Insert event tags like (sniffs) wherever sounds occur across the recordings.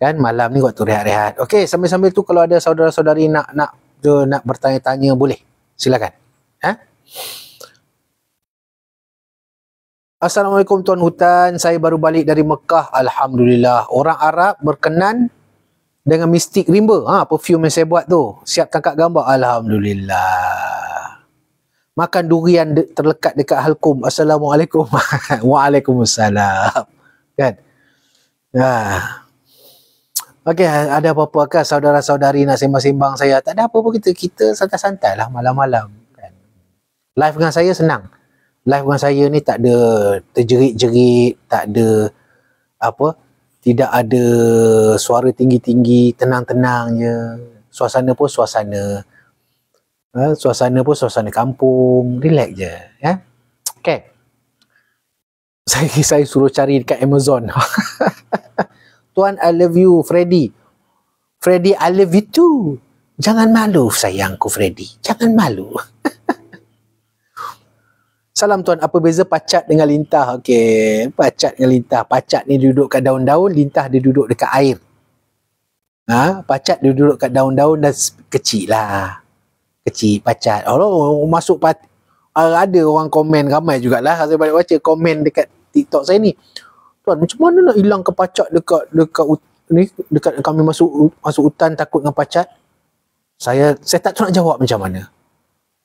kan malam ni waktu rehat-rehat. Okey, sambil-sambil tu kalau ada saudara-saudari nak nak tu nak bertanya-tanya boleh. Silakan. Eh? Assalamualaikum tuan hutan, saya baru balik dari Mekah. Alhamdulillah. Orang Arab berkenan dengan mistik rimba. Ha, perfume yang saya buat tu. Siap tangkap gambar. Alhamdulillah. Makan durian de- terlekat dekat halkum. Assalamualaikum. (laughs) Waalaikumsalam. Kan? Ha. Okey, ha, ada apa-apa ke saudara-saudari nak sembang-sembang saya? Tak ada apa-apa kita. Kita santai-santai lah malam-malam. Kan? Live dengan saya senang. Live dengan saya ni tak ada terjerit-jerit, tak ada apa, tidak ada suara tinggi-tinggi, tenang-tenang je. Suasana pun suasana. Ha? Suasana pun suasana kampung. Relax je. Ya? Okay. Saya, saya suruh cari dekat Amazon. (laughs) Tuan, I love you, Freddy. Freddy, I love you too. Jangan malu, sayangku, Freddy. Jangan malu. (laughs) Salam tuan, apa beza pacat dengan lintah? Okey, pacat dengan lintah. Pacat ni duduk kat daun-daun, lintah dia duduk dekat air. Ha? Pacat dia duduk kat daun-daun dan kecil lah. Kecil pacat. Oh, masuk pat- ah, ada orang komen ramai jugalah. Saya balik baca komen dekat TikTok saya ni tuan macam mana nak hilang kepacat dekat dekat ni dekat kami masuk masuk hutan takut dengan pacat saya saya tak tahu nak jawab macam mana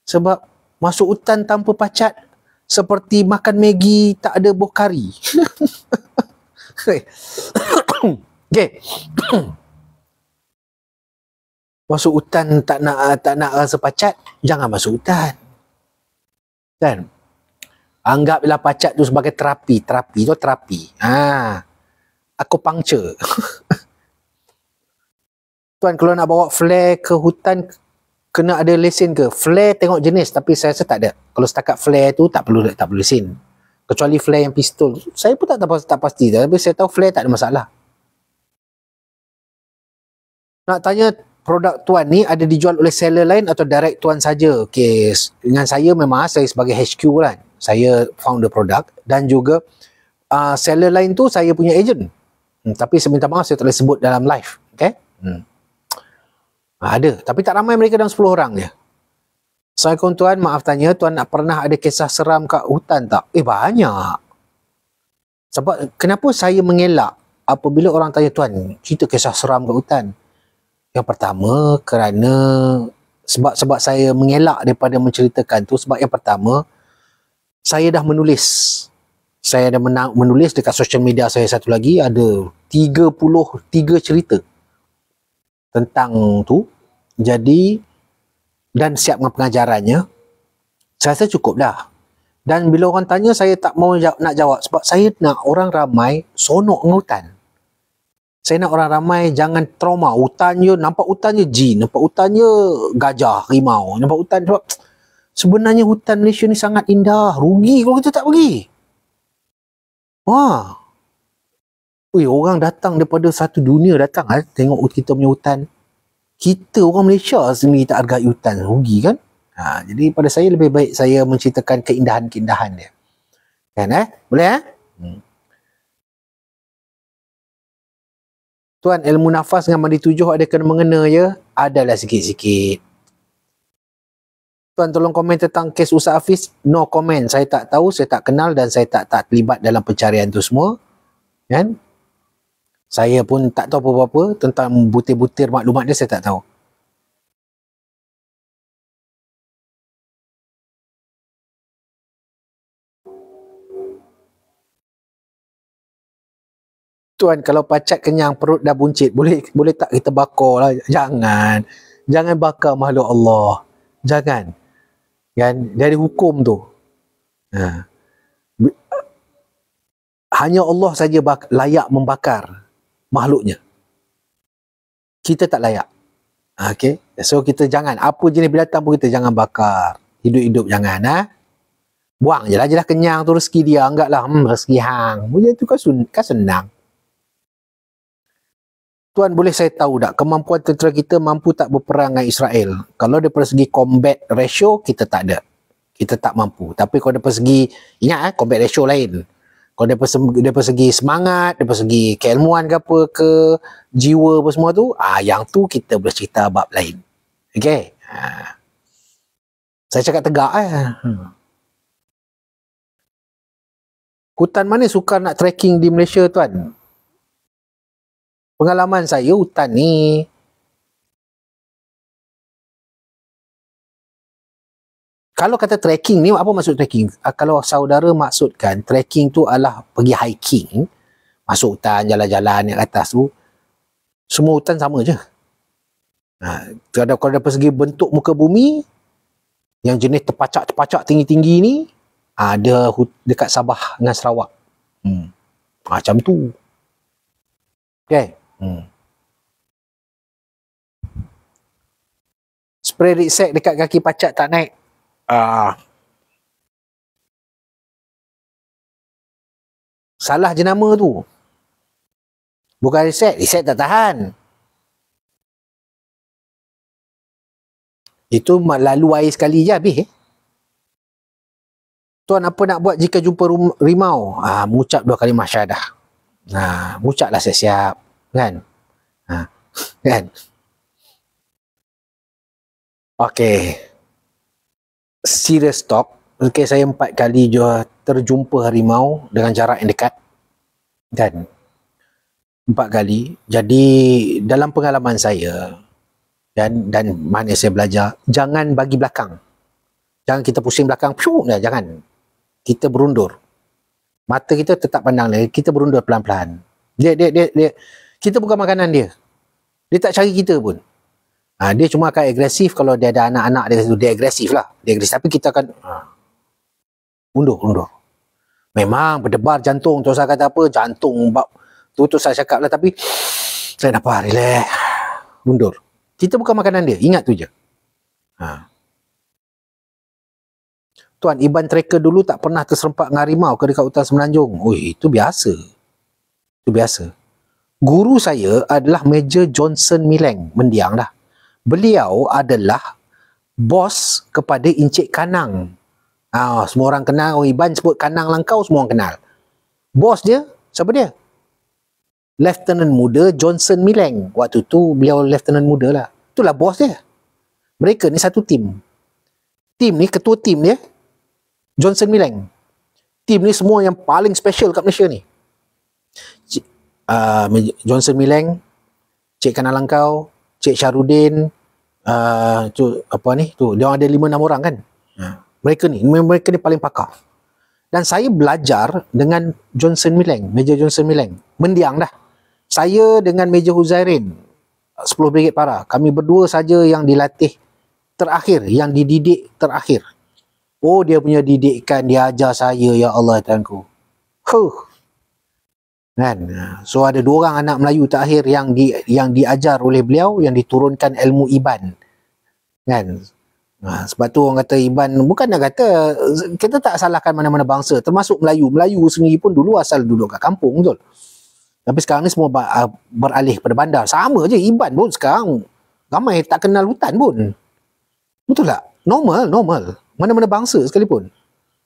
sebab masuk hutan tanpa pacat seperti makan maggi tak ada buah kari (laughs) okey (coughs) (coughs) masuk hutan tak nak tak nak rasa pacat jangan masuk hutan kan Anggaplah pacat tu sebagai terapi. Terapi tu terapi. Ha. Aku puncture. (laughs) Tuan, kalau nak bawa flare ke hutan, kena ada lesen ke? Flare tengok jenis tapi saya rasa tak ada. Kalau setakat flare tu tak perlu tak perlu lesen. Kecuali flare yang pistol. Saya pun tak tahu tak pasti tapi saya tahu flare tak ada masalah. Nak tanya produk tuan ni ada dijual oleh seller lain atau direct tuan saja? Okey, dengan saya memang saya sebagai HQ lah. Kan saya found the product dan juga uh, seller lain tu saya punya agent hmm, tapi saya minta maaf saya tak boleh sebut dalam live okay? hmm. Ah, ada tapi tak ramai mereka dalam 10 orang je Assalamualaikum tuan, maaf tanya tuan nak pernah ada kisah seram kat hutan tak? Eh banyak. Sebab kenapa saya mengelak apabila orang tanya tuan cerita kisah seram kat hutan? Yang pertama kerana sebab sebab saya mengelak daripada menceritakan tu sebab yang pertama saya dah menulis saya dah menulis dekat social media saya satu lagi ada 33 cerita tentang tu jadi dan siap dengan pengajarannya saya rasa cukup dah dan bila orang tanya saya tak mau jawab, nak jawab sebab saya nak orang ramai sonok dengan hutan saya nak orang ramai jangan trauma hutan je nampak hutan je jin nampak hutan je gajah rimau nampak hutan sebab pst, sebenarnya hutan Malaysia ni sangat indah. Rugi kalau kita tak pergi. Wah. Ha. Ui, orang datang daripada satu dunia datang eh, tengok kita punya hutan. Kita orang Malaysia sendiri tak hargai hutan. Rugi kan? Ha, jadi pada saya lebih baik saya menceritakan keindahan-keindahan dia. Kan eh? Boleh eh? Hmm. Tuan, ilmu nafas dengan mandi tujuh ada kena mengena ya? Adalah sikit-sikit tuan tolong komen tentang kes Ustaz Hafiz no comment saya tak tahu saya tak kenal dan saya tak tak terlibat dalam pencarian tu semua kan saya pun tak tahu apa-apa tentang butir-butir maklumat dia saya tak tahu Tuan, kalau pacat kenyang, perut dah buncit, boleh boleh tak kita bakar lah? Jangan. Jangan bakar makhluk Allah. Jangan yang dari hukum tu ha. hanya Allah saja layak membakar makhluknya kita tak layak ha, okay so kita jangan apa jenis binatang pun kita jangan bakar hidup-hidup jangan ha? buang je lah je kenyang tu rezeki dia anggap lah hmm, rezeki hang punya tu kan, sun- kan senang Tuan boleh saya tahu tak kemampuan tentera kita mampu tak berperang dengan Israel? Kalau daripada segi combat ratio kita tak ada. Kita tak mampu. Tapi kalau daripada segi ingat eh combat ratio lain. Kalau daripada, daripada segi semangat, daripada segi keilmuan ke apa ke jiwa apa semua tu, ah yang tu kita boleh cerita bab lain. Okey. Ha. Saya cakap tegak eh. Hmm. Hutan mana suka nak trekking di Malaysia tuan? Hmm pengalaman saya hutan ni kalau kata trekking ni apa maksud trekking ah, kalau saudara maksudkan trekking tu adalah pergi hiking masuk hutan jalan-jalan yang atas tu semua hutan sama je nah, kalau ada segi bentuk muka bumi yang jenis terpacak-terpacak tinggi-tinggi ni ada dekat Sabah dengan Sarawak. Hmm. Ah, macam tu. Okay. Hmm. Spray reset dekat kaki pacat tak naik. Ah. Uh. Salah jenama tu. Bukan reset, reset tak tahan. Itu lalu air sekali je habis. Eh. Tuan apa nak buat jika jumpa rimau? Ah, mengucap dua kali masyadah. Nah, mengucaplah saya siap kan ha kan okey serious talk Okey, saya empat kali je terjumpa harimau dengan jarak yang dekat dan empat kali jadi dalam pengalaman saya dan dan mana saya belajar jangan bagi belakang jangan kita pusing belakang pyuk dah jangan kita berundur mata kita tetap pandang dia kita berundur pelan-pelan dia dia dia, dia, dia kita bukan makanan dia dia tak cari kita pun ha, dia cuma akan agresif kalau dia ada anak-anak dia, tu dia agresif lah dia agresif tapi kita akan ha, undur undur memang berdebar jantung tu saya kata apa jantung bab tu tu saya cakap lah tapi (sniffs) saya nak apa relax undur kita bukan makanan dia ingat tu je ha. Tuan, Iban Tracker dulu tak pernah terserempak dengan harimau ke dekat hutan semenanjung. Ui, itu biasa. Itu biasa. Guru saya adalah Major Johnson Mileng, mendiang dah. Beliau adalah bos kepada Encik Kanang. Ah, semua orang kenal, oh, Iban sebut Kanang Langkau, semua orang kenal. Bos dia, siapa dia? Lieutenant muda Johnson Mileng. Waktu tu beliau Lieutenant muda lah. Itulah bos dia. Mereka ni satu tim. Tim ni ketua tim dia, Johnson Mileng. Tim ni semua yang paling special kat Malaysia ni uh, Johnson Mileng, Cik Kanalangkau, Cik Syarudin, uh, ah, tu apa ni? Tu dia ada lima enam orang kan? Ha. Mereka ni, mereka ni paling pakar. Dan saya belajar dengan Johnson Mileng, Major Johnson Mileng. Mendiang dah. Saya dengan Major Huzairin, 10 Brigit Para. Kami berdua saja yang dilatih terakhir, yang dididik terakhir. Oh, dia punya didikan, dia ajar saya, Ya Allah Tuhan ku. Huh kan ha. so ada dua orang anak Melayu terakhir yang di yang diajar oleh beliau yang diturunkan ilmu iban kan Ha, sebab tu orang kata Iban bukan nak kata kita tak salahkan mana-mana bangsa termasuk Melayu Melayu sendiri pun dulu asal duduk kat kampung betul tapi sekarang ni semua ah, beralih pada bandar sama je Iban pun sekarang ramai tak kenal hutan pun betul tak normal normal mana-mana bangsa sekalipun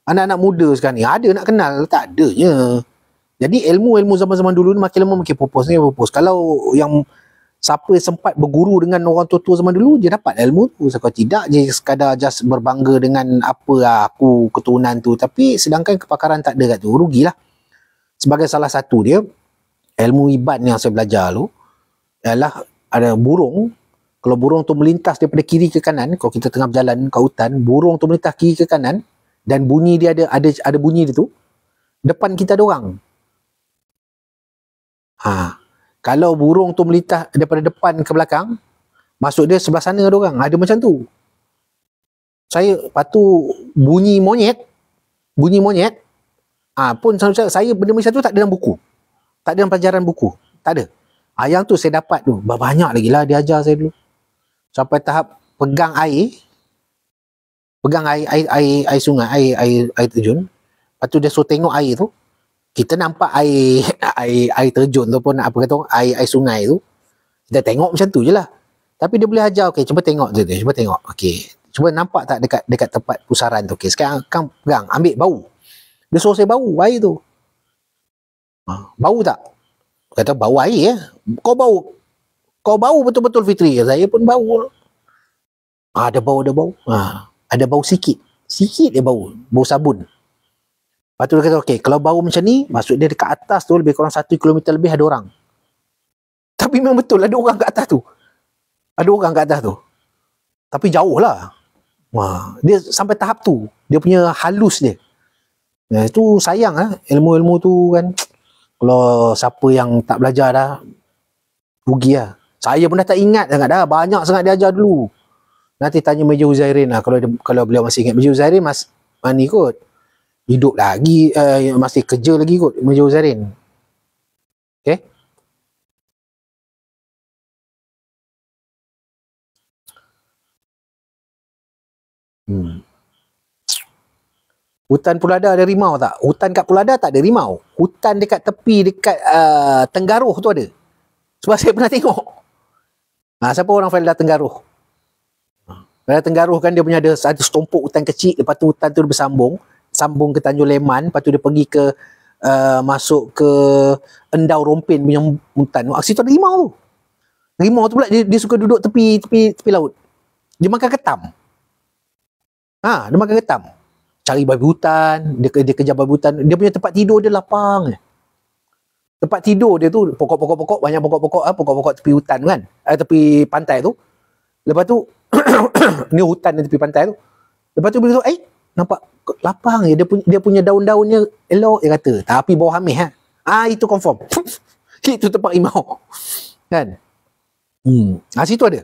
anak-anak muda sekarang ni ada nak kenal tak adanya jadi ilmu-ilmu zaman-zaman dulu ni makin lama makin popos ni popos. Kalau yang siapa yang sempat berguru dengan orang tua-tua zaman dulu dia dapat ilmu tu. Sebab tidak je sekadar just berbangga dengan apa aku keturunan tu. Tapi sedangkan kepakaran tak ada kat tu. Rugilah. Sebagai salah satu dia ilmu iban yang saya belajar tu ialah ada burung kalau burung tu melintas daripada kiri ke kanan kalau kita tengah berjalan ke hutan burung tu melintas kiri ke kanan dan bunyi dia ada ada ada bunyi dia tu depan kita ada orang Ha. Kalau burung tu melintas daripada depan ke belakang, masuk dia sebelah sana ha, dia orang. Ada macam tu. Saya patu bunyi monyet, bunyi monyet. Ah ha, pun saya, saya benda macam tu tak ada dalam buku. Tak ada dalam pelajaran buku. Tak ada. Ha, tu saya dapat tu. Banyak lagi lah dia ajar saya dulu. Sampai tahap pegang air. Pegang air, air, air, air sungai, air, air, air terjun. Lepas tu dia suruh tengok air tu kita nampak air (laughs) air air terjun tu pun apa kata air air sungai tu kita tengok macam tu je lah tapi dia boleh ajar okey cuba tengok tu cuba tengok okey cuba nampak tak dekat dekat tempat pusaran tu okey sekarang kang pegang ambil bau dia suruh saya bau air tu ha, bau tak kata bau air ya eh? kau bau kau bau betul-betul fitri saya pun bau ha, ada bau ada bau ha, ada bau sikit sikit dia bau bau sabun Lepas tu dia kata, okey, kalau bau macam ni, maksud dia dekat atas tu lebih kurang satu kilometer lebih ada orang. Tapi memang betul ada orang kat atas tu. Ada orang kat atas tu. Tapi jauh lah. Wah, dia sampai tahap tu. Dia punya halus dia. Nah ya, itu sayang lah. Ilmu-ilmu tu kan. Kalau siapa yang tak belajar dah, rugi lah. Saya pun dah tak ingat sangat dah. Banyak sangat diajar dulu. Nanti tanya Meja Huzairin lah. Kalau, dia, kalau beliau masih ingat. Meja Huzairin mas, mana ikut? hidup lagi uh, masih kerja lagi kot Mujur Zarin ok hmm. hutan pula ada ada rimau tak hutan kat pula ada tak ada rimau hutan dekat tepi dekat uh, tenggaruh tu ada sebab saya pernah tengok ha, siapa orang Felda Tenggaruh ha, Felda Tenggaruh kan dia punya ada satu setumpuk hutan kecil lepas tu hutan tu bersambung sambung ke Tanjung Leman lepas tu dia pergi ke uh, masuk ke Endau Rompin punya hutan tu ah, situ ada rimau tu rimau tu pula dia, dia suka duduk tepi tepi tepi laut dia makan ketam ha dia makan ketam cari babi hutan dia, dia kejar babi hutan dia punya tempat tidur dia lapang tempat tidur dia tu pokok-pokok-pokok banyak pokok-pokok ah pokok-pokok tepi hutan kan eh, tepi pantai tu lepas tu (coughs) ni hutan di tepi pantai tu lepas tu bila tu eh nampak lapang je dia punya dia punya daun-daunnya elok dia kata tapi bau hamis ha? ah itu confirm (laughs) itu tempat imau kan hmm ah situ ada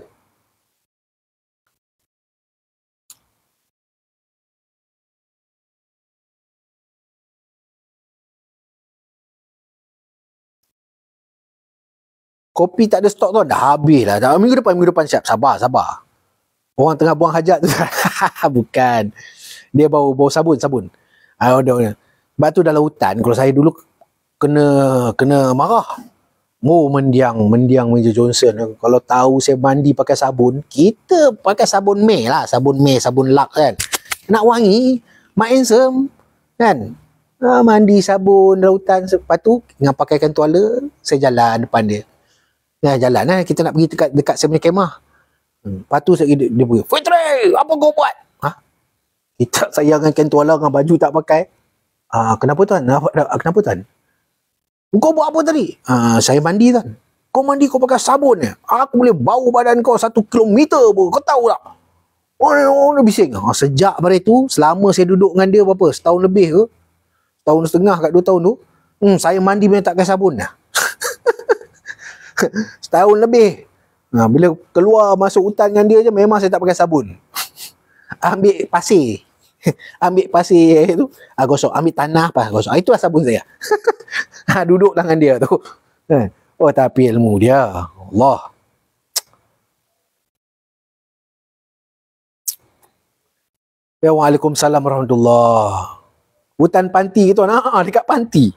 kopi tak ada stok tu dah habis lah minggu depan minggu depan siap sabar sabar orang tengah buang hajat tu (laughs) bukan dia bau bau sabun sabun. Ah uh, dia. tu dalam hutan kalau saya dulu kena kena marah. Mu oh, mendiang mendiang Major Johnson kalau tahu saya mandi pakai sabun, kita pakai sabun meh lah, sabun meh, sabun lak kan. Nak wangi, mak ensem kan. Ah uh, mandi sabun dalam hutan sebab tu dengan pakaikan tuala saya jalan depan dia. Nah ya, jalan eh kita nak pergi dekat dekat saya punya kemah. Hmm. Lepas tu dia, dia pergi, Fitri, apa kau buat? Tak sayangkan kain tuala dengan baju tak pakai. Ah, uh, kenapa tuan? Kenapa, kenapa tuan? Kau buat apa tadi? Ah, uh, saya mandi tuan. Kau mandi kau pakai sabun ya? Aku boleh bau badan kau satu kilometer pun. Kau tahu tak? Oh, oh, dia bising. Ah, sejak hari itu, selama saya duduk dengan dia berapa? Setahun lebih ke? Tahun setengah kat dua tahun tu. Hmm, saya mandi bila tak pakai sabun dah. (laughs) setahun lebih. Ha, bila keluar masuk hutan dengan dia je, memang saya tak pakai sabun. (laughs) Ambil pasir. (laughs) ambil pasir itu eh, ah, gosok ambil tanah pas gosok ah, itu lah sabun saya (laughs) ah, duduk tangan dia tu kan? oh tapi ilmu dia Allah Ya waalaikumsalam warahmatullahi. Hutan panti gitu nah ha, dekat panti.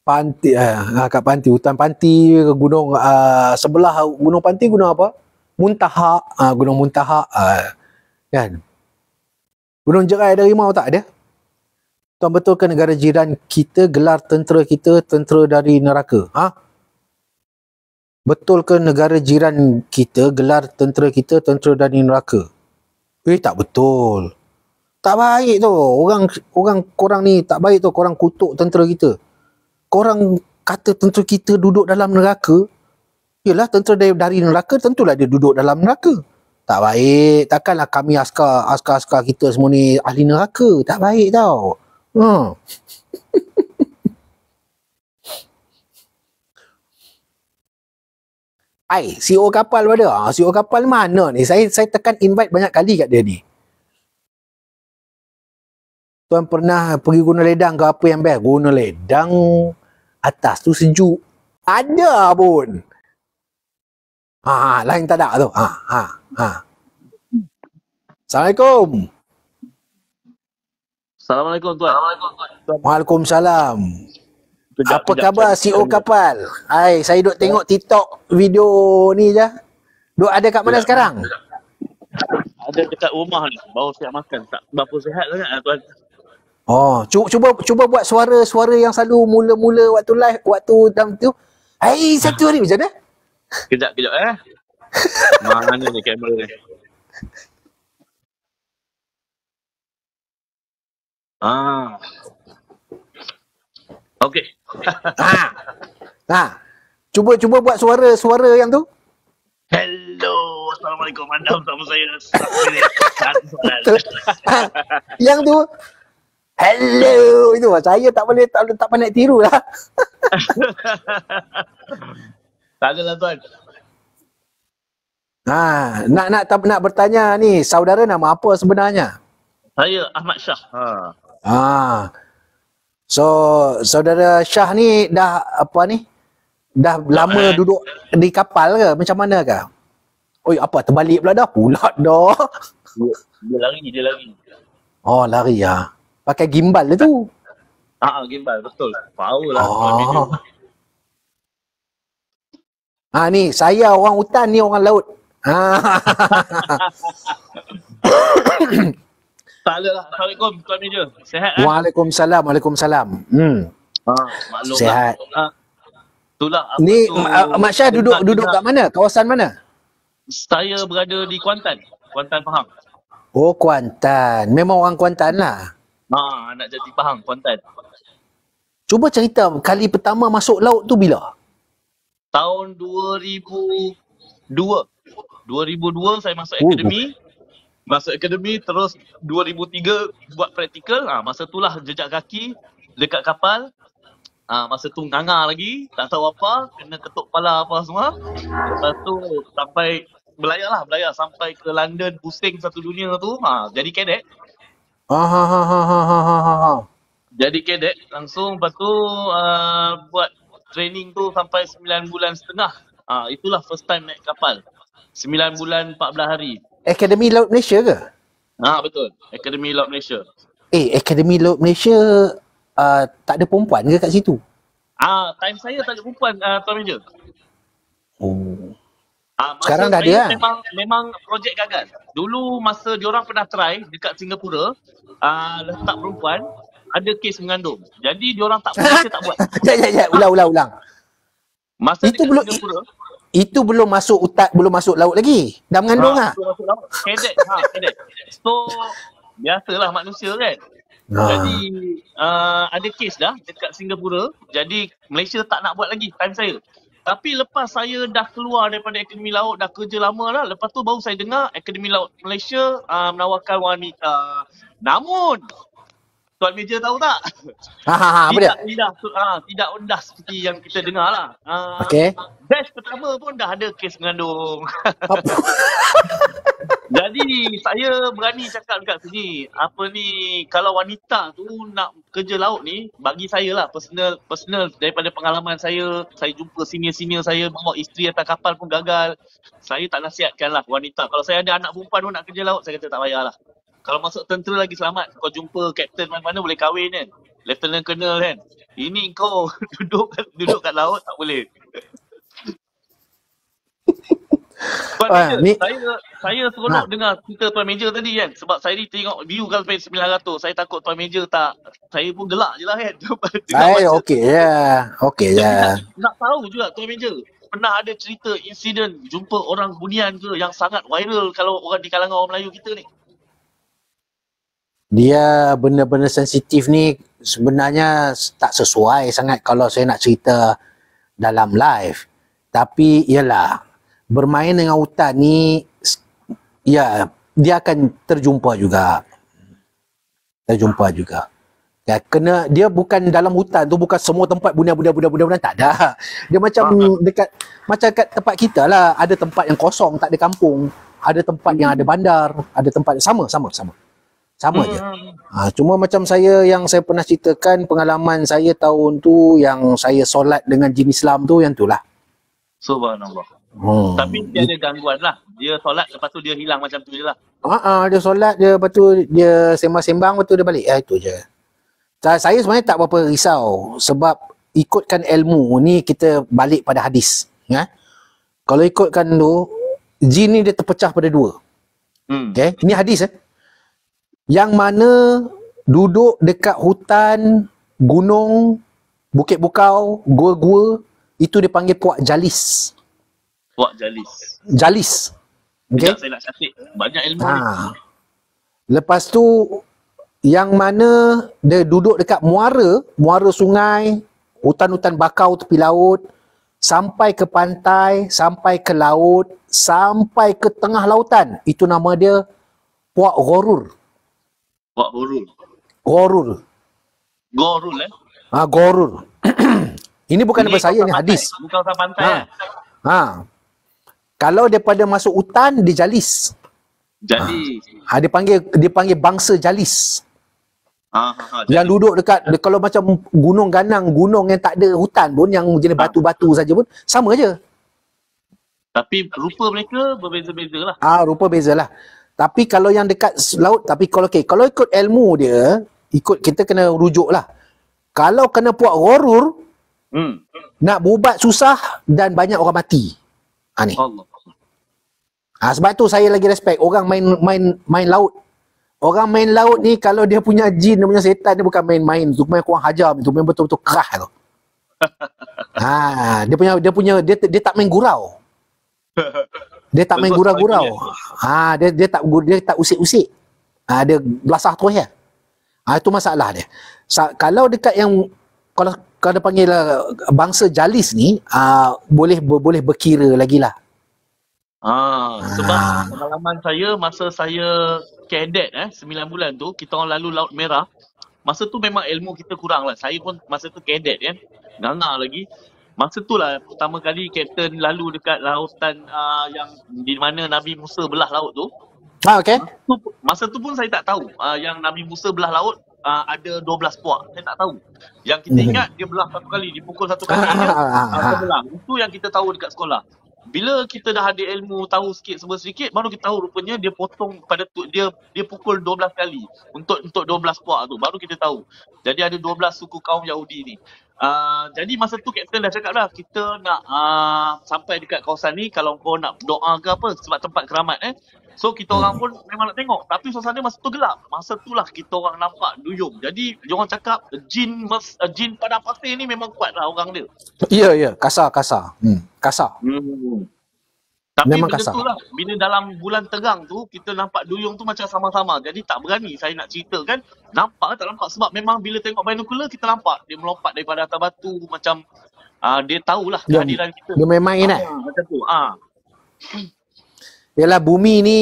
Panti eh, ah dekat panti hutan panti ke gunung uh, sebelah gunung panti ah, gunung apa? Muntaha, uh, gunung Muntaha uh, kan. Gunung Jerai ada rimau tak ada? Tuan betul ke negara jiran kita gelar tentera kita tentera dari neraka? Ha? Betul ke negara jiran kita gelar tentera kita tentera dari neraka? Eh tak betul. Tak baik tu. Orang orang korang ni tak baik tu korang kutuk tentera kita. Korang kata tentera kita duduk dalam neraka. Yalah tentera dari, dari neraka tentulah dia duduk dalam neraka tak baik takkanlah kami askar askar-askar kita semua ni ahli neraka tak baik tau ha Hai, (laughs) CEO kapal pada. Ha, CEO kapal mana ni? Saya saya tekan invite banyak kali kat dia ni. Tuan pernah pergi guna ledang ke apa yang best? Guna ledang atas tu sejuk. Ada pun. Ha, ha, lain tak ada tu. Ha, ha, ha. Assalamualaikum. Assalamualaikum tuan. Assalamualaikum tuan. Waalaikumsalam. Sekejap, Apa sekejap, khabar CEO Kapal? Hai, saya duk tengok TikTok video ni je. Duk ada kat mana sekejap. sekarang? Ada dekat rumah ni. Baru siap makan. Tak berapa sihat sangat lah tuan. Oh, cuba, cuba cuba buat suara-suara yang selalu mula-mula waktu live, waktu dalam tu. Hai, satu hari macam mana? Kejap, kejap eh. (laughs) Mana ni kamera ni? Ah. Okey. Ha. Ha. Cuba cuba buat suara-suara yang tu. Hello. Assalamualaikum. Andam sama saya. (laughs) ha. Yang tu. Hello. Itu lah, saya tak boleh tak tak pandai tirulah. (laughs) Tak ada lah tuan. Ha, nak nak tak, nak bertanya ni, saudara nama apa sebenarnya? Saya Ahmad Shah. Ha. Ha. So, saudara Shah ni dah apa ni? Dah tak lama eh. duduk di kapal ke? Macam mana ke? Oi, apa terbalik pula dah? Pulak dah. Dia, dia lari, dia lari. Oh, lari ah. Ya. Pakai gimbal dia lah tu. Ha, gimbal betul. Power lah. Oh. Ha ni saya orang hutan ni orang laut. Ha. (coughs) Lah. Assalamualaikum Tuan Meja. Sehat kan? Waalaikumsalam. Waalaikumsalam. Hmm. Ha, maklumlah. Sehat. Ha. Itulah. Ni tu, Mak duduk duduk kat mana? Kawasan mana? Saya berada di Kuantan. Kuantan Pahang. Oh Kuantan. Memang orang Kuantan lah. Ha, nak jadi Pahang Kuantan. Cuba cerita kali pertama masuk laut tu bila? tahun 2002. 2002 saya masuk oh. akademi. Masuk akademi terus 2003 buat praktikal. Ah ha, masa itulah jejak kaki dekat kapal. Ah ha, masa tu nganga lagi, tak tahu apa, kena ketuk kepala apa semua. Lepas tu sampai belayar lah, belayar sampai ke London pusing satu dunia tu. Ah, ha, jadi ha, kadet. Ha ha ha ha ha ha. Jadi kadet langsung lepas tu uh, buat training tu sampai sembilan bulan setengah. Ah itulah first time naik kapal. sembilan bulan empat belah hari. Akademi Laut Malaysia ke? Ah betul. Akademi Laut Malaysia. Eh, Akademi Laut Malaysia uh, tak ada perempuan ke kat situ? Ah time saya tak ada perempuan uh, Tuan Major. Oh. Uh, Sekarang dah ada kan? Memang, memang projek gagal. Dulu masa diorang pernah try dekat Singapura, uh, letak perempuan, ada kes mengandung. Jadi dia orang tak boleh (laughs) tak buat. Ya ya ya ulang ulang ulang. Masa itu belum Singapura, itu belum masuk utak, belum masuk laut lagi. Dah mengandung ah. ah. Ha, ha? Kedek ha kedek. So biasalah manusia kan. Ha. Jadi uh, ada kes dah dekat Singapura. Jadi Malaysia tak nak buat lagi time saya. Tapi lepas saya dah keluar daripada Akademi Laut, dah kerja lama lah. Lepas tu baru saya dengar Akademi Laut Malaysia uh, menawarkan wanita. Namun, Tuan Meja tahu tak? Ha, ha, ha, apa tidak, dia? Tidak, tidak, ha, tidak undah seperti yang kita dengar lah. Ha, okay. Batch pertama pun dah ada kes mengandung. (laughs) Jadi saya berani cakap dekat sini, apa ni kalau wanita tu nak kerja laut ni, bagi saya lah personal, personal daripada pengalaman saya, saya jumpa senior-senior saya bawa isteri atas kapal pun gagal. Saya tak nasihatkan lah wanita. Kalau saya ada anak perempuan pun nak kerja laut, saya kata tak payahlah kalau masuk tentera lagi selamat. Kau jumpa kapten mana-mana boleh kahwin kan. Lieutenant Colonel kan. Ini kau (laughs) duduk duduk kat laut tak boleh. (laughs) Sebab uh, ni... saya, saya seronok nah. Ha. dengar cerita Tuan Major tadi kan. Sebab saya ni tengok view kalau pay 900. Saya takut Tuan Major tak. Saya pun gelak je lah kan. Saya (laughs) okey ya. okay ya. Nak tahu juga Tuan Major. Pernah ada cerita insiden jumpa orang hunian ke yang sangat viral kalau orang di kalangan orang Melayu kita ni? dia benar-benar sensitif ni sebenarnya tak sesuai sangat kalau saya nak cerita dalam live. Tapi ialah bermain dengan hutan ni ya dia akan terjumpa juga. Terjumpa juga. Ya, kena dia bukan dalam hutan tu bukan semua tempat bunia-bunia-bunia-bunia tak ada. Dia macam ah. dekat macam kat tempat kita lah ada tempat yang kosong tak ada kampung, ada tempat yang ada bandar, ada tempat yang sama sama sama sama hmm. je. Ha, cuma macam saya yang saya pernah ceritakan pengalaman saya tahun tu yang saya solat dengan jin Islam tu yang itulah. Subhanallah. Hmm. Tapi dia ada gangguan lah. Dia solat lepas tu dia hilang macam tu je lah. Ah, dia solat dia lepas tu dia sembang-sembang lepas tu dia balik. Ya, itu je. Saya sebenarnya tak berapa risau sebab ikutkan ilmu ni kita balik pada hadis. Ya? Kalau ikutkan tu, jin ni dia terpecah pada dua. Hmm. Okay? Ini hadis eh yang mana duduk dekat hutan, gunung, bukit bukau, gua-gua itu dipanggil puak jalis. Puak jalis. Jalis. Okey. Saya nak catat banyak ilmu ha. ni. Lepas tu yang mana dia duduk dekat muara, muara sungai, hutan-hutan bakau tepi laut sampai ke pantai, sampai ke laut, sampai ke tengah lautan. Itu nama dia Puak Gorur. Gorul. Gorul. Gorul eh? Ah, Gorul. (clears throat) ini bukan daripada saya, ini hadis. Bukan kawasan pantai. Ha. Eh? ha. Kalau daripada masuk hutan, di jalis. Jalis. Ha. ha. Dia panggil, dia panggil bangsa jalis. Ha, ha, ha, yang jadi. duduk dekat ya. kalau macam gunung ganang gunung yang tak ada hutan pun yang jenis ha. batu-batu saja pun sama aja tapi rupa mereka berbeza-beza lah ah ha, rupa beza lah tapi kalau yang dekat laut, tapi kalau okay, kalau ikut ilmu dia, ikut kita kena rujuk lah. Kalau kena puak gorur, hmm. nak bubat susah dan banyak orang mati. Ha, ni. Ha, sebab tu saya lagi respect orang main main main laut. Orang main laut ni kalau dia punya jin, dia punya setan, dia bukan main-main. Tu main kurang hajar, tu main betul-betul kerah tu. (laughs) Ha, dia punya dia punya dia, dia tak main gurau. (laughs) Dia tak main gurau-gurau. Ha dia dia tak dia tak usik-usik. Ha dia belasah terus ya. Ha itu masalah dia. Sa- kalau dekat yang kalau kalau panggil uh, bangsa jalis ni uh, boleh bo- boleh berkira lagi lah. Ha, sebab ha. pengalaman saya masa saya kadet eh 9 bulan tu kita orang lalu laut merah. Masa tu memang ilmu kita kurang lah. Saya pun masa tu kadet kan. Ya? Ngangar lagi. Masa tu lah pertama kali Captain lalu dekat lautan uh, yang di mana Nabi Musa belah laut tu. Ah, okay. Masa tu, masa tu pun saya tak tahu uh, yang Nabi Musa belah laut uh, ada 12 puak. Saya tak tahu. Yang kita mhm. ingat dia belah satu kali, dipukul satu kali. dia, uh, belah. Itu yang kita tahu dekat sekolah. Bila kita dah ada ilmu tahu sikit semua sedikit baru kita tahu rupanya dia potong pada tu, dia dia pukul 12 kali untuk untuk 12 puak tu baru kita tahu. Jadi ada 12 suku kaum Yahudi ni. Ah, jadi masa tu Captain dah cakap lah kita nak uh, sampai dekat kawasan ni kalau kau nak doa ke apa sebab tempat keramat eh. So kita orang hmm. pun memang nak tengok tapi suasana masa tu gelap. Masa tu lah kita orang nampak duyung. Jadi dia orang cakap jin mas, uh, jin pada pasir ni memang kuat lah orang dia. Ya yeah, ya yeah. kasar kasar. Hmm. Kasar. Hmm. Tapi Memang benda kasar. tu lah, bila dalam bulan tegang tu, kita nampak duyung tu macam sama-sama. Jadi tak berani saya nak cerita kan, nampak tak nampak. Sebab memang bila tengok binocular, kita nampak dia melompat daripada atas batu macam uh, dia tahulah dia, ya, kehadiran kita. Dia memang main ah, ah. (clears throat) Yalah bumi ni,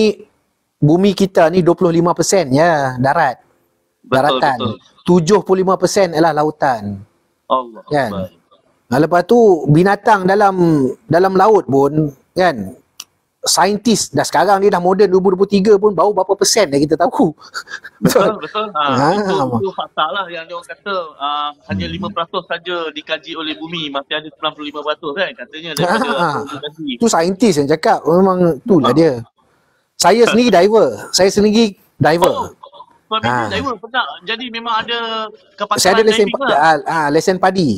bumi kita ni 25% ya darat. Daratan. betul. 75% ialah lautan. Allah. Kan? Allah. Lepas tu binatang dalam dalam laut pun kan saintis dah sekarang ni dah moden 2023 pun baru berapa persen dah kita tahu. (laughs) Betul betul. Ha, ha, itu, itu fakta lah yang dia orang kata uh, hanya 5% hmm. saja dikaji oleh bumi masih ada 95% kan katanya daripada ha, ha. (laughs) Tu saintis yang cakap memang itulah dia. Saya sendiri diver. Saya sendiri diver. Oh. Ha. Diver pernah. Jadi memang ada kapasiti. Saya ada lesen padi. Ha, ha, lesen padi.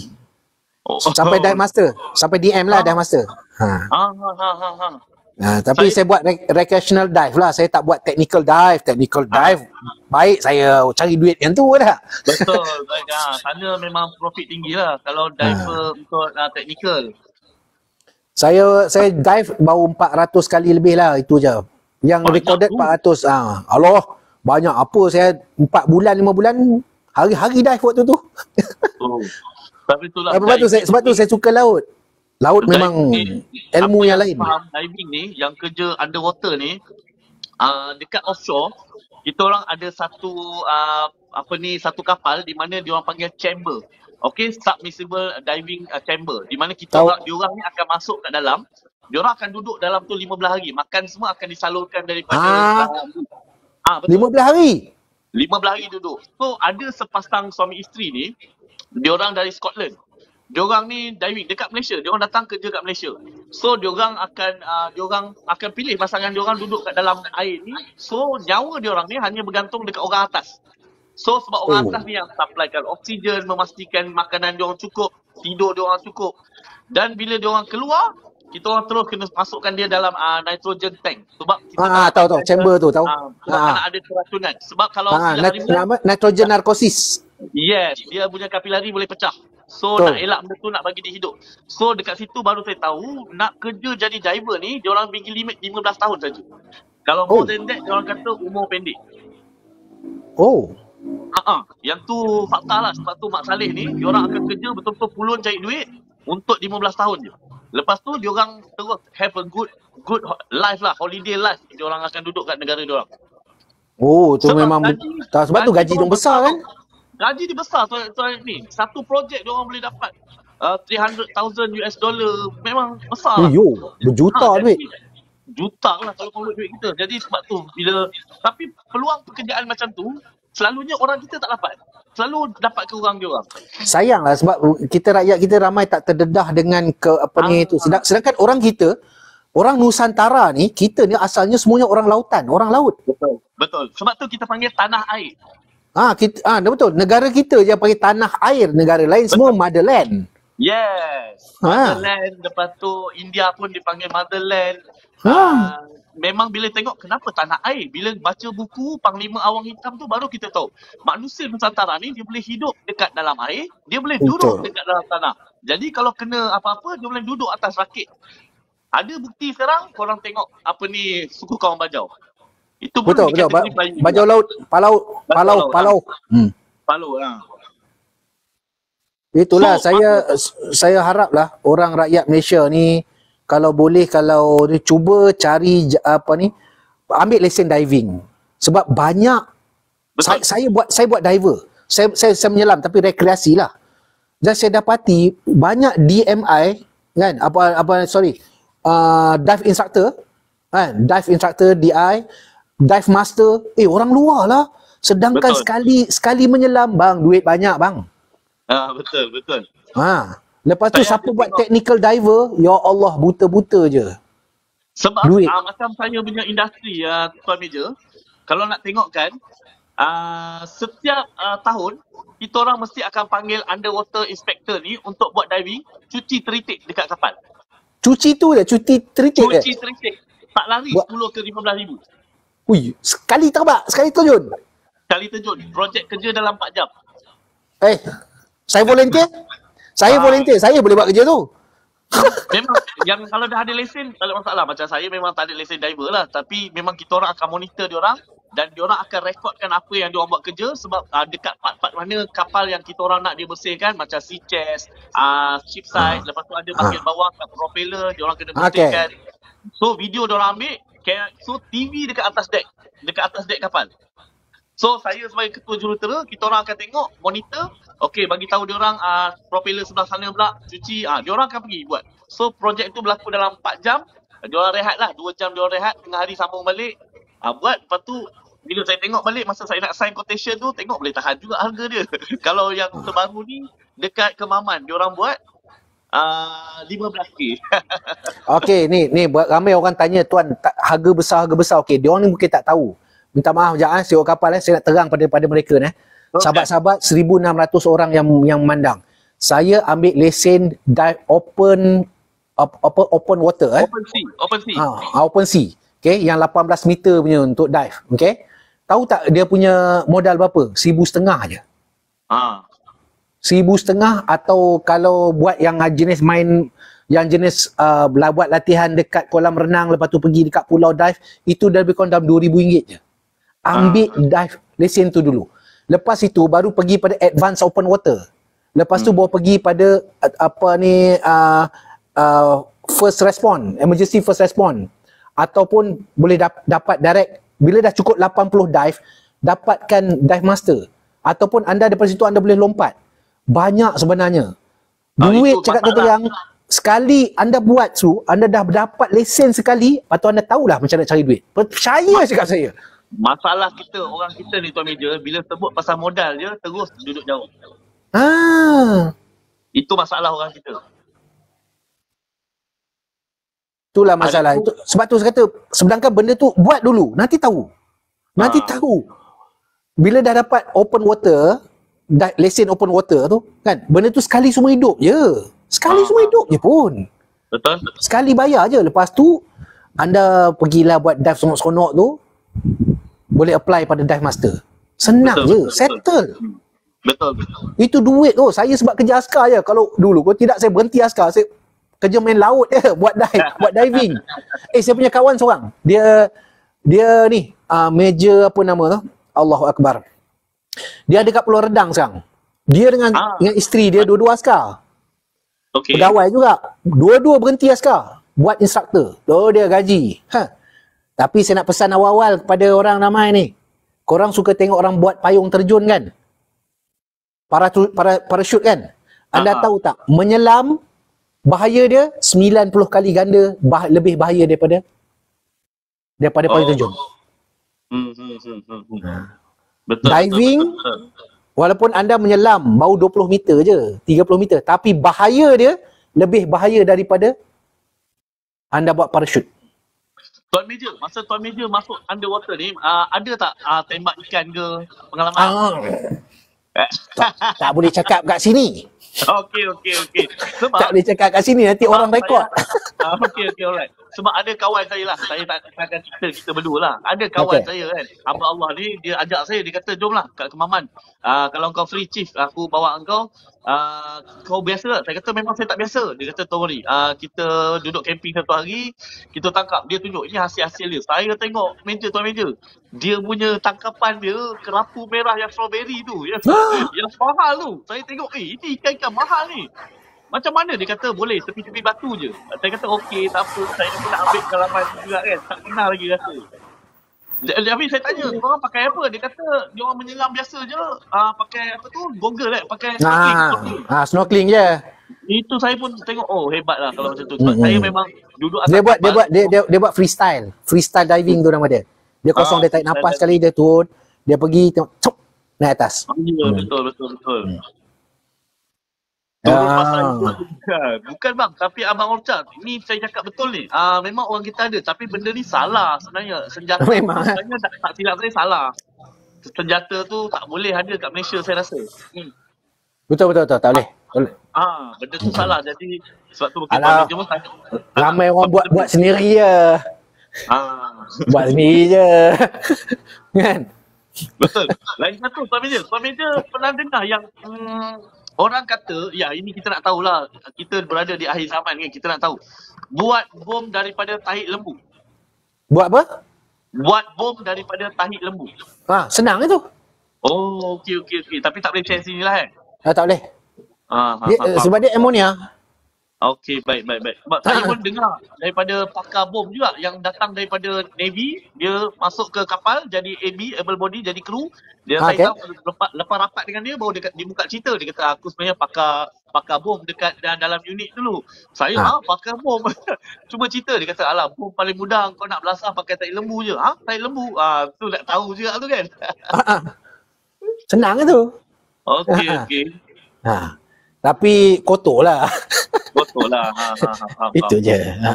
Oh. Sampai dive master. Sampai DM lah ha. dive master. Ha. ha. Ha, ha, ha, ha. Ha, tapi saya, saya buat rec- recreational dive lah. Saya tak buat technical dive. Technical ah. dive ha. baik saya cari duit yang tu lah. Betul. baik, (laughs) ha. Sana memang profit tinggi lah kalau diver ha. untuk uh, technical. Saya saya dive baru 400 kali lebih lah itu je. Yang oh, recorded itu. 400. Ah, ha. Allah banyak apa saya 4 bulan 5 bulan hari-hari dive waktu tu. Oh. Tapi tu saya, sebab tu saya suka laut. Laut memang diving ilmu yang, yang lain. diving ni yang kerja underwater ni uh, dekat offshore kita orang ada satu uh, apa ni satu kapal di mana dia orang panggil chamber. Okay, submissible diving uh, chamber di mana kita orang dia orang ni akan masuk kat dalam. Dia orang akan duduk dalam tu 15 hari. Makan semua akan disalurkan daripada ah. ah betul. 15 hari. 15 hari duduk. So ada sepasang suami isteri ni dia orang dari Scotland diorang ni diving dekat Malaysia. Diorang datang kerja dekat Malaysia. So diorang akan uh, diorang akan pilih pasangan diorang duduk kat dalam air ni. So nyawa diorang ni hanya bergantung dekat orang atas. So sebab orang oh. atas ni yang supplykan oksigen, memastikan makanan diorang cukup, tidur diorang cukup. Dan bila diorang keluar, kita orang terus kena masukkan dia dalam uh, nitrogen tank sebab kita ah, tahu tahu chamber tu tahu ah, ah. ada keracunan sebab kalau ah, nat- nitrogen narkosis yes dia punya kapilari boleh pecah So oh. nak elak benda tu nak bagi dia hidup. So dekat situ baru saya tahu nak kerja jadi driver ni dia orang bagi limit 15 tahun saja. Kalau more oh. than dia orang kata umur pendek. Oh. Ha ah, yang tu fakta lah sebab tu Mak Saleh ni dia orang akan kerja betul-betul pulun cari duit untuk 15 tahun je. Lepas tu dia orang terus have a good good life lah, holiday life dia orang akan duduk kat negara dia orang. Oh, tu sebab memang gaji, tak, sebab gaji tu gaji dong besar kan? gaji dia besar tuan, tuan ni. Satu projek dia orang boleh dapat uh, 300,000 US dollar memang besar. Oh yo, berjuta ha, duit. Juta lah kalau kalau duit kita. Jadi sebab tu bila tapi peluang pekerjaan macam tu selalunya orang kita tak dapat. Selalu dapat ke orang dia orang. Sayanglah sebab kita rakyat kita ramai tak terdedah dengan ke apa ha, ni itu. Ah. Sedang, sedangkan orang kita Orang Nusantara ni, kita ni asalnya semuanya orang lautan, orang laut. Betul. Betul. Sebab tu kita panggil tanah air. Ah kita ah betul negara kita je panggil tanah air negara lain betul. semua motherland. Hmm. Yes. Ha. Motherland lepas tu India pun dipanggil motherland. Ha. Ah, memang bila tengok kenapa tanah air bila baca buku Panglima Awang Hitam tu baru kita tahu. Manusia Nusantara ni dia boleh hidup dekat dalam air, dia boleh betul. duduk dekat dalam tanah. Jadi kalau kena apa-apa dia boleh duduk atas rakit. Ada bukti sekarang korang tengok apa ni suku kaum Bajau. Itu pun betul, betul. Ba- baju juga. laut, palau, palau, palau. Ah. Hmm. Palau ha. Itulah so, saya pak- saya haraplah orang rakyat Malaysia ni kalau boleh kalau ni cuba cari apa ni ambil lesen diving. Sebab banyak saya, saya buat saya buat diver. Saya, saya saya menyelam tapi rekreasi lah. Dan saya dapati banyak DMI kan apa apa sorry uh, dive instructor kan dive instructor DI dive master eh orang luar lah sedangkan betul. sekali sekali menyelam bang duit banyak bang ha, betul betul ha. lepas tu saya siapa buat tengok. technical diver ya Allah buta-buta je sebab duit. Uh, macam saya punya industri uh, tuan meja kalau nak tengokkan uh, setiap uh, tahun kita orang mesti akan panggil underwater inspector ni untuk buat diving cuci teritik dekat kapal cuci tu je cuci teritik cuci teritik tak lari 10 ke 15 ribu Ui, sekali terbak, sekali terjun. Sekali terjun, projek kerja dalam 4 jam. Eh, saya volunteer? Saya ah. volunteer, saya boleh buat kerja tu. memang yang kalau dah ada lesen tak ada masalah macam saya memang tak ada lesen diver lah tapi memang kita orang akan monitor dia orang dan dia orang akan rekodkan apa yang dia orang buat kerja sebab uh, dekat part-part mana kapal yang kita orang nak dia bersihkan macam sea chest, uh, ah, ship size, lepas tu ada bahagian bawah propeller dia orang kena bersihkan. Okay. So video dia orang ambil So TV dekat atas deck Dekat atas deck kapal So saya sebagai ketua jurutera Kita orang akan tengok monitor Okay bagi tahu dia orang uh, Propeller sebelah sana pula Cuci uh, Dia orang akan pergi buat So projek tu berlaku dalam 4 jam Dia orang rehat lah 2 jam dia orang rehat Tengah hari sambung balik uh, Buat lepas tu bila saya tengok balik masa saya nak sign quotation tu tengok boleh tahan juga harga dia. (laughs) Kalau yang terbaru ni dekat Kemaman dia orang buat Uh, ah, 15k. okey, ni ni buat ramai orang tanya tuan tak, harga besar harga besar. Okey, dia orang ni mungkin tak tahu. Minta maaf sekejap ah, eh, sewa kapal eh. saya nak terang pada pada mereka eh. Sahabat-sahabat 1600 orang yang yang memandang. Saya ambil lesen dive open apa open water eh. Open sea, open sea. Ha, ha open sea. Okey, yang 18 meter punya untuk dive, okey. Tahu tak dia punya modal berapa? Seribu setengah aje. Ah, ha seribu setengah atau kalau buat yang jenis main yang jenis uh, lah, buat latihan dekat kolam renang lepas tu pergi dekat pulau dive itu dah lebih kurang dalam dua ribu ringgit je ambil ha. dive lesen tu dulu lepas itu baru pergi pada advance open water lepas hmm. tu baru pergi pada uh, apa ni uh, uh, first respond emergency first respond ataupun boleh dap- dapat direct bila dah cukup 80 dive dapatkan dive master ataupun anda daripada situ anda boleh lompat banyak sebenarnya. Ah, duit cakap tu lah. yang sekali anda buat tu, anda dah dapat lesen sekali, lepas tu anda tahulah macam nak cari duit. Percaya cakap saya. Masalah kita, orang kita ni Tuan Major, bila sebut pasal modal je, terus duduk jauh. Ah. Itu masalah orang kita. Itulah masalah. Itu, sebab tu saya kata, sedangkan benda tu buat dulu, nanti tahu. Nanti ha. tahu. Bila dah dapat open water, lesen open water tu kan benda tu sekali semua hidup je sekali semua ah. hidup je pun betul, sekali bayar je lepas tu anda pergilah buat dive seronok-seronok tu boleh apply pada dive master senang betul, je betul, settle betul. Hmm. betul betul itu duit tu saya sebab kerja askar je kalau dulu kalau tidak saya berhenti askar saya kerja main laut je (laughs) buat dive buat diving eh saya punya kawan seorang dia dia ni uh, major apa nama tu Allahu Akbar dia ada kat Pulau Redang sekarang. Dia dengan ah. dengan isteri dia dua-dua askar. Okay. Pegawai juga. Dua-dua berhenti askar. Buat instruktor. Tu oh, dia gaji. Ha. Tapi saya nak pesan awal-awal kepada orang ramai ni. Korang suka tengok orang buat payung terjun kan? Para para parasut kan? Anda ah. tahu tak? Menyelam bahaya dia 90 kali ganda bah, lebih bahaya daripada daripada oh. payung terjun. Hmm, hmm, hmm, hmm. hmm. Ha. Betul. Diving betul, betul, betul. walaupun anda menyelam bau 20 meter je, 30 meter, tapi bahaya dia lebih bahaya daripada anda buat parachute. Tuan Major, masa Tuan Major masuk underwater ni, uh, ada tak uh, tembak ikan ke pengalaman? Ah, tak, tak boleh cakap kat sini. Okey, okey, okey. Sebab tak boleh cakap kat sini nanti orang rekod. Ah, okey, okey, alright. Sebab ada kawan saya lah. Saya tak nak cerita kita berdua lah. Ada kawan okay. saya kan. Abang Allah ni dia ajak saya. Dia kata jom kat Kemaman. Uh, kalau kau free chief aku bawa engkau Ah, kau biasa tak? Saya kata memang saya tak biasa. Dia kata, don't worry. Uh, ah, kita duduk camping satu hari, kita tangkap. Dia tunjuk, ini hasil-hasil dia. Saya tengok meja tuan meja. Dia punya tangkapan dia, kerapu merah yang strawberry tu. Yang, (gasps) yang mahal tu. Saya tengok, eh ini ikan-ikan mahal ni. Macam mana dia kata boleh tepi-tepi batu je. Saya kata okey tak apa saya pun nak ambil kalaman juga kan. Tak kenal lagi rasa. Tapi saya tanya, dia orang pakai apa? Dia kata dia orang menyelam biasa je. Ah pakai apa tu? Google lah, pakai ah, snorkeling. Ah, ah snorkeling je. Itu saya pun tengok oh hebatlah kalau macam tu. mm-hmm. saya memang duduk atas Dia buat dia buat dia, dia dia buat freestyle. Freestyle diving tu nama dia. Dia ah, kosong ah, dia tarik nafas sekali dia turun, dia pergi tengok cop naik atas. Ah, ya, hmm. betul betul betul. Hmm. Ah. Lah. Bukan. Bukan bang, tapi Abang Orca. Ni saya cakap betul ni. Ah uh, memang orang kita ada tapi benda ni salah sebenarnya. Senjata memang. sebenarnya tak, tak silap saya salah. Senjata tu tak boleh ada kat Malaysia saya rasa. Hmm. Betul betul betul tak boleh. Ah, benda tu salah. Jadi sebab tu mungkin Alah, pun Ramai orang buat buat sendiri je. Ah, buat sendiri je. (laughs) kan? Betul. Lain satu, Tuan Meja. Tuan Meja pernah dengar yang hmm, Orang kata, ya ini kita nak tahulah, kita berada di akhir zaman kan, kita nak tahu. Buat bom daripada tahi lembu. Buat apa? Buat bom daripada tahi lembu. Ha, senang itu. Oh, okey, okey, okey. Tapi tak boleh share sini lah kan? Ha, tak boleh. Ha, ha, ha, ha, ha. Sebab dia ammonia, Okay, baik, baik, baik. Sebab saya pun (laughs) dengar daripada pakar bom juga yang datang daripada Navy, dia masuk ke kapal jadi AB, able body, jadi kru. Dia ah, okay. saya tahu lepas, lepas rapat dengan dia, baru dia, dia buka cerita. Dia kata, aku sebenarnya pakar pakar bom dekat dan dalam unit dulu. Saya, ha. ha pakar bom. (laughs) Cuma cerita, dia kata, alah, bom paling mudah kau nak belasah pakai tai lembu je. Ha, tai lembu. Ah, ha, tu nak tahu juga tu kan. Senang ke lah tu? Okay, okay. Ha. Tapi kotor lah. (laughs) Kotor lah. Ha, ha, ha, Itu je. Ha,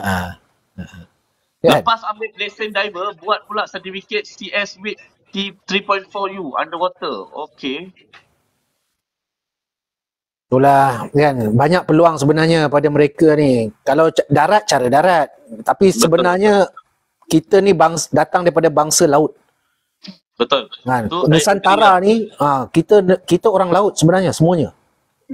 kan? Lepas ambil lesen diver, buat pula sertifikat CS with T 3.4U underwater. Okay. Itulah kan banyak peluang sebenarnya pada mereka ni. Kalau darat cara darat. Tapi Betul. sebenarnya kita ni bangsa, datang daripada bangsa laut. Betul. Kan? Eh, Nusantara ni ha, kita kita orang laut sebenarnya semuanya.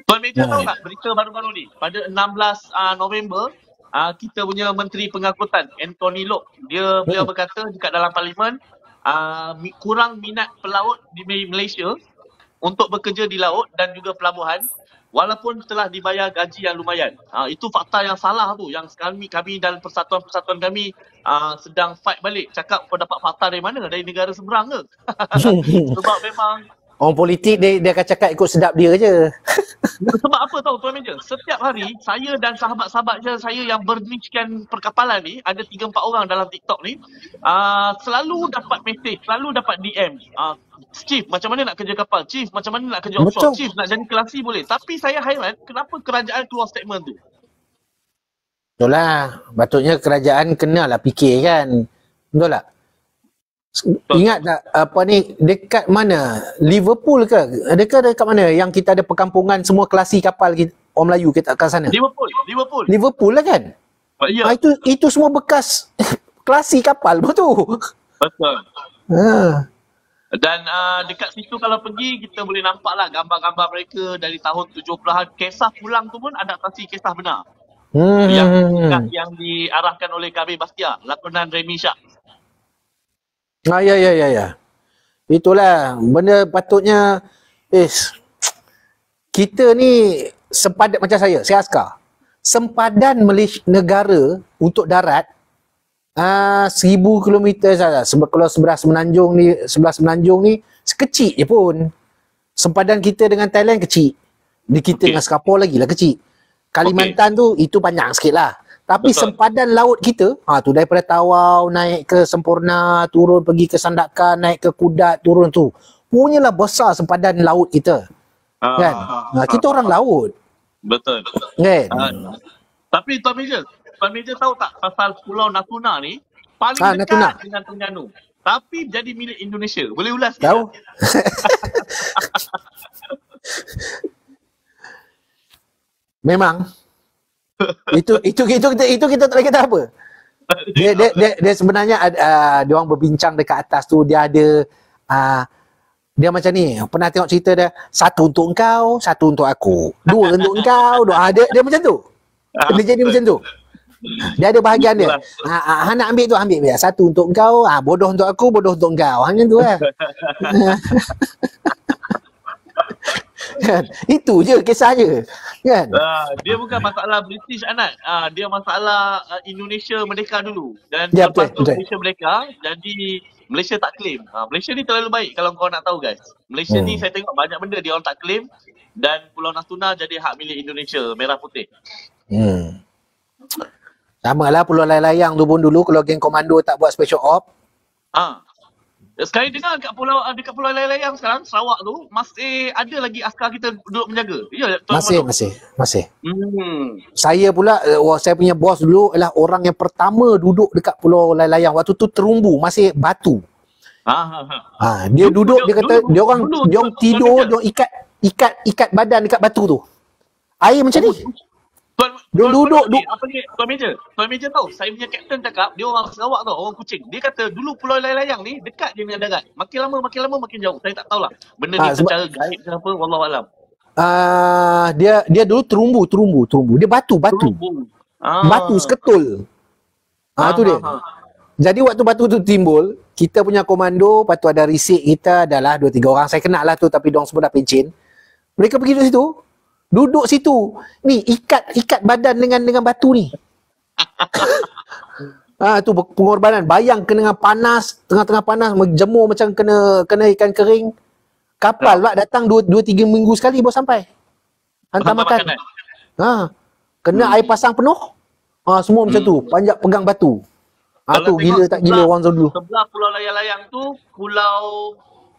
Tuan Media tahu tak berita baru-baru ni? Pada 16 uh, ah, November, uh, kita punya Menteri Pengangkutan, Anthony Lok, dia oh. beliau berkata dekat dalam parlimen, uh, kurang minat pelaut di Malaysia untuk bekerja di laut dan juga pelabuhan walaupun telah dibayar gaji yang lumayan. Uh, itu fakta yang salah tu yang kami, kami dan persatuan-persatuan kami uh, sedang fight balik. Cakap kau dapat fakta dari mana? Dari negara seberang ke? (laughs) (laughs) Sebab memang Orang politik dia, dia akan cakap ikut sedap dia je. Ya, sebab apa tahu Tuan Manager? Setiap hari saya dan sahabat-sahabat saya yang berdirikan perkapalan ni, ada 3-4 orang dalam TikTok ni, uh, selalu dapat mesej, selalu dapat DM. Uh, ah, Chief, macam mana nak kerja kapal? Chief, macam mana nak kerja offshore? Chief, nak jadi kelasi boleh. Tapi saya highlight, kenapa kerajaan keluar statement tu? Betul lah. Patutnya kerajaan kenalah fikir kan. Betul tak? Ingat tak apa ni dekat mana? Liverpool ke? Dekat dekat mana yang kita ada perkampungan semua kelasi kapal kita, orang Melayu kita kat sana? Liverpool, Liverpool. Liverpool lah kan? Ya. Ha, itu itu semua bekas (laughs) kelasi kapal betul. Betul. Ha. Dan uh, dekat situ kalau pergi kita boleh nampak lah gambar-gambar mereka dari tahun 70-an kisah pulang tu pun ada adaptasi kisah benar. Hmm. hmm yang, hmm, hmm. yang diarahkan oleh Kabir Bastia, lakonan Remy Shah. Ah, ya, ya, ya, ya. Itulah benda patutnya is eh, kita ni sempadan macam saya, saya askar. Sempadan Malaysia, negara untuk darat ah, seribu kilometer saja. Kalau sebelah semenanjung ni, sebelah semenanjung ni sekecil je pun. Sempadan kita dengan Thailand kecil. Di kita okay. dengan Singapura lagi lah kecil. Kalimantan okay. tu itu panjang sikit lah. Tapi Betul. sempadan laut kita, ha tu daripada Tawau naik ke Sempurna, turun pergi ke Sandakan, naik ke Kudat, turun tu. Punyalah besar sempadan laut kita. Ah, kan? Ah, ha, kan? Ha, ha, kita ha, orang ha, laut. Betul. Kan? Ha, tapi Tuan Major, Tuan Major tahu tak pasal Pulau Natuna ni paling ha, dekat Natuna. dengan Tengganu. Tapi jadi milik Indonesia. Boleh ulas? Tahu. (laughs) Memang itu, itu itu itu kita itu kita tak kata apa. Dia, dia, dia, dia sebenarnya ada uh, dia orang berbincang dekat atas tu dia ada uh, dia macam ni pernah tengok cerita dia satu untuk engkau satu untuk aku dua untuk engkau dua ada ah, dia macam tu ah, dia jadi macam tu dia ada bahagian dia ha, ha, ha nak ambil tu ambil dia satu untuk engkau ha, bodoh untuk aku bodoh untuk engkau hanya tu lah (laughs) kan itu je kisahnya kan uh, dia bukan masalah british anak uh, dia masalah uh, indonesia merdeka dulu dan yeah, lepas betul, tu indonesia merdeka jadi malaysia tak claim uh, malaysia ni terlalu baik kalau kau nak tahu guys malaysia hmm. ni saya tengok banyak benda dia orang tak claim dan pulau natuna jadi hak milik indonesia merah putih hmm sama lah pulau layang tu pun dulu kalau geng komando tak buat special op ah uh. Sekali dengar dekat pulau ah, dekat pulau layang-layang sekarang Sarawak tu masih ada lagi askar kita duduk menjaga. Ya tuan masih tuan. masih masih. Hmm. Saya pula eh, saya punya bos dulu ialah orang yang pertama duduk dekat pulau layang-layang waktu tu terumbu masih batu. Ah, ah, ah. ah dia duduk, duduk dia kata duduk, dia orang dia tidur dia ikat ikat ikat badan dekat batu tu. Air macam ni. Oh, Tuan, dia tuan, duduk duduk apa ni? Tuan Major. Tuan Major tahu saya punya kapten cakap dia orang Sarawak tau, orang kucing. Dia kata dulu Pulau Layang-layang ni dekat je dengan darat. Makin lama makin lama makin jauh. Saya tak tahulah. Benda ha, ni sebab, secara gaib ke apa wallahu alam. Uh, ah, dia dia dulu terumbu terumbu terumbu. Dia batu batu. Terumbu. Ah. Batu ah. seketul. Ah, ah tu dia. Ah, ah. Jadi waktu batu tu timbul, kita punya komando, Patut ada risik kita adalah dua tiga orang. Saya kenal lah tu tapi dong semua dah pencin. Mereka pergi ke situ, Duduk situ. Ni ikat ikat badan dengan dengan batu ni. (laughs) ah tu pengorbanan. Bayang kena dengan panas, tengah-tengah panas menjemur macam kena kena ikan kering. Kapal pula datang 2 2 3 minggu sekali baru sampai. Hantar makan. Ha. Kena hmm. air pasang penuh. Ha semua hmm. macam tu. Hmm. Panjat pegang batu. Ha tu gila tak gila orang dulu. Sebelah pulau layang-layang tu pulau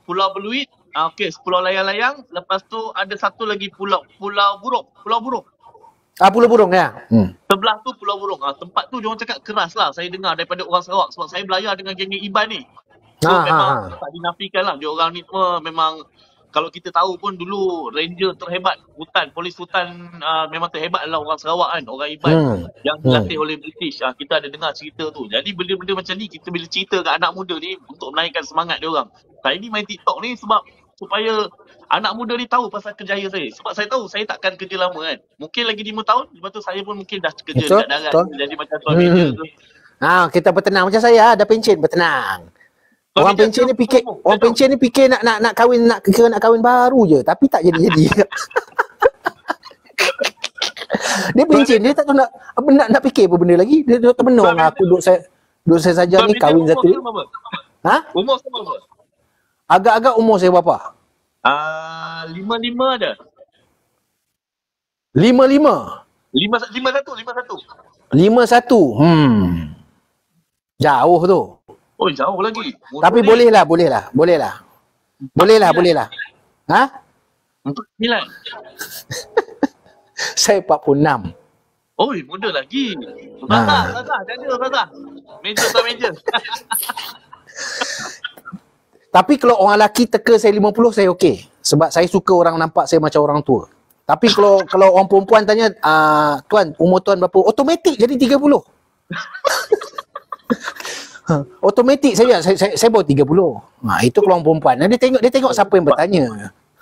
Pulau Beluit Ah, okey, Pulau Layang-Layang. Lepas tu ada satu lagi pulau, Pulau Burung. Pulau Burung. Ah, Pulau Burung ya. Hmm. Sebelah tu Pulau Burung. Ah, tempat tu jangan cakap keras lah. Saya dengar daripada orang Sarawak sebab saya belayar dengan geng Iban ni. So, ah, memang ah, ah, tak dinafikan lah. Dia orang ni semua memang kalau kita tahu pun dulu ranger terhebat hutan, polis hutan uh, memang terhebat lah orang Sarawak kan, orang Iban hmm. yang dilatih hmm. oleh British. Uh, kita ada dengar cerita tu. Jadi benda-benda macam ni kita bila cerita kat anak muda ni untuk menaikkan semangat dia orang. Tapi ni main TikTok ni sebab supaya anak muda ni tahu pasal kerjaya saya. Sebab saya tahu saya takkan kerja lama kan. Mungkin lagi 5 tahun, lepas tu saya pun mungkin dah kerja betul, dekat darat. Betul. Jadi macam tuan hmm. media tu. Ha, kita bertenang macam saya, ada pencin bertenang. Tuan orang pencin ni fikir, pun, orang pencin ni fikir nak nak nak kahwin, nak kira nak kahwin baru je. Tapi tak jadi-jadi. (laughs) dia pencin, dia tak tahu nak, nak, nak fikir apa benda lagi. Dia, dia termenung aku duduk saya. Duduk saya saja ni kahwin satu. Ha? Umur sama apa? Agak-agak umur saya berapa? Uh, ah, lima ada. lima satu. Lima satu. Hmm. Jauh tu. Oh, jauh lagi. Bo- Tapi boleh bolehlah bolehlah bolehlah bolehlah. lah. Boleh lah, boleh lah. Ha? Untuk 9. Oh, muda lagi. Razah, ha. Razah, jangan dia Razah. Major tak major. (laughs) Tapi kalau orang lelaki teka saya lima puluh saya okey sebab saya suka orang nampak saya macam orang tua. Tapi kalau (laughs) kalau orang perempuan tanya ah, tuan umur tuan berapa automatik jadi tiga puluh. (laughs) Automatik saya saya saya, saya baru 30. Ha nah, itu kalau orang perempuan. Nah, dia tengok dia tengok siapa yang bertanya.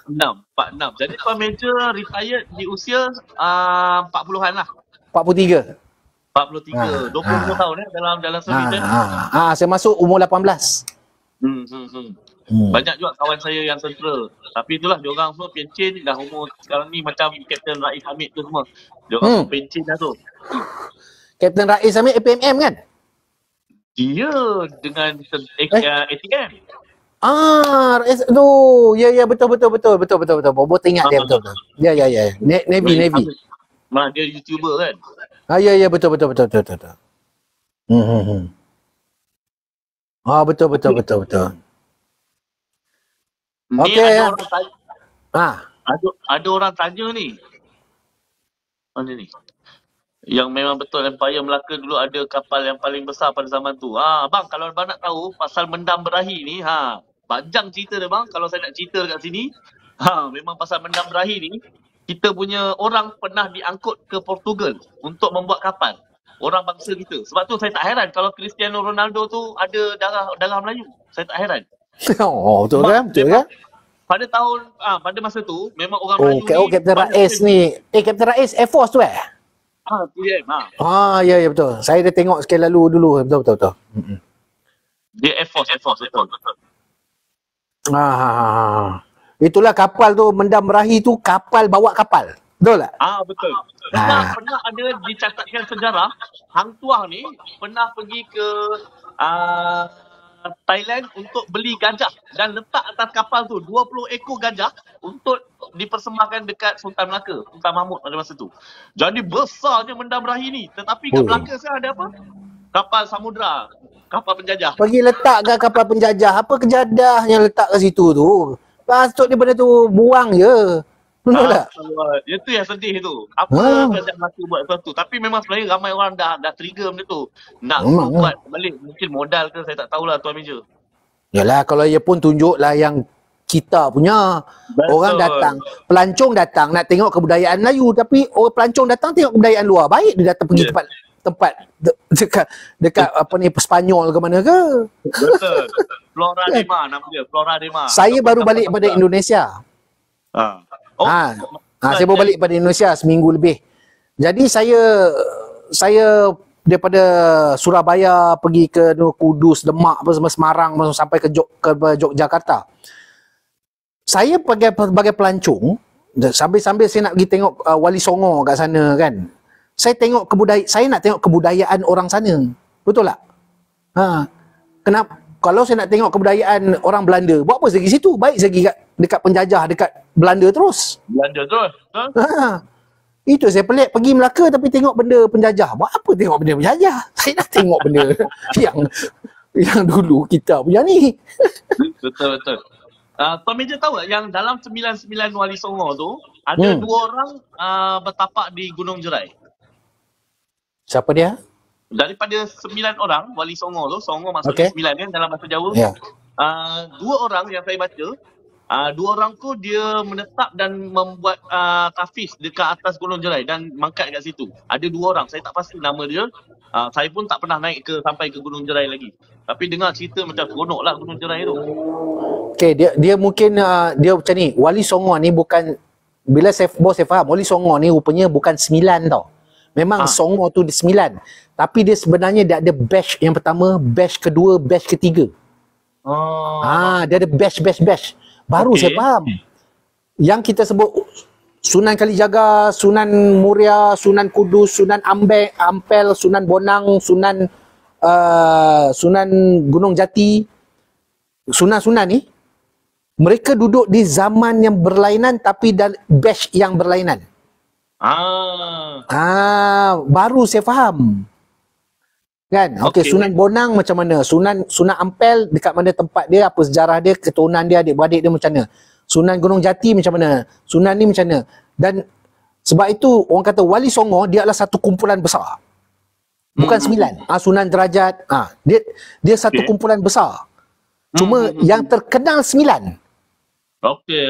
Empat enam. Jadi tuan major retired di usia a uh, 40-an lah. 43. 43. Ha, 20 ha. tahun eh dalam dalam Sweden. Ah ha, ha. saya masuk umur lapan belas. Hmm, hmm, hmm. Hmm. Banyak juga kawan saya yang tentera. Tapi itulah dia orang semua pencen dah umur sekarang ni macam Kapten Rais Hamid tu semua. Dia orang hmm. pencen dah tu. Kapten Rais Hamid APMM kan? Dia dengan ATM. Ah, Rais tu. Ya ya betul betul betul betul betul betul. Bobo tengok dia betul betul. Ya ya ya. Navy Navy. Mak dia YouTuber kan? Ah ya ya betul betul betul betul betul. Hmm hmm hmm. Ah betul betul betul betul. betul. Okay. ada ya. orang tanya. Ah. Ada, ada orang tanya ni. Mana ni? Yang memang betul Empire Melaka dulu ada kapal yang paling besar pada zaman tu. Ah, ha, bang kalau abang nak tahu pasal mendam berahi ni, ha, panjang cerita dia bang. Kalau saya nak cerita dekat sini, ha, memang pasal mendam berahi ni, kita punya orang pernah diangkut ke Portugal untuk membuat kapal. Orang bangsa kita. Sebab tu saya tak heran kalau Cristiano Ronaldo tu ada darah darah Melayu. Saya tak heran. (laughs) Oh, betul kan? Betul kan? Pada tahun ah pada masa tu memang orang oh, Melayu oh, ni Captain raiz ni. Eh Captain Raes Air Force tu eh? Ah, tu ya. Ah. ah, ya ya betul. Saya dah tengok sekali lalu dulu. Betul betul betul. Dia Air Force, Air Force, Air Force. Ah, ha, ha, ha, Itulah kapal tu mendam rahi tu kapal bawa kapal. Betul tak? Ah, betul. Ah, Ah. Pernah ada dicatatkan sejarah Hang Tuah ni pernah pergi ke uh, Uh, Thailand untuk beli gajah dan letak atas kapal tu 20 ekor gajah untuk dipersembahkan dekat Sultan Melaka, Sultan Mahmud pada masa tu. Jadi besarnya benda merahi ni. Tetapi kat oh. Melaka saya ada apa? Kapal samudra, kapal penjajah. Pergi letak kat kapal penjajah. Apa kejadah yang letak kat situ tu? Pasuk dia benda tu buang je. Betul tak? Dia tu yang sedih tu. Apa wow. kerajaan Melaka buat sesuatu? Tapi memang sebenarnya ramai orang dah dah trigger benda tu. Nak memang, buat lah. balik mungkin modal ke saya tak tahulah Tuan Major. Yalah kalau ia pun tunjuklah yang kita punya Betul. orang datang, pelancong datang nak tengok kebudayaan Melayu tapi orang pelancong datang tengok kebudayaan luar. Baik dia datang pergi yeah. tempat tempat de- dekat dekat Betul. apa ni Sepanyol ke mana ke? Betul. Flora kan? de Mar nama dia, Flora de Mar. Saya Tepuk baru balik pada Indonesia. Ah. Oh. Ha. Ha, saya baru balik pada Indonesia seminggu lebih. Jadi saya saya daripada Surabaya pergi ke Kudus, Demak, apa Semarang sampai ke Jog ke Jogjakarta. Saya pergi sebagai pelancong sambil-sambil saya nak pergi tengok uh, Wali Songo kat sana kan. Saya tengok kebudaya, saya nak tengok kebudayaan orang sana. Betul tak? Ha. Kenapa kalau saya nak tengok kebudayaan orang Belanda, buat apa saya situ? Baik saya pergi kat dekat penjajah dekat Belanda terus. Belanda terus. Huh? Ha? ha. Itu saya pelik pergi Melaka tapi tengok benda penjajah. Buat apa tengok benda penjajah? (laughs) Saya nak tengok benda (laughs) yang yang dulu kita punya ni. (laughs) betul betul. Ah uh, Major tahu yang dalam 99 Wali Songo tu ada hmm. dua orang uh, bertapak di Gunung Jerai. Siapa dia? Daripada sembilan orang Wali Songo tu, Songo maksudnya okay. 9 kan dalam bahasa Jawa. Yeah. Ya. Uh, dua orang yang saya baca Uh, dua orang tu dia menetap dan membuat uh, ah, tafis dekat atas Gunung Jerai dan mangkat dekat situ. Ada dua orang, saya tak pasti nama dia. Uh, saya pun tak pernah naik ke sampai ke Gunung Jerai lagi. Tapi dengar cerita macam seronok lah Gunung Jerai tu. Okay, dia, dia mungkin, uh, dia macam ni, Wali Songo ni bukan, bila saya, bos saya faham, Wali Songo ni rupanya bukan sembilan tau. Memang ha. Songo tu dia sembilan. Tapi dia sebenarnya dia ada batch yang pertama, batch kedua, batch ketiga. Oh. Ah, dia ada batch, batch, batch baru okay. saya faham. Yang kita sebut Sunan Kalijaga, Sunan Muria, Sunan Kudus, Sunan Ambe, Ampel, Sunan Bonang, Sunan uh, Sunan Gunung Jati, Sunan-sunan ni mereka duduk di zaman yang berlainan tapi dalam batch yang berlainan. Ah. Ah, baru saya faham. Kan? Okey, okay, Sunan Bonang macam mana? Sunan Sunan Ampel dekat mana tempat dia? Apa sejarah dia? Keturunan dia, adik-beradik dia macam mana? Sunan Gunung Jati macam mana? Sunan ni macam mana? Dan sebab itu orang kata Wali Songo dia adalah satu kumpulan besar. Bukan hmm. sembilan. Ah ha, Sunan Derajat, ah ha, dia dia satu okay. kumpulan besar. Hmm, Cuma hmm. hmm yang hmm. terkenal sembilan. Okay.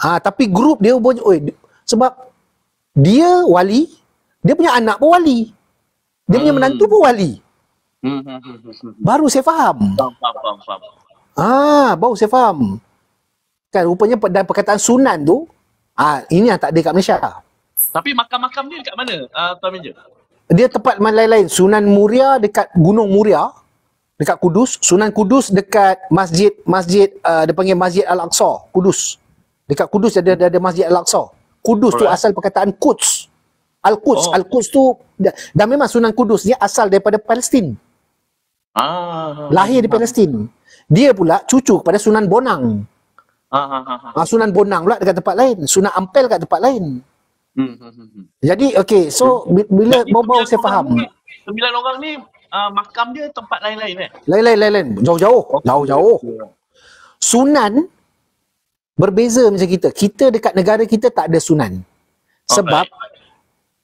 Ah ha, tapi grup dia pun oi sebab dia wali, dia punya anak pun wali. Dia punya menantu pun wali. Hmm, hmm, hmm, baru saya faham. Faham, faham, faham. Ah, baru saya faham. Kan rupanya dan perkataan sunan tu ah ini yang tak ada kat Malaysia. Tapi makam-makam dia dekat mana? Ah uh, Tuan Major. Dia tempat mana lain-lain. Sunan Muria dekat Gunung Muria dekat Kudus, Sunan Kudus dekat masjid masjid uh, dia Masjid Al-Aqsa, Kudus. Dekat Kudus ada ada, ada Masjid Al-Aqsa. Kudus Alright. tu asal perkataan Quds. Al-Quds, oh. Al-Quds tu dan, memang Sunan Kudus ni asal daripada Palestin. Ah, lahir di Palestin. Dia pula cucu kepada Sunan Bonang. Ah ah, ah, ah, ah, Sunan Bonang pula dekat tempat lain, Sunan Ampel dekat tempat lain. Hmm, hmm, hmm, hmm. Jadi okey, so hmm. bila bau-bau saya faham. Sembilan orang ni uh, makam dia tempat lain-lain eh. Lain-lain, lain-lain, jauh-jauh. Jauh-jauh. Sunan berbeza macam kita. Kita dekat negara kita tak ada Sunan. Sebab okay.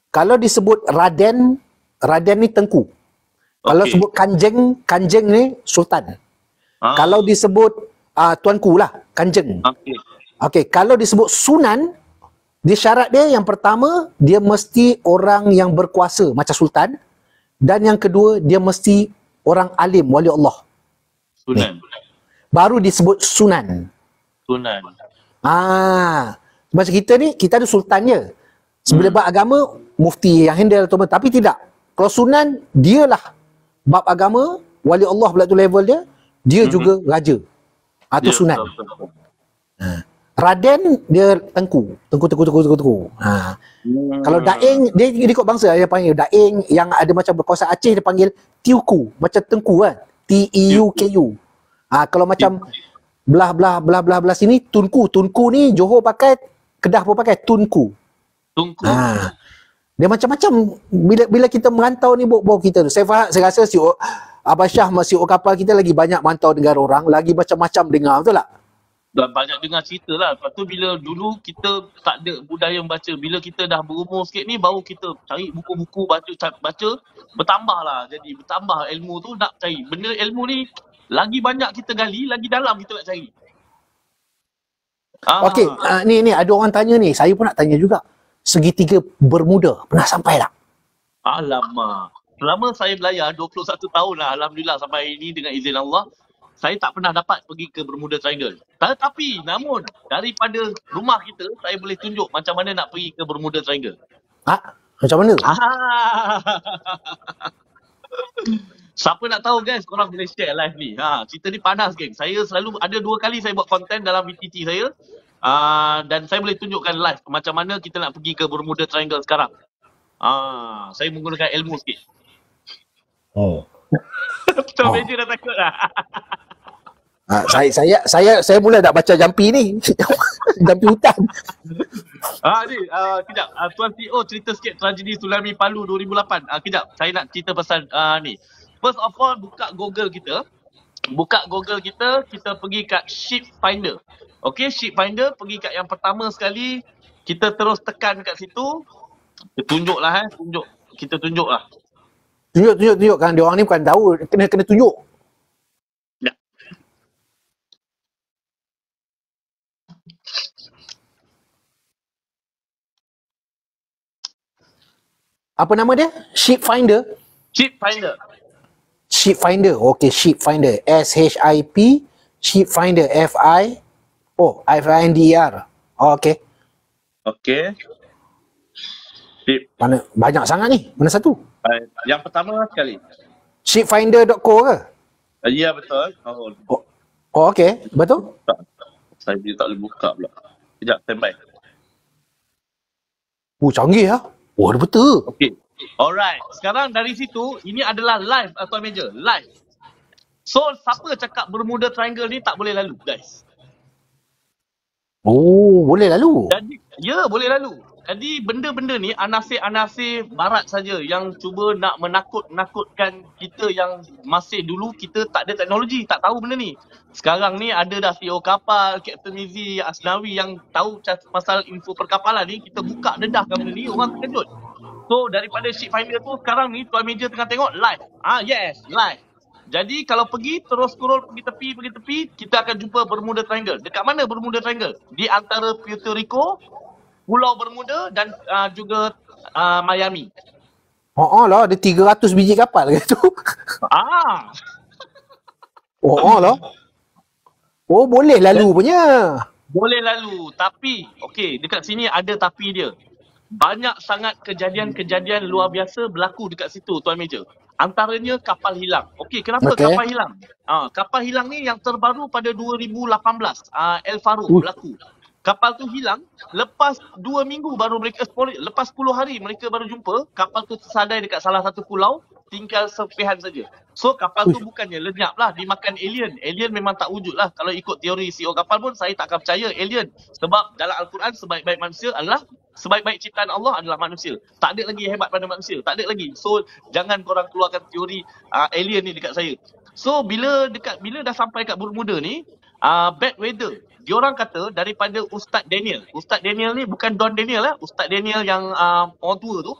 kalau disebut Raden, Raden ni tengku. Okay. Kalau sebut kanjeng, kanjeng ni sultan. Ah. Kalau disebut uh, tuanku lah, kanjeng. Okay. okay. Kalau disebut sunan, dia syarat dia yang pertama, dia mesti orang yang berkuasa macam sultan. Dan yang kedua, dia mesti orang alim, wali Allah. Sunan. Ni. Baru disebut sunan. Sunan. Ah, Macam kita ni, kita ada sultannya. Sebelum hmm. agama, mufti yang handle. Tapi tidak. Kalau sunan, dialah bab agama, wali Allah pula tu level dia, dia hmm. juga raja. Atau yeah, sunat. Ha. Raden dia tengku, tengku tengku tengku tengku. tengku. Ha. Hmm. Kalau daing dia, dia ikut bangsa dia panggil daing yang ada macam berkuasa Aceh dia panggil tiuku, macam tengku kan. T E U K U. Ah kalau macam belah belah belah belah belah sini tunku, tunku ni Johor pakai, Kedah pun pakai tunku. Tunku. Ha. Dia macam-macam bila bila kita merantau ni bawa kita tu. Saya faham, saya rasa si e Abah Syah masih e kapal kita lagi banyak merantau negara orang, lagi macam-macam dengar betul tak? Dan banyak dengar cerita lah. Lepas tu bila dulu kita tak ada budaya membaca. Bila kita dah berumur sikit ni baru kita cari buku-buku baca, baca bertambah lah. Jadi bertambah ilmu tu nak cari. Benda ilmu ni lagi banyak kita gali, lagi dalam kita nak cari. Ah. Okey, ah. uh, ni ni ada orang tanya ni. Saya pun nak tanya juga segitiga bermuda pernah sampai tak? Alamak. Selama saya belayar 21 tahun lah Alhamdulillah sampai hari ini dengan izin Allah saya tak pernah dapat pergi ke Bermuda Triangle. Tapi, namun daripada rumah kita saya boleh tunjuk macam mana nak pergi ke Bermuda Triangle. Ha? Macam mana? Ha. (laughs) Siapa nak tahu guys, korang boleh share live ni. Ha, cerita ni panas geng. Saya selalu ada dua kali saya buat konten dalam VTT saya uh, dan saya boleh tunjukkan live macam mana kita nak pergi ke Bermuda Triangle sekarang. Uh, saya menggunakan ilmu sikit. Oh. (laughs) Tom oh. dah takut lah. Ha, saya saya saya saya mula nak baca jampi ni. (laughs) jampi hutan. Ha ni uh, kejap uh, tuan CEO cerita sikit tragedi tsunami Palu 2008. Ah uh, kejap saya nak cerita pasal uh, ni. First of all buka Google kita buka Google kita, kita pergi kat Ship Finder. Okay, Ship Finder pergi kat yang pertama sekali, kita terus tekan kat situ. Kita tunjuklah eh, tunjuk. Kita tunjuklah. Tunjuk, tunjuk, tunjuk. Kan dia orang ni bukan tahu, kena kena tunjuk. Ya. Apa nama dia? Ship Finder. Ship Finder sheet finder. Okay, sheet finder. S H I P sheet finder F I Oh, I F I N D E R. Okay. Okay. Sheep. Mana banyak sangat ni? Mana satu? Eh, yang pertama sekali. Sheetfinder.co ke? Uh, ya yeah, betul. Oh. Oh, oh okey. Betul? Tak. Saya dia tak boleh buka pula. Sekejap, standby. Oh, canggih lah. Ya? Oh, betul. Okay. Alright. Sekarang dari situ, ini adalah live atau eh, Tuan Major. Live. So, siapa cakap Bermuda Triangle ni tak boleh lalu, guys? Oh, boleh lalu? Jadi, ya, boleh lalu. Jadi, benda-benda ni anasir-anasir barat saja yang cuba nak menakut-nakutkan kita yang masih dulu kita tak ada teknologi, tak tahu benda ni. Sekarang ni ada dah CEO kapal, Captain Izzy, Asnawi yang tahu pasal info perkapalan ni, kita buka dedahkan benda ni, orang terkejut. So daripada Sheikh Fahim tu sekarang ni Tuan Meja tengah tengok live. Ah yes, live. Jadi kalau pergi terus scroll pergi tepi pergi tepi kita akan jumpa Bermuda Triangle. Dekat mana Bermuda Triangle? Di antara Puerto Rico, Pulau Bermuda dan uh, juga uh, Miami. Oh, oh lah, ada 300 biji kapal ke tu? (laughs) Ah. Oh, oh lah. Oh boleh lalu punya. Boleh lalu tapi okey dekat sini ada tapi dia banyak sangat kejadian-kejadian luar biasa berlaku dekat situ Tuan Major. Antaranya kapal hilang. Okey, kenapa okay. kapal hilang? Ah, kapal hilang ni yang terbaru pada 2018, ah El Faro uh. berlaku kapal tu hilang lepas dua minggu baru mereka lepas puluh hari mereka baru jumpa kapal tu tersadai dekat salah satu pulau tinggal sepihan saja. So kapal tu bukannya lenyap lah dimakan alien. Alien memang tak wujud lah. Kalau ikut teori CEO kapal pun saya tak akan percaya alien. Sebab dalam Al-Quran sebaik-baik manusia adalah sebaik-baik ciptaan Allah adalah manusia. Tak ada lagi hebat pada manusia. Tak ada lagi. So jangan korang keluarkan teori uh, alien ni dekat saya. So bila dekat bila dah sampai kat Bermuda ni uh, bad weather. Orang kata daripada Ustaz Daniel. Ustaz Daniel ni bukan Don Daniel lah. Ustaz Daniel yang uh, orang tua tu.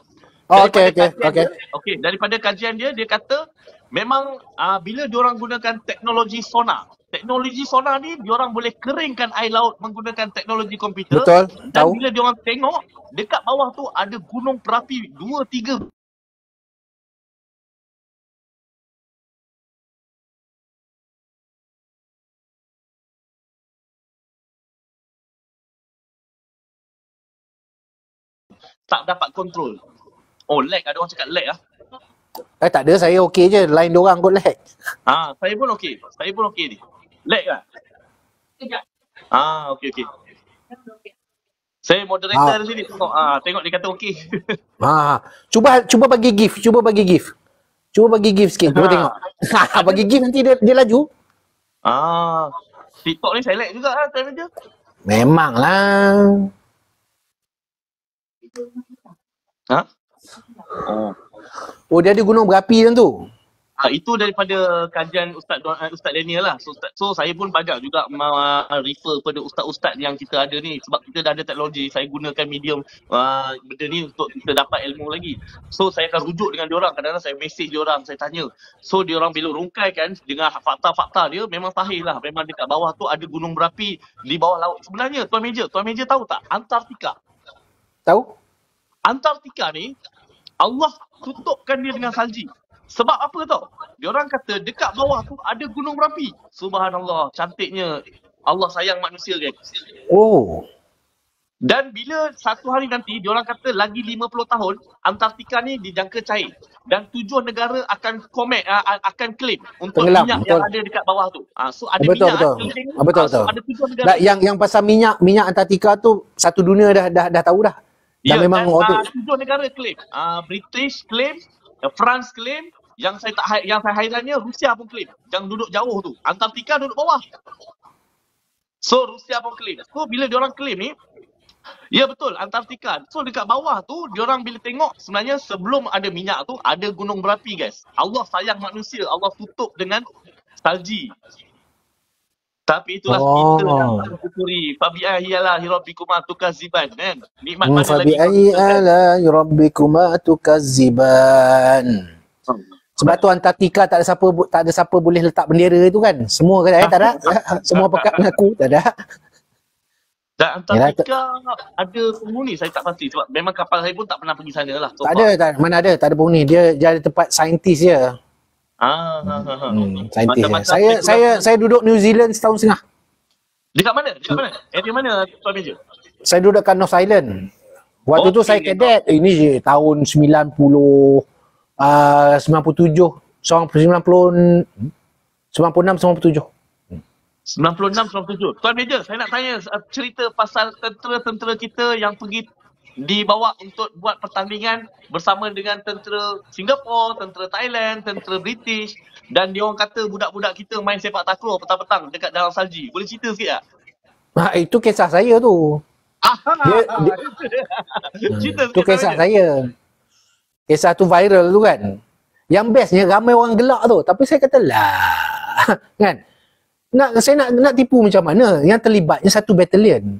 Oh, okay, okay, okay. Dia, okay, daripada kajian dia, dia kata memang uh, bila orang gunakan teknologi sonar, teknologi sonar ni orang boleh keringkan air laut menggunakan teknologi komputer. Betul, dan tahu. Dan bila orang tengok, dekat bawah tu ada gunung berapi dua tiga. tak dapat control. Oh lag ada orang cakap lag lah. Eh tak saya okey je line dia orang kot lag. Ha saya pun okey. Saya pun okey ni. Lag lah. ah. Ha okey okey. Saya moderator ha. sini tengok ah ha, tengok dia kata okey. ha (laughs) cuba cuba bagi gif, cuba bagi gif. Cuba bagi gif sikit, cuba ha. tengok. Ha, (laughs) bagi gif nanti dia, dia laju. Ah, ha. TikTok ni saya lag juga lah, time dia. Memanglah. Ha? Oh. Oh dia ada gunung berapi macam tu. Ha, itu daripada kajian Ustaz eh, Ustaz Daniel lah. So, Ustaz, so saya pun banyak juga ma- ma- refer kepada ustaz-ustaz yang kita ada ni sebab kita dah ada teknologi saya gunakan medium uh, benda ni untuk kita dapat ilmu lagi. So saya akan rujuk dengan diorang kadang-kadang saya message diorang saya tanya. So diorang bila rungkai kan dengan fakta-fakta dia memang sahih lah memang dekat bawah tu ada gunung berapi di bawah laut. Sebenarnya tuan meja, tuan meja tahu tak Antartika? Tahu? Antartika ni Allah tutupkan dia dengan salji. Sebab apa tau? Orang kata dekat bawah tu ada gunung berapi. Subhanallah, cantiknya Allah sayang manusia kan. Oh. Dan bila satu hari nanti orang kata lagi 50 tahun Antartika ni dijangka cair dan tujuh negara akan komen uh, akan claim untuk Tenggelam, minyak betul. yang ada dekat bawah tu. Ha, so ada betul, minyak betul. Ada, betul, ha, so ada tujuh negara. Lah, yang yang pasal minyak minyak Antartika tu satu dunia dah dah dah tahu dah. Ya, yeah, memang waktu uh, negara claim. Uh, British claim, uh, France claim, yang saya tak yang saya hairannya Rusia pun claim. Yang duduk jauh tu, Antartika duduk bawah. So Rusia pun claim. So bila dia orang claim ni, ya betul Antartika. So dekat bawah tu dia orang bila tengok sebenarnya sebelum ada minyak tu ada gunung berapi guys. Allah sayang manusia, Allah tutup dengan salji. Tapi itulah oh. kita dalam syukuri. Fabi ayala ya rabbikuma tukaziban. Kan? Nikmat hmm, mana Fabi lagi? Fabi ayala rabbikuma tukaziban. Ya sebab tu Antartika tak ada siapa tak ada siapa boleh letak bendera tu kan. Semua kata eh, tak ada. (laughs) Semua pekat mengaku tak ada. Dan Antartika ada penghuni saya tak pasti sebab memang kapal saya pun tak pernah pergi sana lah. Tak ada, tak, mana ada, tak ada penghuni. Dia, dia ada tempat saintis je. Ah, hmm, ha, ha. ha, ha. Hmm, macam saya saya, saya saya duduk New Zealand setahun setengah. Di mana? di mana? di mana Tuan Saya duduk kat North Island. Waktu okay, tu saya cadet. Eh, ini je, tahun 90 uh, 97. Seorang 90 96 97. 96 97. Tuan Major, saya nak tanya eh, cerita pasal tentera-tentera kita yang pergi dibawa untuk buat pertandingan bersama dengan tentera Singapura, tentera Thailand, tentera British dan dia orang kata budak-budak kita main sepak takraw petang-petang dekat dalam salji. Boleh cerita sikit tak? Ha, itu kisah saya tu. Dia, (laughs) dia, cerita hmm. itu kisah saya. saya. Kisah tu viral tu kan. Yang bestnya ramai orang gelak tu. Tapi saya kata lah. (laughs) kan? Nak, saya nak, nak tipu macam mana? Yang terlibatnya satu battalion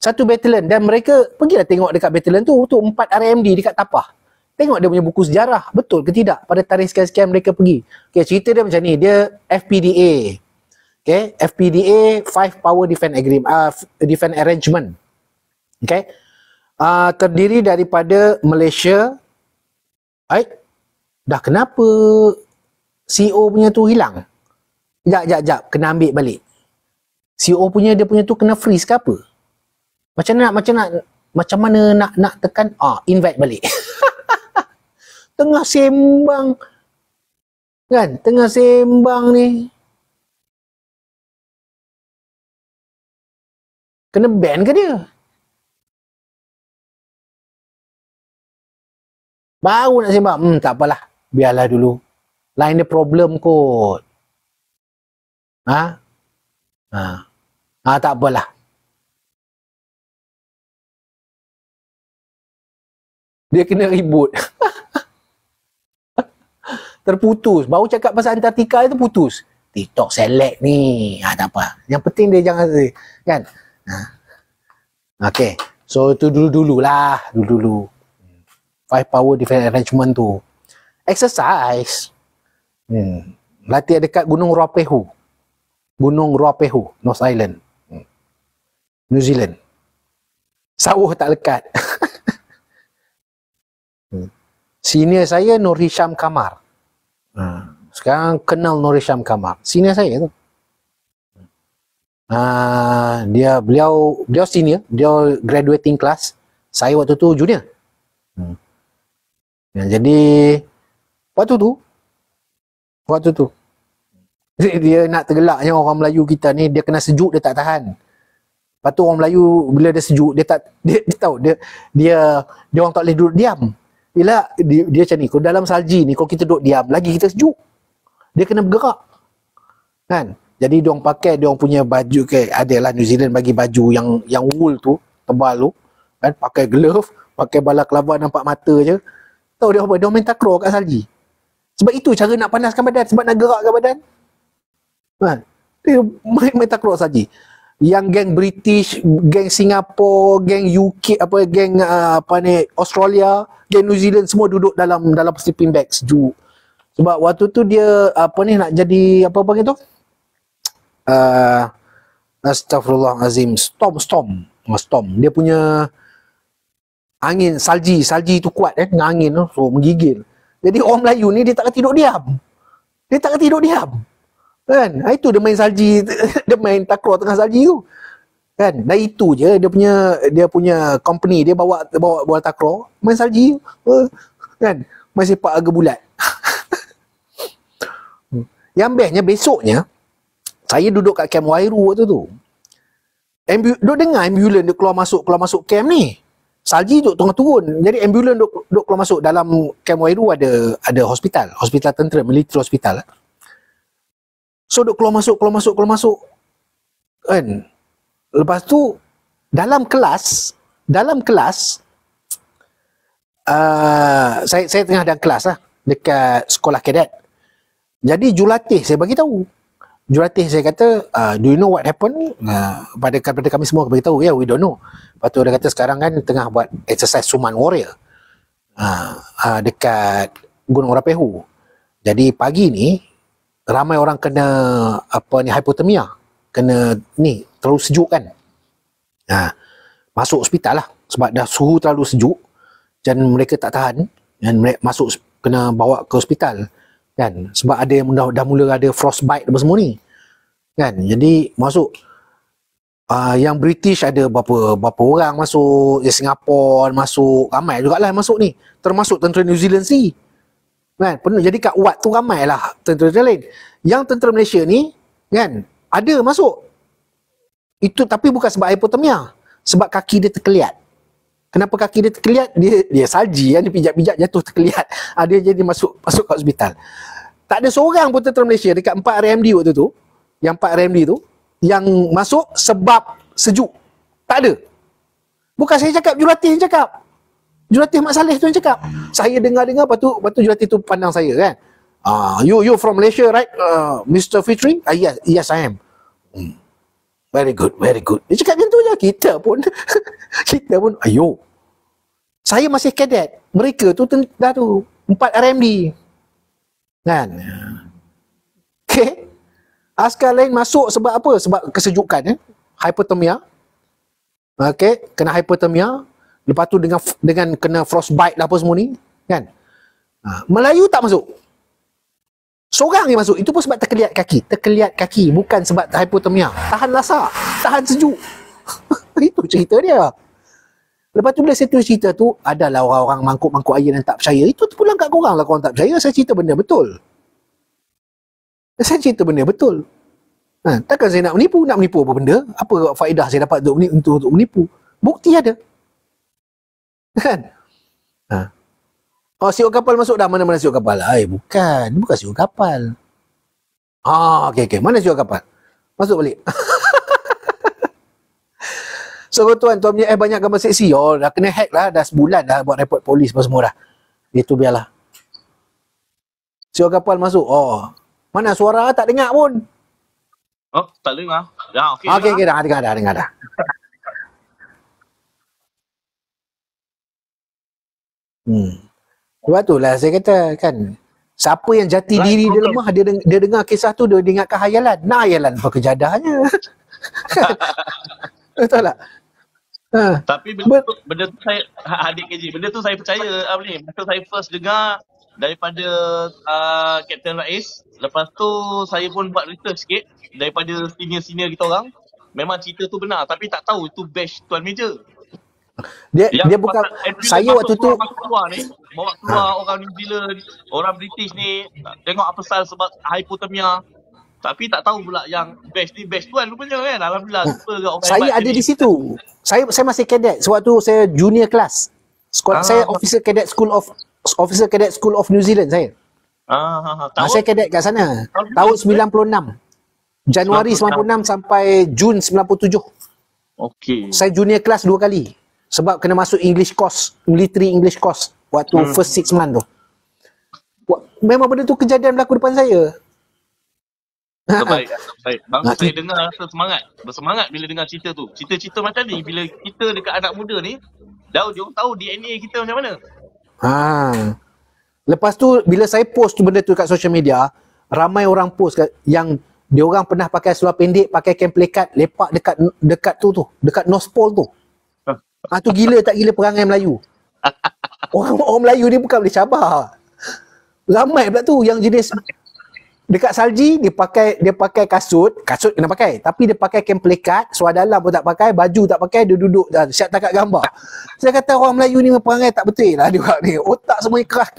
satu battalion dan mereka pergilah tengok dekat battalion tu tu empat RMD dekat tapah tengok dia punya buku sejarah betul ke tidak pada tarikh sekian-sekian mereka pergi okay, cerita dia macam ni dia FPDA okay, FPDA Five Power Defense Agreement uh, Defense Arrangement okay. uh, ah, terdiri daripada Malaysia Eh, dah kenapa CEO punya tu hilang? Jap jap jap Kena ambil balik. CEO punya, dia punya tu kena freeze ke apa? Macam mana nak macam nak macam mana nak nak tekan ah invite balik. (laughs) tengah sembang kan tengah sembang ni kena ban ke dia baru nak sembang hmm tak apalah biarlah dulu lain dia problem kot ha ha, ha tak apalah dia kena ribut (laughs) terputus baru cakap pasal Antartika itu putus TikTok select ni ha, tak apa yang penting dia jangan kan ha. Okay. so itu dulu-dulu lah dulu-dulu five power defense arrangement tu exercise hmm. latihan dekat gunung Ruapehu gunung Ruapehu North Island hmm. New Zealand sawah tak lekat (laughs) Senior saya Nur Hisham Kamar. Hmm. Sekarang kenal Nur Hisham Kamar. Senior saya tu. Uh, dia beliau beliau senior, dia graduating class. Saya waktu tu junior. Hmm. Ya, jadi waktu tu waktu tu (laughs) dia nak tergelaknya orang Melayu kita ni dia kena sejuk dia tak tahan. Lepas tu orang Melayu bila dia sejuk dia tak (laughs) dia, dia tahu dia dia dia orang tak boleh duduk diam. Bila dia, dia macam ni, kalau dalam salji ni kalau kita duduk diam lagi kita sejuk. Dia kena bergerak. Kan? Jadi dia orang pakai dia orang punya baju ke adalah New Zealand bagi baju yang yang wool tu, tebal tu. Kan? Pakai glove, pakai balaklava nampak mata je. Tahu dia apa? Dia main takraw kat salji. Sebab itu cara nak panaskan badan, sebab nak gerakkan badan. Kan? Dia main, main takraw salji yang geng British, geng Singapura, geng UK, apa geng uh, apa ni Australia, geng New Zealand semua duduk dalam dalam sleeping bags sejuk. Sebab waktu tu dia apa ni nak jadi apa panggil tu? Uh, ah, Astagfirullahalazim, storm storm, ah, storm. Dia punya angin salji, salji tu kuat eh, dengan angin tu, so menggigil. Jadi orang Melayu ni dia tak kena tidur diam. Dia tak kena tidur diam. Kan? Itu dia main salji, (laughs) dia main takraw tengah salji tu. Kan? dah itu je dia punya dia punya company dia bawa bawa bola takraw, main salji. Oh, kan? Main sepak agak bulat. (laughs) Yang bestnya besoknya saya duduk kat camp Wairu waktu tu. Ambul duk dengar ambulans dia keluar masuk keluar masuk camp ni. Salji duk tengah turun. Jadi ambulans duk duk keluar masuk dalam camp Wairu ada ada hospital, hospital tentera, military hospital. Lah. So duk keluar masuk, keluar masuk, keluar masuk. Kan? Lepas tu dalam kelas, dalam kelas uh, saya saya tengah dalam kelas lah dekat sekolah kadet. Jadi jurulatih saya bagi tahu. Jurulatih saya kata, uh, do you know what happened? Uh, pada, pada kami semua bagi tahu, yeah, we don't know. Lepas tu dia kata sekarang kan tengah buat exercise Suman Warrior. Uh, uh, dekat Gunung Rapehu. Jadi pagi ni, ramai orang kena apa ni hipotermia kena ni terlalu sejuk kan ha, masuk hospital lah sebab dah suhu terlalu sejuk dan mereka tak tahan dan mereka masuk kena bawa ke hospital kan sebab ada yang dah, dah mula ada frostbite apa semua ni kan jadi masuk uh, yang British ada berapa berapa orang masuk ya Singapura masuk ramai jugaklah yang masuk ni termasuk tentera New Zealand sih kan penuh jadi kat Wat tu lah tentera-tentera lain yang tentera Malaysia ni kan ada masuk itu tapi bukan sebab hipotermia sebab kaki dia terkeliat kenapa kaki dia terkeliat dia dia salji kan dia pijak-pijak jatuh terkeliat ada (laughs) ah, ha, jadi masuk masuk kat hospital tak ada seorang pun tentera Malaysia dekat empat RMD waktu tu yang empat RMD tu yang masuk sebab sejuk tak ada bukan saya cakap jurulatih yang cakap Jurulatih Mat Saleh tu yang cakap. Saya dengar-dengar lepas tu lepas tu jurulatih tu pandang saya kan. Ah uh, you you from Malaysia right? Uh, ah, Mr. Fitri? Uh, yes, yes I am. Hmm. Very good, very good. Dia cakap macam tu je kita pun. (laughs) kita pun ayo. Saya masih kadet. Mereka tu dah tu 4 RMD. Kan? Okay. Askar lain masuk sebab apa? Sebab kesejukan eh. Hypothermia. Okay. Kena hypothermia. Lepas tu dengan dengan kena frostbite lah apa semua ni, kan? Ha, Melayu tak masuk. Seorang yang masuk. Itu pun sebab terkeliat kaki. Terkeliat kaki. Bukan sebab hipotermia. Tahan lasak. Tahan sejuk. (laughs) itu cerita dia. Lepas tu bila saya tulis cerita tu, adalah orang-orang mangkuk-mangkuk air yang tak percaya. Itu terpulang kat korang lah korang tak percaya. Saya cerita benda betul. Saya cerita benda betul. Ha, takkan saya nak menipu? Nak menipu apa benda? Apa faedah saya dapat untuk, untuk, untuk menipu? Bukti ada. Kan? Ha. Oh, siok kapal masuk dah. Mana-mana siok kapal? Eh, bukan. Bukan siok kapal. Ah, okey, okey. Mana siok kapal? Masuk balik. (laughs) so, kau tuan, tuan punya eh, banyak gambar seksi. Oh, dah kena hack lah. Dah sebulan dah buat report polis pun semua dah. Itu biarlah. Siok kapal masuk. Oh, mana suara? Tak dengar pun. Oh, tak dengar. Dah, okey. Okey, okey. Dah, dengar dah. Dengar dah. Hmm. Sebab lah, saya kata kan siapa yang jati right, diri dia lemah dia, dia dengar kisah tu dia ingatkan hayalan. Nah hayalan apa kejadahnya. (laughs) Betul tak? Ha. Tapi benda tu, benda tu saya ha, adik keji, benda tu saya percaya Abli, ni? Masa saya first dengar daripada uh, Captain Rais, lepas tu saya pun buat research sikit daripada senior-senior kita orang. Memang cerita tu benar tapi tak tahu tu batch tuan meja. Dia yang dia bukan saya waktu keluar, tu masuk keluar ni bawa keluar ha. orang New Zealand, orang British ni tengok apa pasal sebab hypothermia. Tapi tak tahu pula yang best ni best tuan rupanya kan. Alhamdulillah oh, super oh. orang Saya ada di situ. Saya saya masih cadet. Sewaktu so, saya junior class. Squad ha. saya officer cadet school of officer cadet school of New Zealand saya. Ah, ha, ha. ha. Ah, saya cadet kat sana. Tahun 96. Januari 96, 96 sampai Jun 97. Okey. Saya junior class dua kali sebab kena masuk English course, military English course waktu hmm. first six month tu. Memang benda tu kejadian berlaku depan saya. Terbaik, terbaik. Bang, Nanti. Ha, saya dengar rasa semangat. Bersemangat bila dengar cerita tu. Cerita-cerita macam ni, bila kita dekat anak muda ni, dah dia tahu DNA kita macam mana. Ha. Lepas tu, bila saya post tu benda tu kat social media, ramai orang post kat, yang dia orang pernah pakai seluar pendek, pakai kem plekat, lepak dekat dekat tu tu, dekat North Pole tu. Ah tu gila tak gila perangai Melayu. (laughs) Orang orang Melayu ni bukan boleh cabar. Ramai pula tu yang jenis dekat salji dia pakai dia pakai kasut, kasut kena pakai. Tapi dia pakai kain pelikat, seluar dalam pun tak pakai, baju tak pakai, dia duduk dah siap tangkap gambar. Saya kata orang Melayu ni perangai tak betul lah (laughs) dia ni. Otak semua ikrah.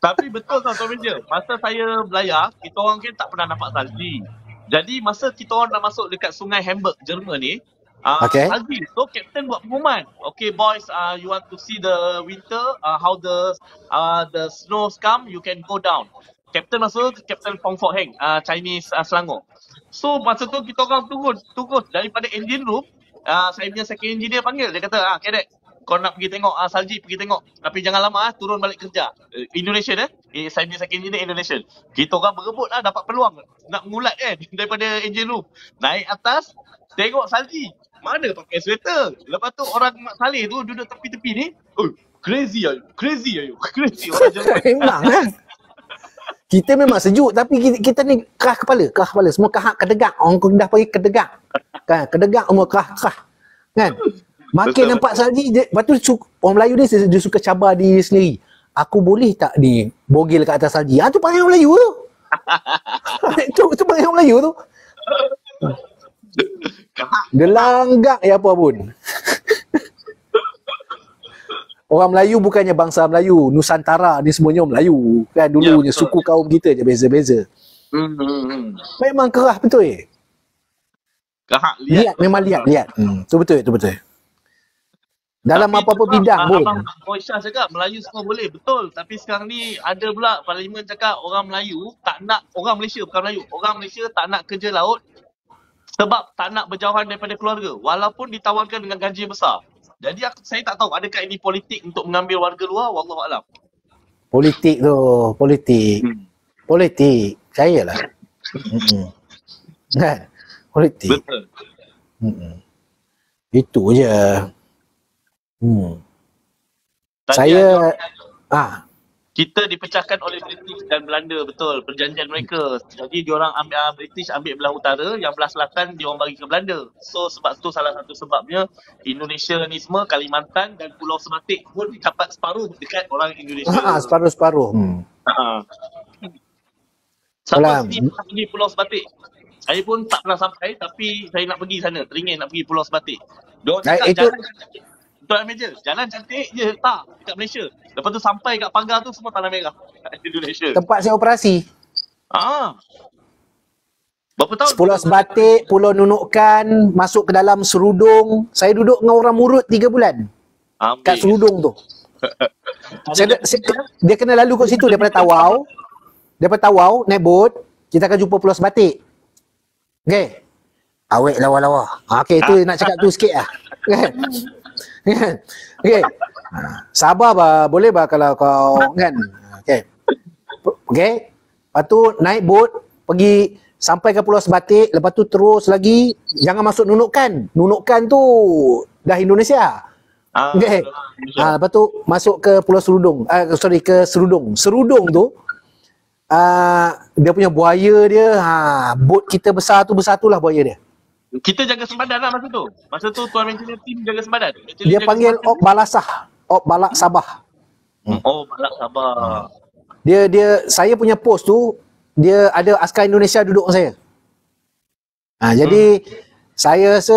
Tapi betul tau Tuan Masa saya belayar, kita orang kan tak pernah nampak salji. Jadi masa kita orang dah masuk dekat sungai Hamburg, Jerman ni, Uh, okay. Hazi, so captain buat pengumuman. Okay boys, uh, you want to see the winter, uh, how the uh, the snows come, you can go down. Captain masa tu, Captain Fong Fok Heng, uh, Chinese uh, Selangor. So masa tu kita orang turun, turun daripada engine room, uh, saya punya second engineer panggil, dia kata, ah, Kedek, kau nak pergi tengok, uh, Salji pergi tengok. Tapi jangan lama, uh, turun balik kerja. Uh, eh, Indonesia eh, eh saya punya second engineer Indonesia. Kita orang berebut lah, uh, dapat peluang nak mengulat kan, eh, (laughs) daripada engine room. Naik atas, tengok Salji, mana pakai sweater? Lepas tu orang Mak Saleh tu duduk tepi-tepi ni. Oh, crazy ayo. Crazy ayo. (laughs) Crazy orang Jerman. Memang lah. Kita memang sejuk tapi kita, kita ni kerah kepala, kerah kepala. Semua kerah kedegak. Orang kau dah pergi kedegak. Kan? Kedegak semua kerah, kerah. Kan? Makin Betul. nampak salji, dia, lepas tu su- orang Melayu ni dia, suka cabar diri sendiri. Aku boleh tak ni bogil kat atas salji? Ah tu panggil orang Melayu tu. itu (laughs) (laughs) tu panggil orang Melayu tu. Gelanggang ya apa pun. Orang Melayu bukannya bangsa Melayu, Nusantara ni semuanya Melayu. Kan dulunya ya, suku kaum kita je beza-beza. Hmm, hmm, hmm. Memang kerah betul eh. Kerah lihat liat memang lihat lihat Hmm, tu betul, tu betul. Dalam apa-apa bidang pun. Abang Moisyah cakap Melayu semua boleh, betul. Tapi sekarang ni ada pula parlimen cakap orang Melayu tak nak, orang Malaysia bukan Melayu, orang Malaysia tak nak kerja laut sebab tak nak berjauhan daripada keluarga walaupun ditawarkan dengan gaji besar. Jadi aku, saya tak tahu adakah ini politik untuk mengambil warga luar wallahu alam. Politik tu, politik. Hmm. Politik, saya lah. Nah, kan? politik. Betul. Hmm. Itu je. Hmm. Tadi saya ah kita dipecahkan oleh British dan Belanda betul perjanjian mereka jadi diorang ambil ah, British ambil belah utara yang belah selatan diorang bagi ke Belanda so sebab tu salah satu sebabnya Indonesia ni semua Kalimantan dan Pulau Sematik pun dapat separuh dekat orang Indonesia Ah separuh-separuh hmm. Ha. Ah. Sampai Alam. sini Pulau Sematik saya pun tak pernah sampai tapi saya nak pergi sana teringin nak pergi Pulau Sematik Dia itu tuan meja. Jalan cantik je tak dekat Malaysia. Lepas tu sampai kat pagar tu semua tanah merah. Indonesia. Tempat saya operasi. Ah. Berapa tahun? Sepuluh sebatik, puluh nunukkan, masuk ke dalam serudung. Saya duduk dengan orang murut tiga bulan. Ambil. Kat serudung tu. (laughs) saya, dia, saya, dia kena lalu kat situ daripada Tawau. Daripada Tawau, naik bot. Kita akan jumpa pulau sebatik. Okay. Awek lawa-lawa. Ha, okay, itu nak cakap tu sikit lah. (laughs) Okay, okey sabar ba boleh bah kalau kau kan Okay, okay. lepas tu naik bot pergi sampai ke pulau sebatik lepas tu terus lagi jangan masuk nunukan nunukan tu dah indonesia ah, okey ha, lepas tu masuk ke pulau serudung uh, sorry ke serudung serudung tu Uh, dia punya buaya dia ha bot kita besar tu bersatulah buaya dia kita jaga sempadan lah masa tu. Masa tu Tuan Manchester team jaga sempadan. dia jaga panggil Ok Balasah. Ok Balak Sabah. Hmm. Oh Balak Sabah. Dia dia saya punya post tu dia ada askar Indonesia duduk dengan saya. Ha, jadi hmm. saya se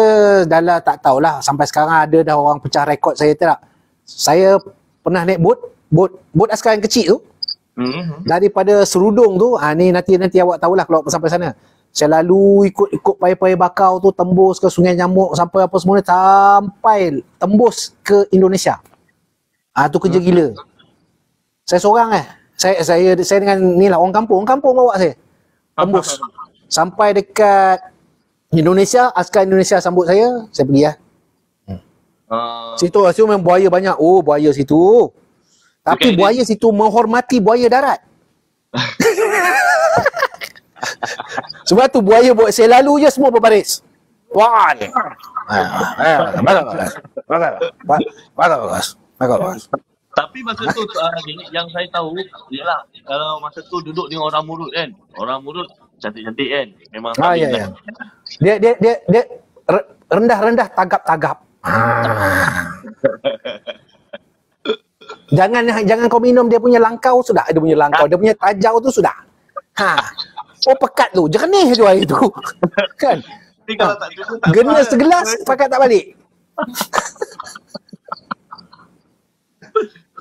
dalam tak tahulah sampai sekarang ada dah orang pecah rekod saya tak. Saya pernah naik boat, boat boat askar yang kecil tu. Hmm. hmm. Daripada serudung tu, ha, ni nanti nanti awak tahulah kalau sampai sana. Saya lalu ikut ikut paya-paya bakau tu tembus ke Sungai Nyamuk sampai apa semua ni sampai tembus ke Indonesia. Ah tu kerja hmm. gila. Saya seorang eh. Saya saya saya dengan ni lah orang kampung, orang kampung bawa saya. Tembus. Sampai dekat Indonesia, askar Indonesia sambut saya, saya pergi lah. Ya. Uh, situ, situ memang buaya banyak. Oh, buaya situ. Tapi okay, buaya dia... situ menghormati buaya darat. (laughs) Sebab tu buaya buat saya lalu je semua berbaris. Wan. Tapi masa tu ah, yang saya tahu ialah kalau masa tu duduk dengan orang murut kan. Orang murut cantik-cantik kan. Memang ah, ya, ya. Dia dia dia dia rendah-rendah tagap-tagap. Ah. (laughs) Jangan jangan kau minum dia punya langkau sudah. Dia punya langkau, dia punya tajau tu sudah. Ha. Oh pekat tu. Jernih tu air tu. (laughs) kan? Tinggal segelas pakat tak balik.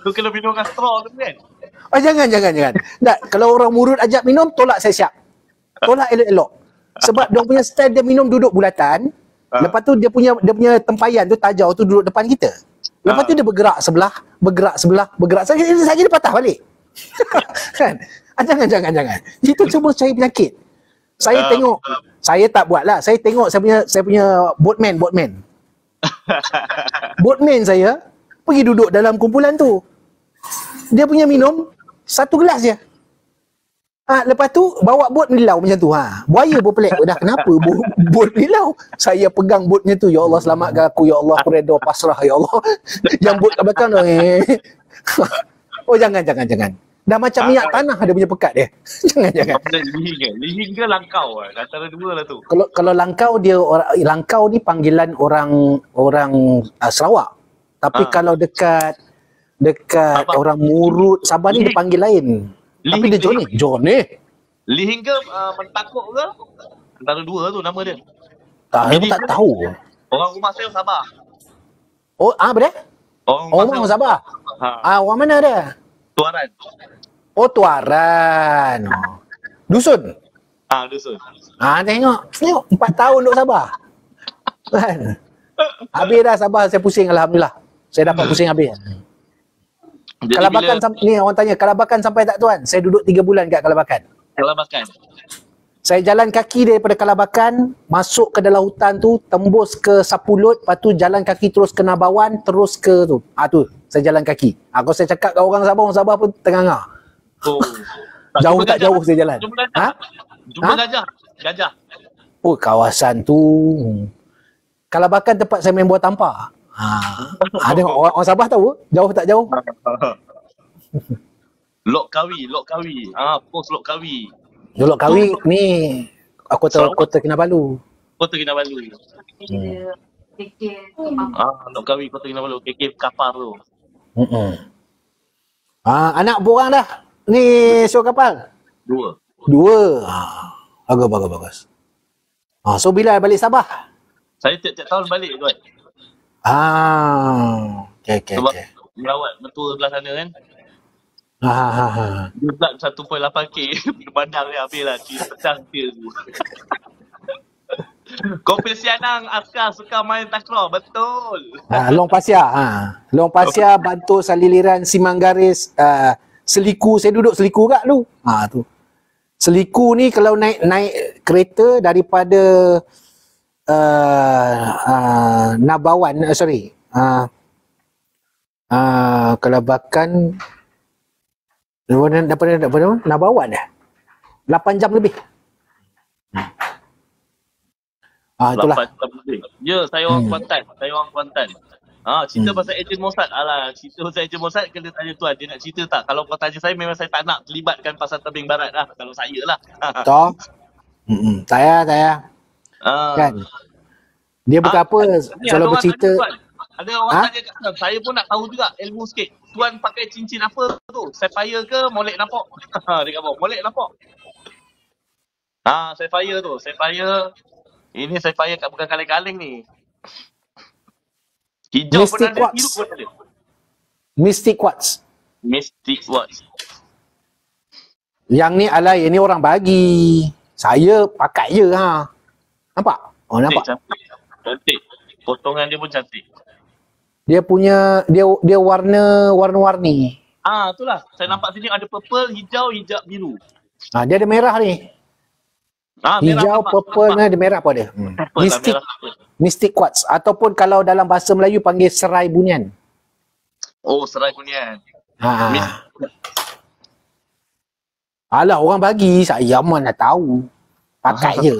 Tu (laughs) kena minum dengan straw tu kan? oh, jangan jangan jangan. Tak kalau orang murid ajak minum tolak saya siap. Tolak elok-elok. Sebab dia punya style dia minum duduk bulatan. Ah. Lepas tu dia punya dia punya tempayan tu tajau tu duduk depan kita. Lepas tu ah. dia bergerak sebelah, bergerak sebelah, bergerak saja saja dia patah balik. (laughs) kan? Ah, jangan jangan jangan itu cuma cari penyakit saya uh, tengok uh, saya tak buat lah saya tengok saya punya saya punya boatman boatman (laughs) boatman saya pergi duduk dalam kumpulan tu dia punya minum satu gelas je ha, lepas tu bawa bot nilau macam tu ha. buaya pun dah kenapa bo- (laughs) bot nilau saya pegang botnya tu ya Allah selamatkan aku ya Allah aku redor pasrah ya Allah (laughs) yang bot kat belakang tu eh. oh jangan jangan jangan Dah macam minyak tanah ada punya pekat dia. (laughs) jangan jangan. Lihing ke langkau eh? Antara dua lah tu. Kalau kalau langkau dia orang eh, langkau ni panggilan orang orang uh, Sarawak. Tapi ha. kalau dekat dekat Sabah. orang Murut, Sabah ni dia panggil lain. Lihing Tapi dia Johnny, Johnny. Lihing ke uh, ah, mentakuk ke? Antara dua tu nama dia. Tak, Lihing aku tak tahu. Orang rumah saya Sabah. Oh, ah, boleh? Orang, orang rumah, rumah oh, Sabah. Ha. Ah, orang mana dia? Tuaran. Oh tuaran. Dusun. Ah ha, dusun. Ah ha, tengok, tengok empat tahun duk Sabah. Kan. habis dah Sabah saya pusing alhamdulillah. Saya dapat pusing habis. Jadi Kalabakan bila... ni orang tanya Kalabakan sampai tak tuan? Saya duduk tiga bulan kat Kalabakan. Kalabakan. Saya jalan kaki daripada Kalabakan, masuk ke dalam hutan tu, tembus ke Sapulut, lepas tu jalan kaki terus ke Nabawan, terus ke tu. Ah ha, tu, saya jalan kaki. Aku ah, ha, saya cakap kat orang Sabah, orang Sabah pun tengah ngah. Tak, jauh tak jauh saya jalan. Cuma gajah. Ha? Cuma ha? gajah. Gajah. Oh, kawasan tu. Kalau bahkan tempat saya main buat tampar. Ha. Ada orang, orang Sabah tahu? Jauh tak jauh? (laughs) Lok Kawi, Lok Kawi. Ah, ha, pos Lok Kawi. Lok, Lok Kawi Lok. ni aku tahu so, Kota Kinabalu. Kota Kinabalu. Hmm. Ah, Lok Kawi Kota Kinabalu, KK kapal tu. Ah, anak borang dah ni show kapal? Dua. Dua. agak ha. bagus, bagus, bagus. Ha, so bila balik Sabah? Saya tiap-tiap tahun balik tuan. Ah, ha. okay, okay, Sebab okay. merawat mentua belah sana kan? Ha ha ha. Dia tak 1.8k berbandang (laughs) dia habis lah cerita pecah tu. (laughs) Kopi Sianang Askar suka main takraw betul. Ha Long Pasia ha. Long Pasia bantu saliliran Simanggaris uh, seliku saya duduk seliku kat tu. Ha tu. Seliku ni kalau naik naik kereta daripada uh, uh, Nabawan uh, sorry. Uh, uh, kalau bahkan daripada daripada, daripada Nabawan dah. Eh? 8 jam lebih. Ah, itulah. Ya, saya orang hmm. Kuantan. Saya orang Kuantan. Ah, ha, cerita hmm. pasal ejen Mossad. Alah, cerita pasal ejen Mossad kena tanya tuan. Dia nak cerita tak? Kalau kau tanya saya, memang saya tak nak terlibatkan pasal tebing barat lah. Kalau saya lah. (laughs) Tak. Hmm, tak payah, tak payah. Ah. kan? Dia bukan ha, apa, kalau bercerita. Ada orang ha? tanya kat saya pun nak tahu juga ilmu sikit. Tuan pakai cincin apa tu? Sapphire ke molek nampak? (laughs) dia kata, molek nampak. Ah, ha, sapphire tu. Sapphire. Ini sapphire kat bukan kaleng-kaleng ni. Hijau Mystic pun Quartz. ada, biru pun ada. Mystic Quartz. Mystic Quartz. Yang ni alai, ini orang bagi. Saya pakai je ha. Nampak? Oh nampak. Cantik. cantik. Potongan dia pun cantik. Dia punya dia dia warna warna-warni. Ah, ha, itulah. Saya nampak sini ada purple, hijau, hijau, biru. Ah, dia ada merah ni. Ah, hijau, merah, purple, merah, ada merah pun ada. Hmm. Purple, lah, mystic, lah, merah. mystic quartz. Ataupun kalau dalam bahasa Melayu panggil serai bunian. Oh, serai bunian. Ha. Ah. Alah, orang bagi. Saya mana tahu. Pakai je.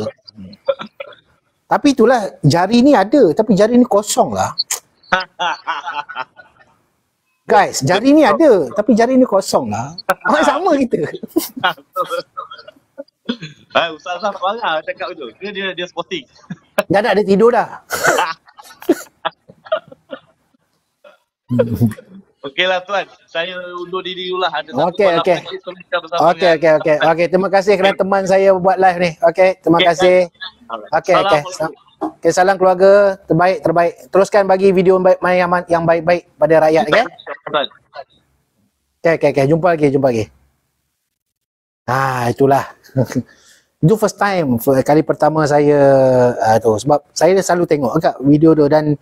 (laughs) tapi itulah, jari ni ada. Tapi jari ni kosong lah. (laughs) Guys, jari ni ada. Tapi jari ni kosong lah. (laughs) Sama kita. Ha, ah, usah-usah tak marah cakap tu. Dia dia dia sporting. (laughs) Dah dah dia tidur dah. (laughs) Okeylah tuan, saya undur diri ulah ada satu okay. Okey okey. Okey okey okey. Okey terima kasih kerana teman saya buat live ni. Okey terima okay, kasih. Okey okey. Okey salam keluarga terbaik terbaik. Teruskan bagi video baik yang, yang baik-baik pada rakyat okey. Okey okey okey jumpa lagi jumpa lagi. Ha itulah. (laughs) itu first time first, kali pertama saya uh, tu sebab saya selalu tengok agak video tu dan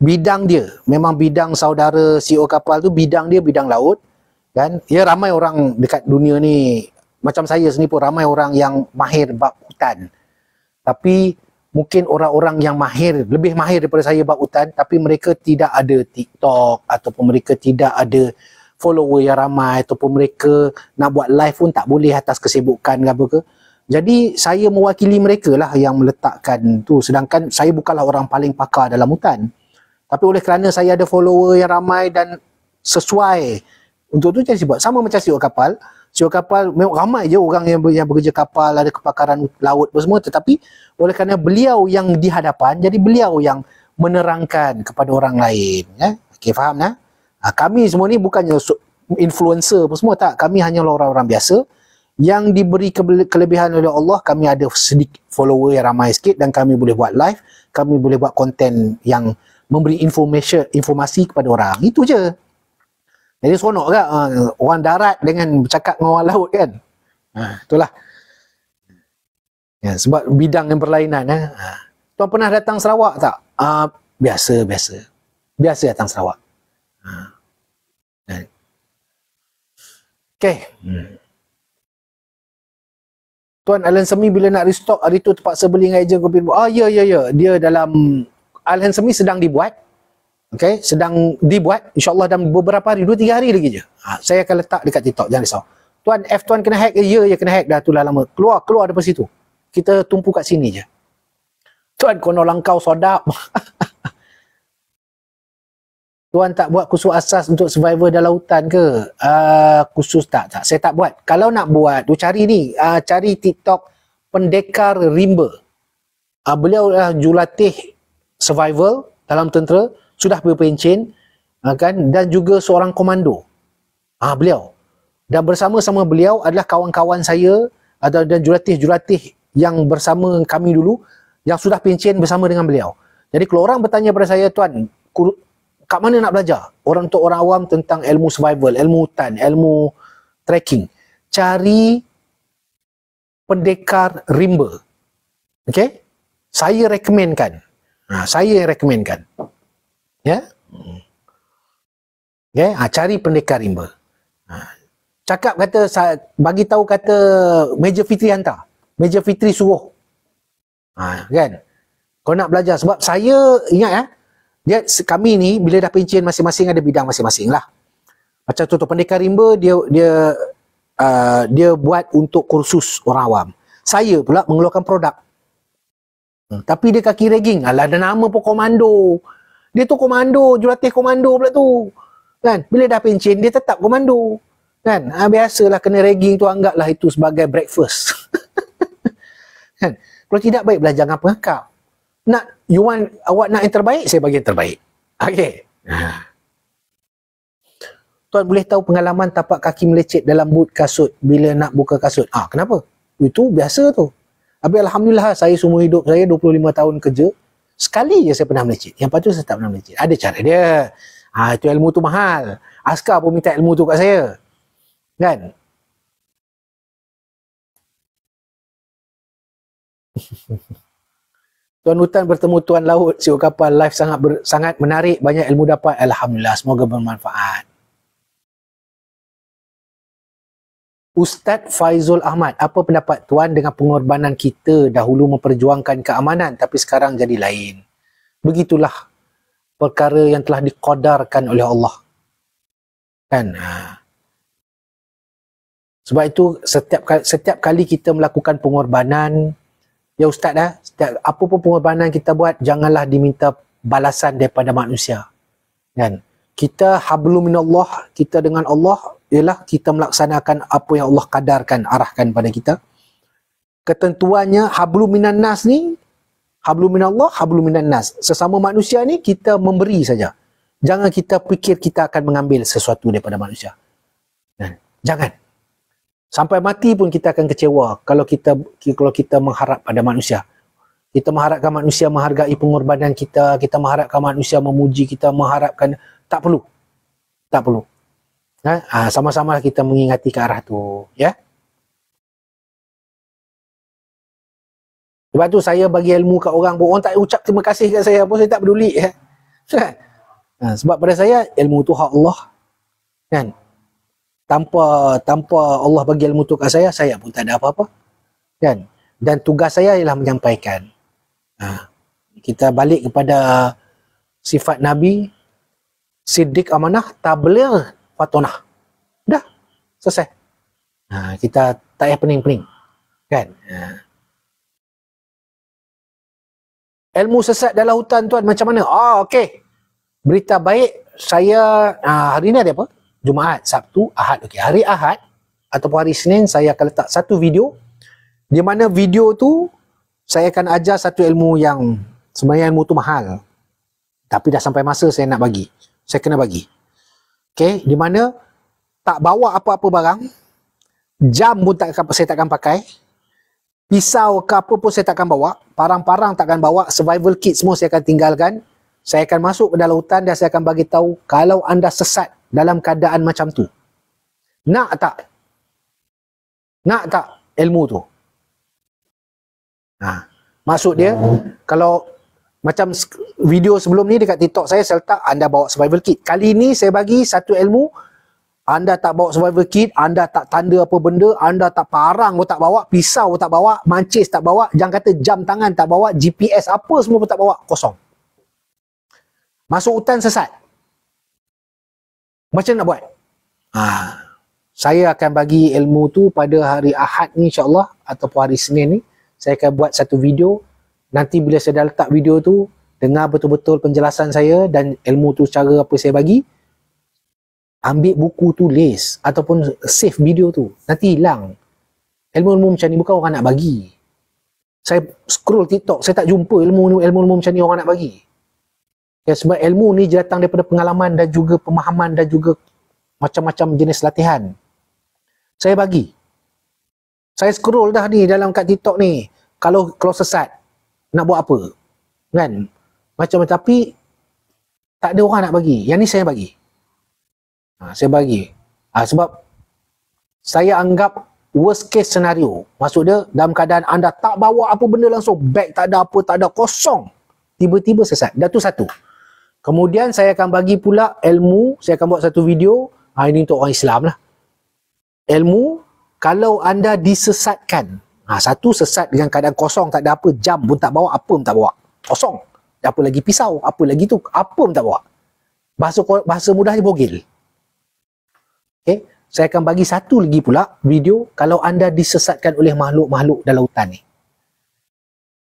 bidang dia memang bidang saudara CEO kapal tu bidang dia bidang laut kan ya ramai orang dekat dunia ni macam saya sendiri pun ramai orang yang mahir bab hutan tapi mungkin orang-orang yang mahir lebih mahir daripada saya bab hutan tapi mereka tidak ada TikTok ataupun mereka tidak ada follower yang ramai ataupun mereka nak buat live pun tak boleh atas kesibukan ke apa ke jadi saya mewakili mereka lah yang meletakkan tu. Sedangkan saya bukanlah orang paling pakar dalam hutan. Tapi oleh kerana saya ada follower yang ramai dan sesuai untuk tu saya buat. Sama macam siwa kapal. Siwa kapal memang ramai je orang yang, yang bekerja kapal, ada kepakaran laut apa semua. Tetapi oleh kerana beliau yang dihadapan, jadi beliau yang menerangkan kepada orang lain. Ya? Okay, faham ya? Nah? Kami semua ni bukannya influencer apa semua tak. Kami hanyalah orang-orang biasa yang diberi kelebihan oleh Allah kami ada sedikit follower yang ramai sikit dan kami boleh buat live kami boleh buat konten yang memberi information informasi kepada orang itu je jadi seronok kan uh, orang darat dengan bercakap dengan orang laut kan ha, itulah ya, sebab bidang yang berlainan eh. Ha. tuan pernah datang Sarawak tak? Uh, biasa biasa biasa datang Sarawak ha. Okay. Hmm. Tuan Alan Semi bila nak restock hari tu terpaksa beli dengan ejen kopi. Ah ya ya ya. Dia dalam Alan Semi sedang dibuat. Okey, sedang dibuat. Insyaallah dalam beberapa hari, 2 3 hari lagi je. Ha, saya akan letak dekat TikTok jangan risau. Tuan F tuan kena hack. Ya ya kena hack dah tu lama. Keluar keluar daripada situ. Kita tumpu kat sini je. Tuan kono langkau sodap. (laughs) Tuan tak buat kursus asas untuk survivor dalam hutan ke? Uh, khusus tak, tak. Saya tak buat. Kalau nak buat, tu cari ni. Uh, cari TikTok pendekar rimba. Uh, beliau adalah jurulatih survival dalam tentera. Sudah berpencin. Uh, kan? Dan juga seorang komando. Ah uh, beliau. Dan bersama-sama beliau adalah kawan-kawan saya uh, dan jurulatih-jurulatih yang bersama kami dulu yang sudah pencin bersama dengan beliau. Jadi kalau orang bertanya pada saya, Tuan, kat mana nak belajar? Orang untuk orang awam tentang ilmu survival, ilmu hutan, ilmu trekking. Cari pendekar rimba. Okay? Saya rekomenkan. Ha, saya yang rekomenkan. Ya? Yeah? Okay? Ha, cari pendekar rimba. Ha. Cakap kata, bagi tahu kata Major Fitri hantar. Major Fitri suruh. Ha, kan? Kau nak belajar. Sebab saya, ingat eh? dia kami ni bila dah pencen masing-masing ada bidang masing-masing lah macam contoh pendekar rimba dia dia uh, dia buat untuk kursus orang awam saya pula mengeluarkan produk hmm. tapi dia kaki regging alah ada nama pun komando dia tu komando jurulatih komando pula tu kan bila dah pencen dia tetap komando kan ha, biasalah kena regging tu anggaplah itu sebagai breakfast (laughs) kan kalau tidak baik belajar dengan pengakak nak you want awak nak yang terbaik saya bagi yang terbaik okey ha. Tuan boleh tahu pengalaman tapak kaki melecet dalam boot kasut bila nak buka kasut. Ah, kenapa? Itu biasa tu. Tapi Alhamdulillah saya semua hidup saya 25 tahun kerja. Sekali je saya pernah melecet. Yang patut saya tak pernah melecet. Ada cara dia. Ha, itu ilmu tu mahal. Askar pun minta ilmu tu kat saya. Kan? t- (laughs) t- Tuan Hutan bertemu Tuan Laut, CEO kapal live sangat ber, sangat menarik, banyak ilmu dapat. Alhamdulillah, semoga bermanfaat. Ustaz Faizul Ahmad, apa pendapat Tuan dengan pengorbanan kita dahulu memperjuangkan keamanan tapi sekarang jadi lain? Begitulah perkara yang telah dikodarkan oleh Allah. Kan? Ha. Sebab itu setiap setiap kali kita melakukan pengorbanan, Ya Ustaz dah, eh. setiap apa pun pengorbanan kita buat, janganlah diminta balasan daripada manusia. Kan? Kita hablu minallah, kita dengan Allah, ialah kita melaksanakan apa yang Allah kadarkan, arahkan pada kita. Ketentuannya, hablu minan nas ni, hablu minallah, hablu minan nas. Sesama manusia ni, kita memberi saja. Jangan kita fikir kita akan mengambil sesuatu daripada manusia. Kan? Jangan. Jangan. Sampai mati pun kita akan kecewa kalau kita kalau kita mengharap pada manusia. Kita mengharapkan manusia menghargai pengorbanan kita, kita mengharapkan manusia memuji kita, mengharapkan tak perlu. Tak perlu. Ha? ha sama-sama kita mengingati ke arah tu, ya. Sebab tu saya bagi ilmu kat orang pun orang tak ucap terima kasih kat saya pun saya tak peduli ya. (laughs) Ha, sebab pada saya ilmu tu hak Allah. Kan? tanpa tanpa Allah bagi ilmu tu kat saya saya pun tak ada apa-apa kan dan tugas saya ialah menyampaikan ha. kita balik kepada sifat Nabi Siddiq Amanah Tabligh Fatonah dah selesai ha. kita tak payah pening-pening kan ha. ilmu sesat dalam hutan tuan macam mana ah okey berita baik saya ah, hari ni ada apa Jumaat, Sabtu, Ahad. Okey, hari Ahad ataupun hari Senin saya akan letak satu video di mana video tu saya akan ajar satu ilmu yang sebenarnya ilmu tu mahal. Tapi dah sampai masa saya nak bagi. Saya kena bagi. Okey, di mana tak bawa apa-apa barang, jam pun tak saya takkan pakai. Pisau ke apa pun saya takkan bawa, parang-parang takkan bawa, survival kit semua saya akan tinggalkan. Saya akan masuk ke dalam hutan dan saya akan bagi tahu kalau anda sesat dalam keadaan macam tu? Nak tak? Nak tak ilmu tu? Ha. Maksud dia, kalau macam video sebelum ni dekat TikTok saya, saya letak anda bawa survival kit. Kali ni saya bagi satu ilmu, anda tak bawa survival kit, anda tak tanda apa benda, anda tak parang pun tak bawa, pisau pun tak bawa, mancis tak bawa, jangan kata jam tangan tak bawa, GPS apa semua pun tak bawa, kosong. Masuk hutan sesat. Macam nak buat? Ha. Saya akan bagi ilmu tu pada hari Ahad ni insyaAllah ataupun hari Senin ni. Saya akan buat satu video. Nanti bila saya dah letak video tu, dengar betul-betul penjelasan saya dan ilmu tu cara apa saya bagi, ambil buku tulis ataupun save video tu. Nanti hilang. Ilmu-ilmu macam ni bukan orang nak bagi. Saya scroll TikTok, saya tak jumpa ilmu-ilmu macam ni orang nak bagi. Ya, sebab ilmu ni datang daripada pengalaman dan juga pemahaman dan juga macam-macam jenis latihan. Saya bagi. Saya scroll dah ni dalam kat TikTok ni. Kalau kalau sesat, nak buat apa? Kan? Macam tapi tak ada orang nak bagi. Yang ni saya bagi. Ha, saya bagi. Ha, sebab saya anggap worst case scenario. Maksud dia dalam keadaan anda tak bawa apa benda langsung. Bag tak ada apa, tak ada kosong. Tiba-tiba sesat. Dah tu satu. satu. Kemudian saya akan bagi pula ilmu, saya akan buat satu video, ha, ini untuk orang Islam lah. Ilmu, kalau anda disesatkan, ha, satu sesat dengan keadaan kosong, tak ada apa, jam pun tak bawa, apa pun tak bawa. Kosong. Apa lagi pisau, apa lagi tu, apa pun tak bawa. Bahasa, bahasa mudah je bogil. Okay. Saya akan bagi satu lagi pula video, kalau anda disesatkan oleh makhluk-makhluk dalam hutan ni.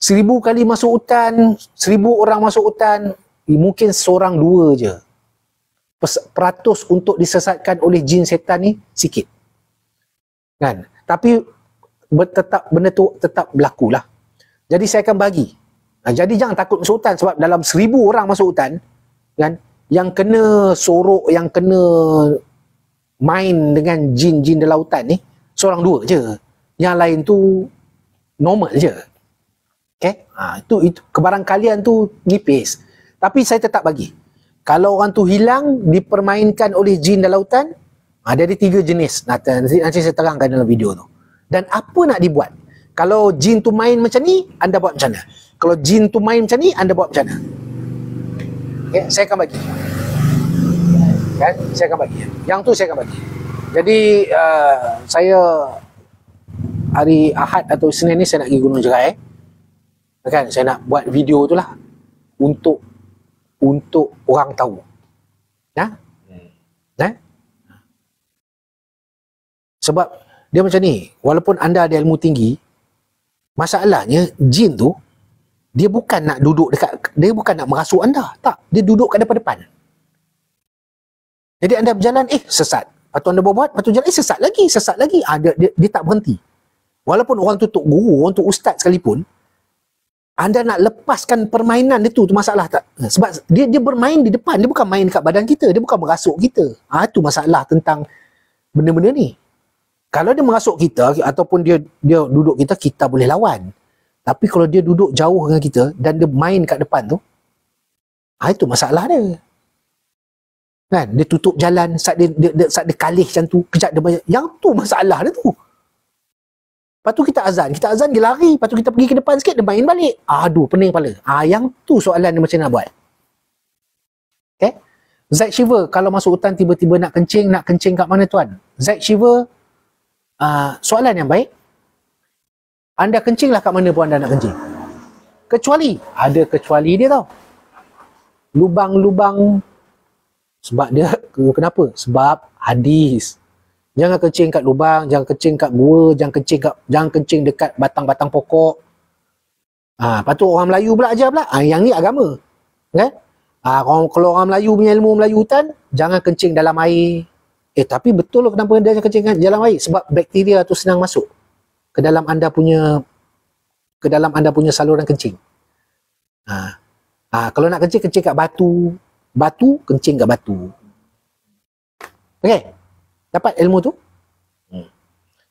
Seribu kali masuk hutan, seribu orang masuk hutan, mungkin seorang dua je peratus untuk disesatkan oleh jin setan ni sikit kan tapi tetap benda tu tetap berlaku lah jadi saya akan bagi ha, jadi jangan takut masuk hutan sebab dalam seribu orang masuk hutan kan yang kena sorok yang kena main dengan jin-jin di lautan ni seorang dua je yang lain tu normal je okay? ha, itu, itu kebarangkalian tu nipis tapi saya tetap bagi. Kalau orang tu hilang, dipermainkan oleh jin dan lautan, ada ah, ada tiga jenis. Nanti, nanti saya terangkan dalam video tu. Dan apa nak dibuat? Kalau jin tu main macam ni, anda buat macam mana? Kalau jin tu main macam ni, anda buat macam mana? Okay, ya, saya akan bagi. Kan? Saya akan bagi. Yang tu saya akan bagi. Jadi, uh, saya hari Ahad atau Senin ni saya nak pergi Gunung Jerai. Eh. Kan? Saya nak buat video tu lah. Untuk untuk orang tahu. ya, Nah. Sebab dia macam ni, walaupun anda ada ilmu tinggi, masalahnya jin tu dia bukan nak duduk dekat dia bukan nak merasuk anda, tak. Dia duduk kat depan-depan. Jadi anda berjalan eh sesat. Patut anda buat, patut jalan eh sesat lagi, sesat lagi. Ada ah, dia, dia, dia tak berhenti. Walaupun orang tu tok guru, orang tu ustaz sekalipun, anda nak lepaskan permainan itu tu masalah tak sebab dia dia bermain di depan dia bukan main dekat badan kita dia bukan merasuk kita ah ha, tu masalah tentang benda-benda ni kalau dia merasuk kita ataupun dia dia duduk kita kita boleh lawan tapi kalau dia duduk jauh dengan kita dan dia main kat depan tu ha, itu masalah dia kan dia tutup jalan saat dia, dia, dia saat dia kalih macam tu kejap dia banyak yang tu masalah dia tu Lepas tu kita azan. Kita azan dia lari. Lepas tu kita pergi ke depan sikit dia main balik. Aduh pening kepala. Ah, yang tu soalan dia macam nak buat. Okay. Zaid Shiva kalau masuk hutan tiba-tiba nak kencing. Nak kencing kat mana tuan? Zaid Shiva uh, soalan yang baik. Anda kencing lah kat mana pun anda nak kencing. Kecuali. Ada kecuali dia tau. Lubang-lubang. Sebab dia. Kenapa? Sebab hadis. Jangan kencing kat lubang, jangan kencing kat gua, jangan kencing kat jangan kencing dekat batang-batang pokok. Ah, ha, patut orang Melayu pula ajar pula. Ah, ha, yang ni agama. Kan? Ah, ha, kalau orang Melayu punya ilmu Melayu hutan, jangan kencing dalam air. Eh, tapi betul lah kenapa dia kencing kan? dalam air? Sebab bakteria tu senang masuk ke dalam anda punya ke dalam anda punya saluran kencing. Ah. Ha. Ha, kalau nak kencing kencing kat batu, batu kencing kat batu. Okey dapat ilmu tu hmm.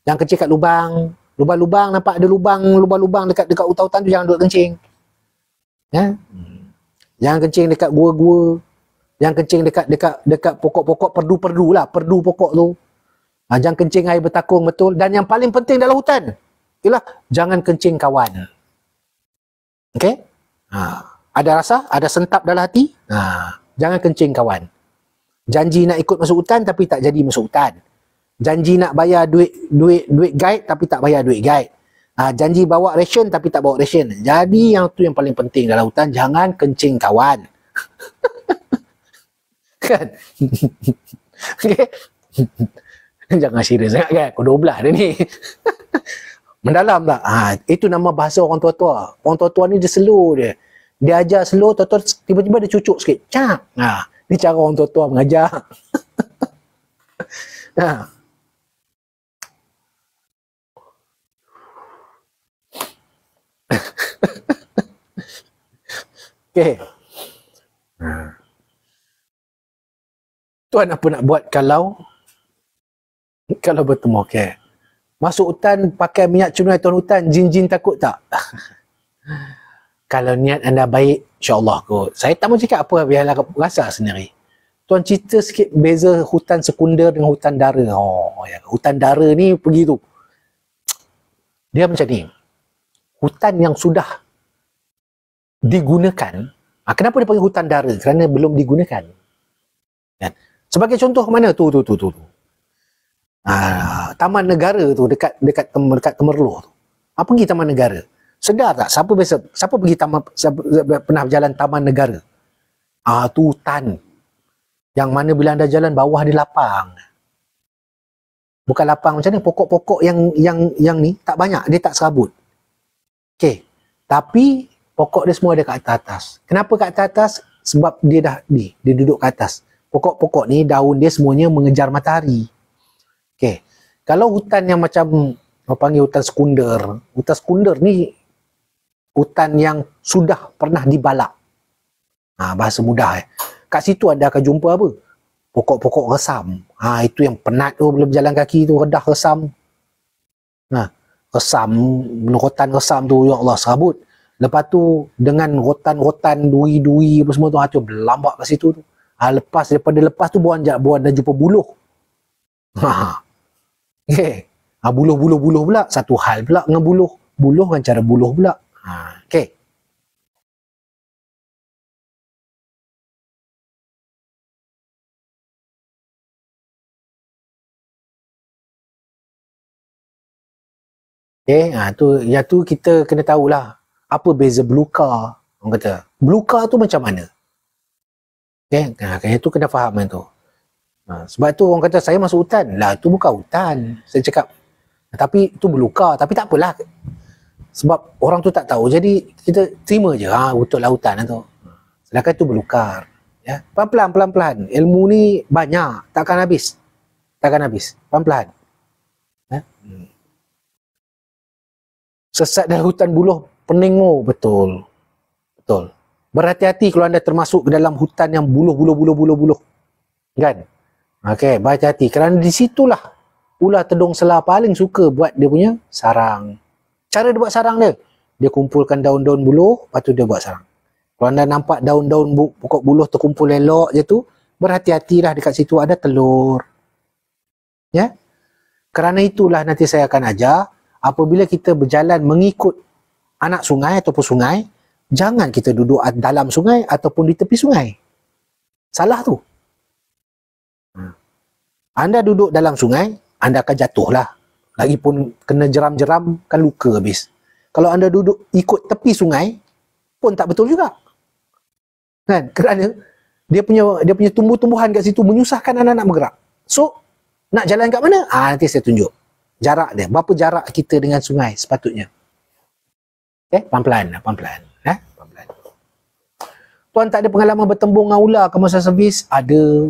jangan kencing kat lubang lubang-lubang nampak ada lubang lubang-lubang dekat dekat hutan-hutan tu jangan duduk kencing ya hmm. jangan kencing dekat gua-gua yang kencing dekat dekat dekat pokok-pokok perdu-perdu lah perdu pokok tu ha, jangan kencing air bertakung betul dan yang paling penting dalam hutan ialah jangan kencing kawan ya. okay ha. ada rasa ada sentap dalam hati ha. jangan kencing kawan Janji nak ikut masuk hutan tapi tak jadi masuk hutan. Janji nak bayar duit duit duit guide tapi tak bayar duit guide. Ha, janji bawa ration tapi tak bawa ration. Jadi yang tu yang paling penting dalam hutan jangan kencing kawan. (laughs) kan? (laughs) (laughs) jangan serius sangat kan? Kau 12 dah ni. Mendalam tak? Ha, itu nama bahasa orang tua-tua. Orang tua-tua ni dia slow dia. Dia ajar slow, tiba-tiba dia cucuk sikit. Cak. Ha. Ini cara orang tua-tua mengajar. nah. (laughs) Ha. (laughs) okay. Ha. Tuan apa nak buat kalau kalau bertemu okay. Masuk hutan pakai minyak cunai tuan hutan jin-jin takut tak? (laughs) kalau niat anda baik insyaallah kot saya tak mahu cakap apa biarlah rasa sendiri tuan cerita sikit beza hutan sekunder dengan hutan dara oh ya hutan dara ni pergi tu dia macam ni hutan yang sudah digunakan ah, kenapa dia panggil hutan dara kerana belum digunakan kan sebagai contoh mana tu tu tu tu, tu. Ah, taman negara tu dekat dekat dekat Kemerloh tu. Apa ah, pergi taman negara? Sedar tak siapa biasa siapa pergi taman siapa, pernah berjalan taman negara? Ah tu hutan. Yang mana bila anda jalan bawah dia lapang. Bukan lapang macam mana pokok-pokok yang yang yang ni tak banyak dia tak serabut. Okey. Tapi pokok dia semua ada kat atas. -atas. Kenapa kat atas, atas? Sebab dia dah ni, dia duduk kat atas. Pokok-pokok ni daun dia semuanya mengejar matahari. Okey. Kalau hutan yang macam apa panggil hutan sekunder, hutan sekunder ni hutan yang sudah pernah dibalak. Ha, bahasa mudah eh. Kat situ anda akan jumpa apa? Pokok-pokok resam. Ha, itu yang penat tu bila berjalan kaki tu redah resam. Ha, resam, rotan resam tu ya Allah serabut. Lepas tu dengan rotan-rotan dui-dui, apa semua tu, ha, tu berlambak kat situ tu. Ha, lepas daripada lepas tu buang jak buang dan jumpa buluh. Ha. ha. Okay. Ha, buluh-buluh-buluh pula. Satu hal pula dengan buluh. Buluh kan cara buluh pula. Ha, okay. Okay, ha, tu, ya tu kita kena tahulah apa beza blue car. Orang kata, blue car tu macam mana? Okay, ha, kaya tu kena faham tu. Ha, sebab tu orang kata saya masuk hutan. Lah, tu bukan hutan. Saya cakap, tapi tu blue car. Tapi tak apalah sebab orang tu tak tahu jadi kita terima je ha ah, untuk lautan tu sedangkan tu berlukar ya pelan-pelan pelan-pelan ilmu ni banyak takkan habis takkan habis pelan-pelan ya? sesat dalam hutan buluh pening oh betul betul berhati-hati kalau anda termasuk ke dalam hutan yang buluh buluh buluh buluh buluh kan okey berhati-hati kerana di situlah ular tedung sela paling suka buat dia punya sarang Cara dia buat sarang dia, dia kumpulkan daun-daun buluh, lepas tu dia buat sarang. Kalau anda nampak daun-daun bu pokok buluh terkumpul elok je tu, berhati-hatilah dekat situ ada telur. Ya? Kerana itulah nanti saya akan ajar, apabila kita berjalan mengikut anak sungai ataupun sungai, jangan kita duduk dalam sungai ataupun di tepi sungai. Salah tu. Ha. Anda duduk dalam sungai, anda akan jatuhlah. Lagipun kena jeram-jeram kan luka habis. Kalau anda duduk ikut tepi sungai pun tak betul juga. Kan? (laughs) Kerana dia punya dia punya tumbuh-tumbuhan kat situ menyusahkan anak-anak bergerak. So nak jalan kat mana? Ah nanti saya tunjuk. Jarak dia, berapa jarak kita dengan sungai sepatutnya. Okey, eh, pelan-pelan, lah, pelan-pelan. Eh, pelan-pelan. Tuan tak ada pengalaman bertembung dengan ular ke masa servis? Ada.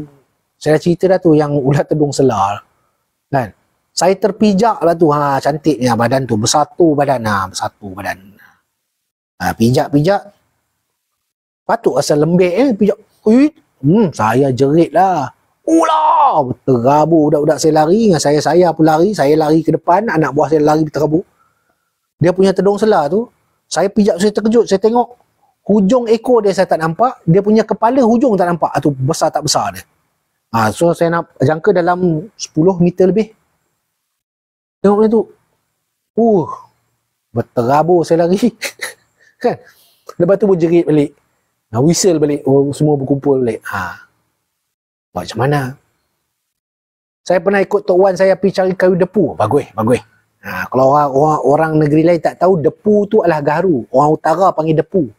Saya dah cerita dah tu yang ular tedung selar. Kan? saya terpijak lah tu ha cantiknya badan tu bersatu badan ha bersatu badan ha pijak-pijak patut asal lembek eh pijak ui hmm saya jerit lah ulah terabu budak-budak saya lari dengan saya saya pun lari saya lari ke depan anak buah saya lari terabu dia punya tedung selah tu saya pijak saya terkejut saya tengok hujung ekor dia saya tak nampak dia punya kepala hujung tak nampak atau besar tak besar dia ha, so saya nak jangka dalam 10 meter lebih Tengok macam tu. Uh. Berterabur saya lari. (laughs) kan? Lepas tu pun jerit balik. Nah, whistle balik. Oh, semua berkumpul balik. Ha. Macam mana? Saya pernah ikut Tok Wan saya pergi cari kayu depu. Bagus, bagus. Ha, kalau orang, orang, orang negeri lain tak tahu, depu tu adalah garu. Orang utara panggil depu.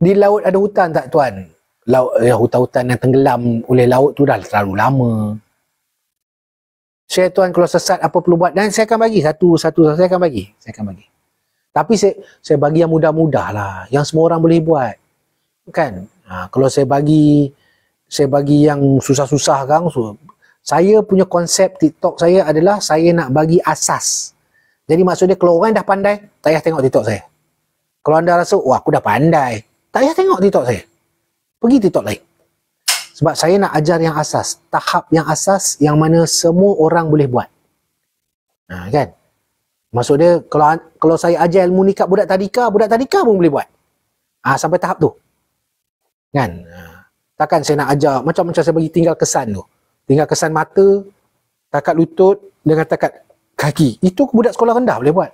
Di laut ada hutan tak tuan? Laut, ya, hutan-hutan yang tenggelam oleh laut tu dah terlalu lama. Saya tuan kalau sesat apa perlu buat dan saya akan bagi satu satu saya akan bagi saya akan bagi tapi saya saya bagi yang mudah-mudah lah yang semua orang boleh buat kan ha, kalau saya bagi saya bagi yang susah-susah kan so, saya punya konsep TikTok saya adalah saya nak bagi asas jadi maksudnya kalau orang dah pandai tak payah tengok TikTok saya kalau anda rasa wah aku dah pandai tak payah tengok TikTok saya pergi TikTok lain sebab saya nak ajar yang asas, tahap yang asas yang mana semua orang boleh buat. Ha, kan? Maksud dia kalau kalau saya ajar ilmu nikah budak tadika, budak tadika pun boleh buat. Ah ha, sampai tahap tu. Kan? Ha, takkan saya nak ajar macam-macam saya bagi tinggal kesan tu. Tinggal kesan mata, takat lutut dengan takat kaki. Itu budak sekolah rendah boleh buat.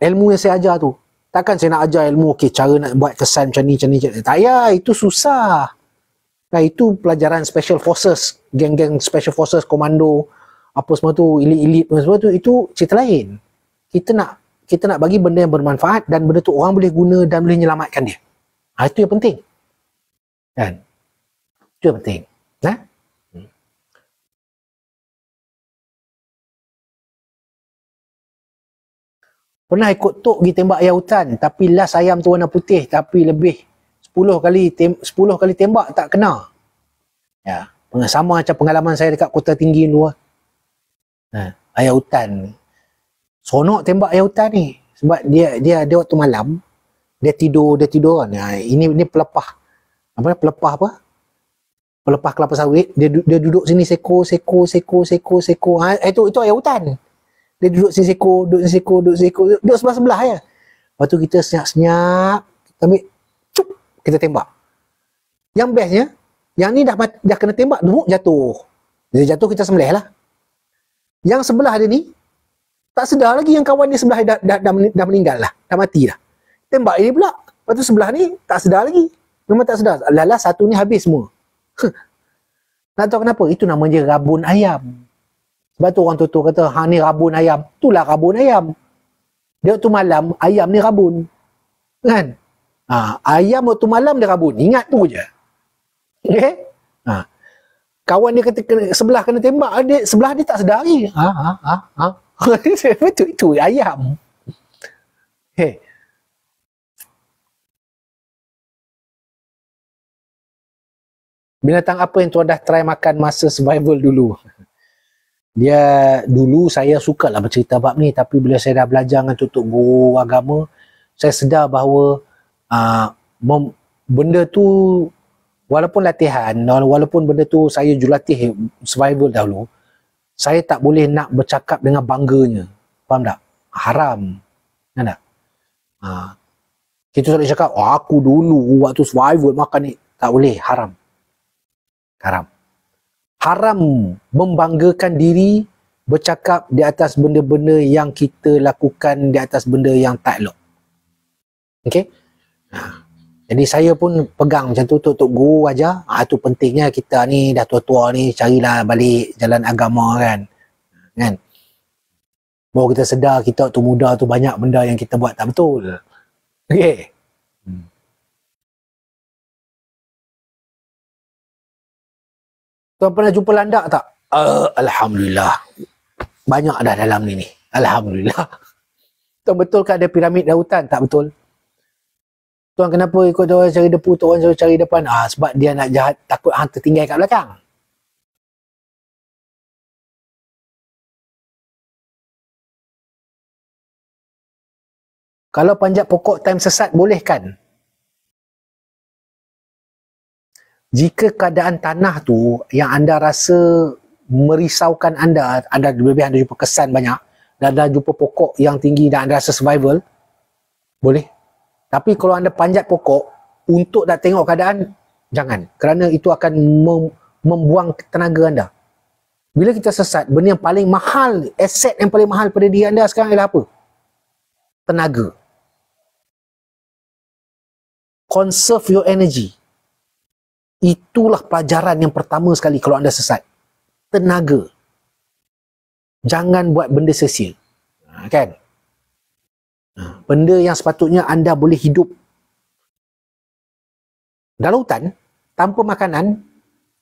Ilmu yang saya ajar tu. Takkan saya nak ajar ilmu okey cara nak buat kesan macam ni, macam ni. Tak payah, itu susah. Nah, itu pelajaran special forces, geng-geng special forces, komando, apa semua tu, elit-elit semua tu, itu cerita lain. Kita nak kita nak bagi benda yang bermanfaat dan benda tu orang boleh guna dan boleh menyelamatkan dia. Ha, itu yang penting. Kan? Itu yang penting. Ha? Pernah ikut tok pergi tembak ayam hutan tapi last ayam tu warna putih tapi lebih 10 kali tem- 10 kali tembak tak kena. Ya, dengan sama macam pengalaman saya dekat Kota Tinggi dulu ah. Ha, air hutan. Seronok tembak air hutan ni sebab dia dia dia waktu malam dia tidur dia tidur kan. Ha, ini ini pelepah. Apa pelepah apa? Pelepah kelapa sawit, dia dia duduk sini seko seko seko seko seko. Ha, itu itu air hutan. Dia duduk sini seko, duduk sini seko, duduk sini seko, duduk sebelah-sebelah ya. Lepas tu kita senyap-senyap, kita ambil kita tembak. Yang bestnya, yang ni dah dah kena tembak, duduk jatuh. Dia jatuh, kita sembelih lah. Yang sebelah dia ni, tak sedar lagi yang kawan dia sebelah dia dah, dah, dah, dah meninggal lah. Dah mati lah. Tembak ini pula. Lepas tu sebelah ni, tak sedar lagi. Memang tak sedar. Lala satu ni habis semua. Nak tahu kenapa? Itu namanya rabun ayam. Sebab tu orang tua kata, ha ni rabun ayam. Itulah rabun ayam. Dia tu malam, ayam ni rabun. Kan? Ha, ayam waktu malam dia rabun. Ingat tu je. Okay? Ha. Kawan dia kata, kena, sebelah kena tembak. Adik, ah, sebelah dia tak sedari. Ha, ha, ha, ha. itu, (laughs) itu ayam. Hey. Binatang apa yang tuan dah try makan masa survival dulu? Dia dulu saya suka lah bercerita bab ni tapi bila saya dah belajar dengan tutup guru agama saya sedar bahawa uh, benda tu walaupun latihan walaupun benda tu saya julatih survival dahulu saya tak boleh nak bercakap dengan bangganya faham tak haram kan tak ha. kita tak boleh cakap oh, aku dulu waktu survival makan ni tak boleh haram haram haram membanggakan diri bercakap di atas benda-benda yang kita lakukan di atas benda yang tak elok okey Ha. Jadi saya pun pegang macam tu untuk, untuk guru aja. Ah tu pentingnya kita ni dah tua-tua ni carilah balik jalan agama kan. Kan? Baru kita sedar kita tu muda tu banyak benda yang kita buat tak betul. Okey. Hmm. Tuan pernah jumpa landak tak? Uh, Alhamdulillah. Banyak dah dalam ni ni. Alhamdulillah. Tuan betul ke ada piramid dan hutan? Tak betul. Tuan kenapa ikut orang cari depu, tu orang cari depan? Ah, sebab dia nak jahat, takut hang tertinggal kat belakang. Kalau panjat pokok time sesat boleh kan? Jika keadaan tanah tu yang anda rasa merisaukan anda, anda lebih anda jumpa kesan banyak dan anda jumpa pokok yang tinggi dan anda rasa survival, boleh? Tapi kalau anda panjat pokok untuk nak tengok keadaan, jangan. Kerana itu akan mem- membuang tenaga anda. Bila kita sesat, benda yang paling mahal, aset yang paling mahal pada diri anda sekarang ialah apa? Tenaga. Conserve your energy. Itulah pelajaran yang pertama sekali kalau anda sesat. Tenaga. Jangan buat benda sesia. Ha, kan? Okay? Ha. Benda yang sepatutnya anda boleh hidup. Dalam hutan, tanpa makanan,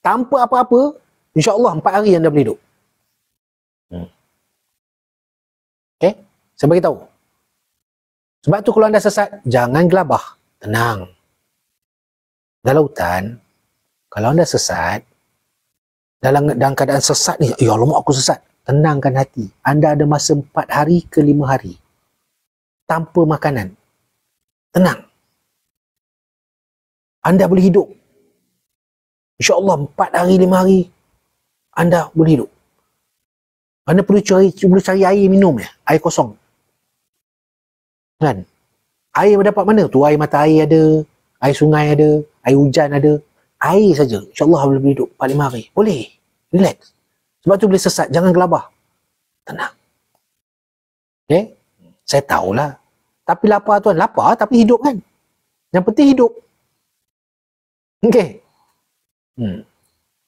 tanpa apa-apa, insya Allah empat hari anda boleh hidup. Hmm. Okay? Saya bagi tahu. Sebab tu kalau anda sesat, jangan gelabah. Tenang. Dalam hutan, kalau anda sesat, dalam, dalam keadaan sesat ni, ya Allah, aku sesat. Tenangkan hati. Anda ada masa empat hari ke lima hari tanpa makanan. Tenang. Anda boleh hidup. InsyaAllah empat hari, lima hari anda boleh hidup. Anda perlu cari, perlu cari air minum ya. Air kosong. Kan? Air dapat mana? Tu air mata air ada. Air sungai ada. Air hujan ada. Air saja. InsyaAllah boleh hidup 4, 5 hari. Boleh. Relax. Sebab tu boleh sesat. Jangan gelabah. Tenang. Okay? Saya tahulah. Tapi lapar tuan. Lapar tapi hidup kan. Yang penting hidup. Okay. Hmm.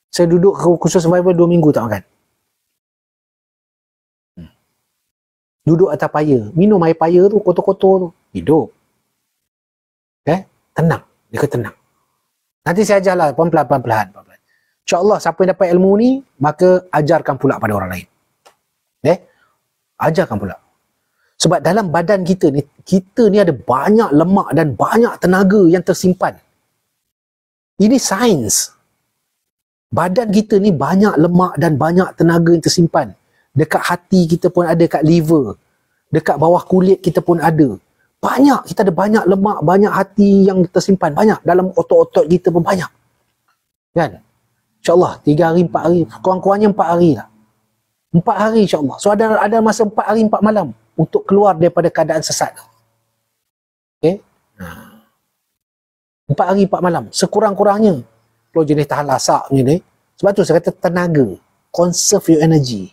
Saya duduk ke khusus survival dua minggu tak makan. Hmm. Duduk atas paya. Minum air paya tu kotor-kotor tu. Hidup. Okay. Tenang. Dia kata tenang. Nanti saya ajarlah pelan-pelan-pelan. InsyaAllah siapa yang dapat ilmu ni, maka ajarkan pula pada orang lain. Okay. Ajarkan pula. Sebab dalam badan kita ni, kita ni ada banyak lemak dan banyak tenaga yang tersimpan. Ini sains. Badan kita ni banyak lemak dan banyak tenaga yang tersimpan. Dekat hati kita pun ada, dekat liver. Dekat bawah kulit kita pun ada. Banyak, kita ada banyak lemak, banyak hati yang tersimpan. Banyak, dalam otot-otot kita pun banyak. Kan? InsyaAllah, tiga hari, empat hari. Kurang-kurangnya empat hari lah. Empat hari insyaAllah. So ada, ada masa empat hari, empat malam untuk keluar daripada keadaan sesat tu. Okay. Ha. Empat hari, empat malam. Sekurang-kurangnya. Kalau jenis tahan lasak ni ni. Sebab tu saya kata tenaga. Conserve your energy.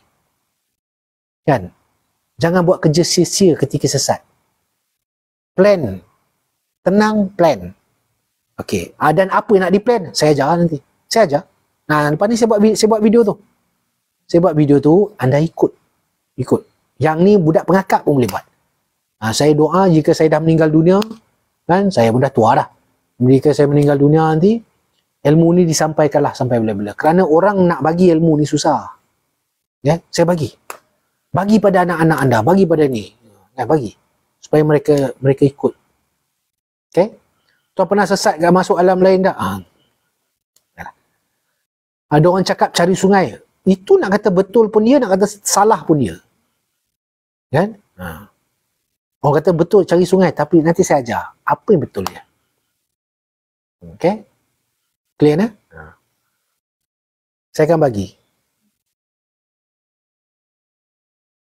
Kan? Jangan buat kerja sia-sia ketika sesat. Plan. Tenang, plan. Okay. Ah, dan apa yang nak di-plan? Saya ajar lah nanti. Saya ajar. Nah, lepas ni saya buat, saya buat video tu. Saya buat video tu, anda ikut. Ikut. Yang ni budak pengakak pun boleh buat. Ha, saya doa jika saya dah meninggal dunia, kan saya pun dah tua dah. Jika saya meninggal dunia nanti, ilmu ni disampaikanlah sampai bila-bila. Kerana orang nak bagi ilmu ni susah. Ya, saya bagi. Bagi pada anak-anak anda, bagi pada ni. Ya, bagi. Supaya mereka mereka ikut. Okay? Tuan pernah sesat gak masuk alam lain tak? Ha. Ah. Ada orang cakap cari sungai. Itu nak kata betul pun dia, nak kata salah pun dia. Kan? Ha. Orang kata betul cari sungai tapi nanti saya ajar. Apa yang betul dia? Okay? Clear nah? Ha. Saya akan bagi.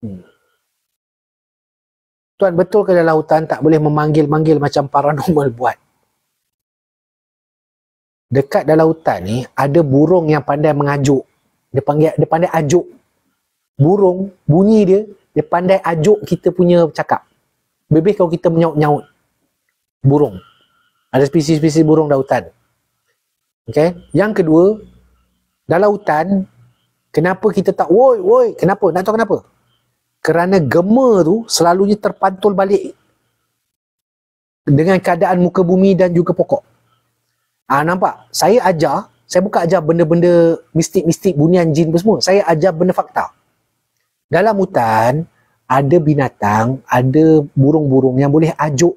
Hmm. Tuan betul ke dalam hutan tak boleh memanggil-manggil macam paranormal buat? Dekat dalam hutan ni ada burung yang pandai mengajuk. Dia panggil dia pandai ajuk. Burung bunyi dia dia pandai ajuk kita punya cakap. Lebih kalau kita menyaut-nyaut burung. Ada spesies-spesies burung dalam hutan. Okay. Yang kedua, dalam hutan, kenapa kita tak, woi, woi, kenapa? Nak tahu kenapa? Kerana gema tu selalunya terpantul balik dengan keadaan muka bumi dan juga pokok. Ah ha, nampak? Saya ajar, saya bukan ajar benda-benda mistik-mistik bunian jin pun semua. Saya ajar benda fakta. Dalam hutan ada binatang, ada burung-burung yang boleh ajuk.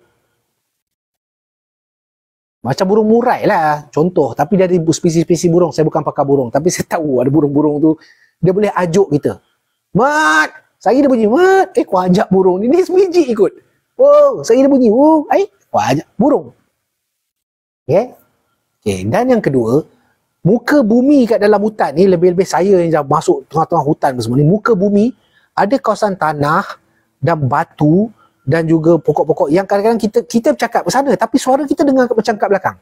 Macam burung murai lah contoh. Tapi dari spesies-spesies burung. Saya bukan pakar burung. Tapi saya tahu ada burung-burung tu. Dia boleh ajuk kita. Mat! Saya dia bunyi, mat! Eh, kau ajak burung ni. Ni sebiji ikut. Oh, saya dia bunyi, oh, eh, kau ajak burung. Okay? Ya? Okay, dan yang kedua, muka bumi kat dalam hutan ni lebih-lebih saya yang masuk tengah-tengah hutan semua ni muka bumi ada kawasan tanah dan batu dan juga pokok-pokok yang kadang-kadang kita kita bercakap ke sana tapi suara kita dengar macam kat belakang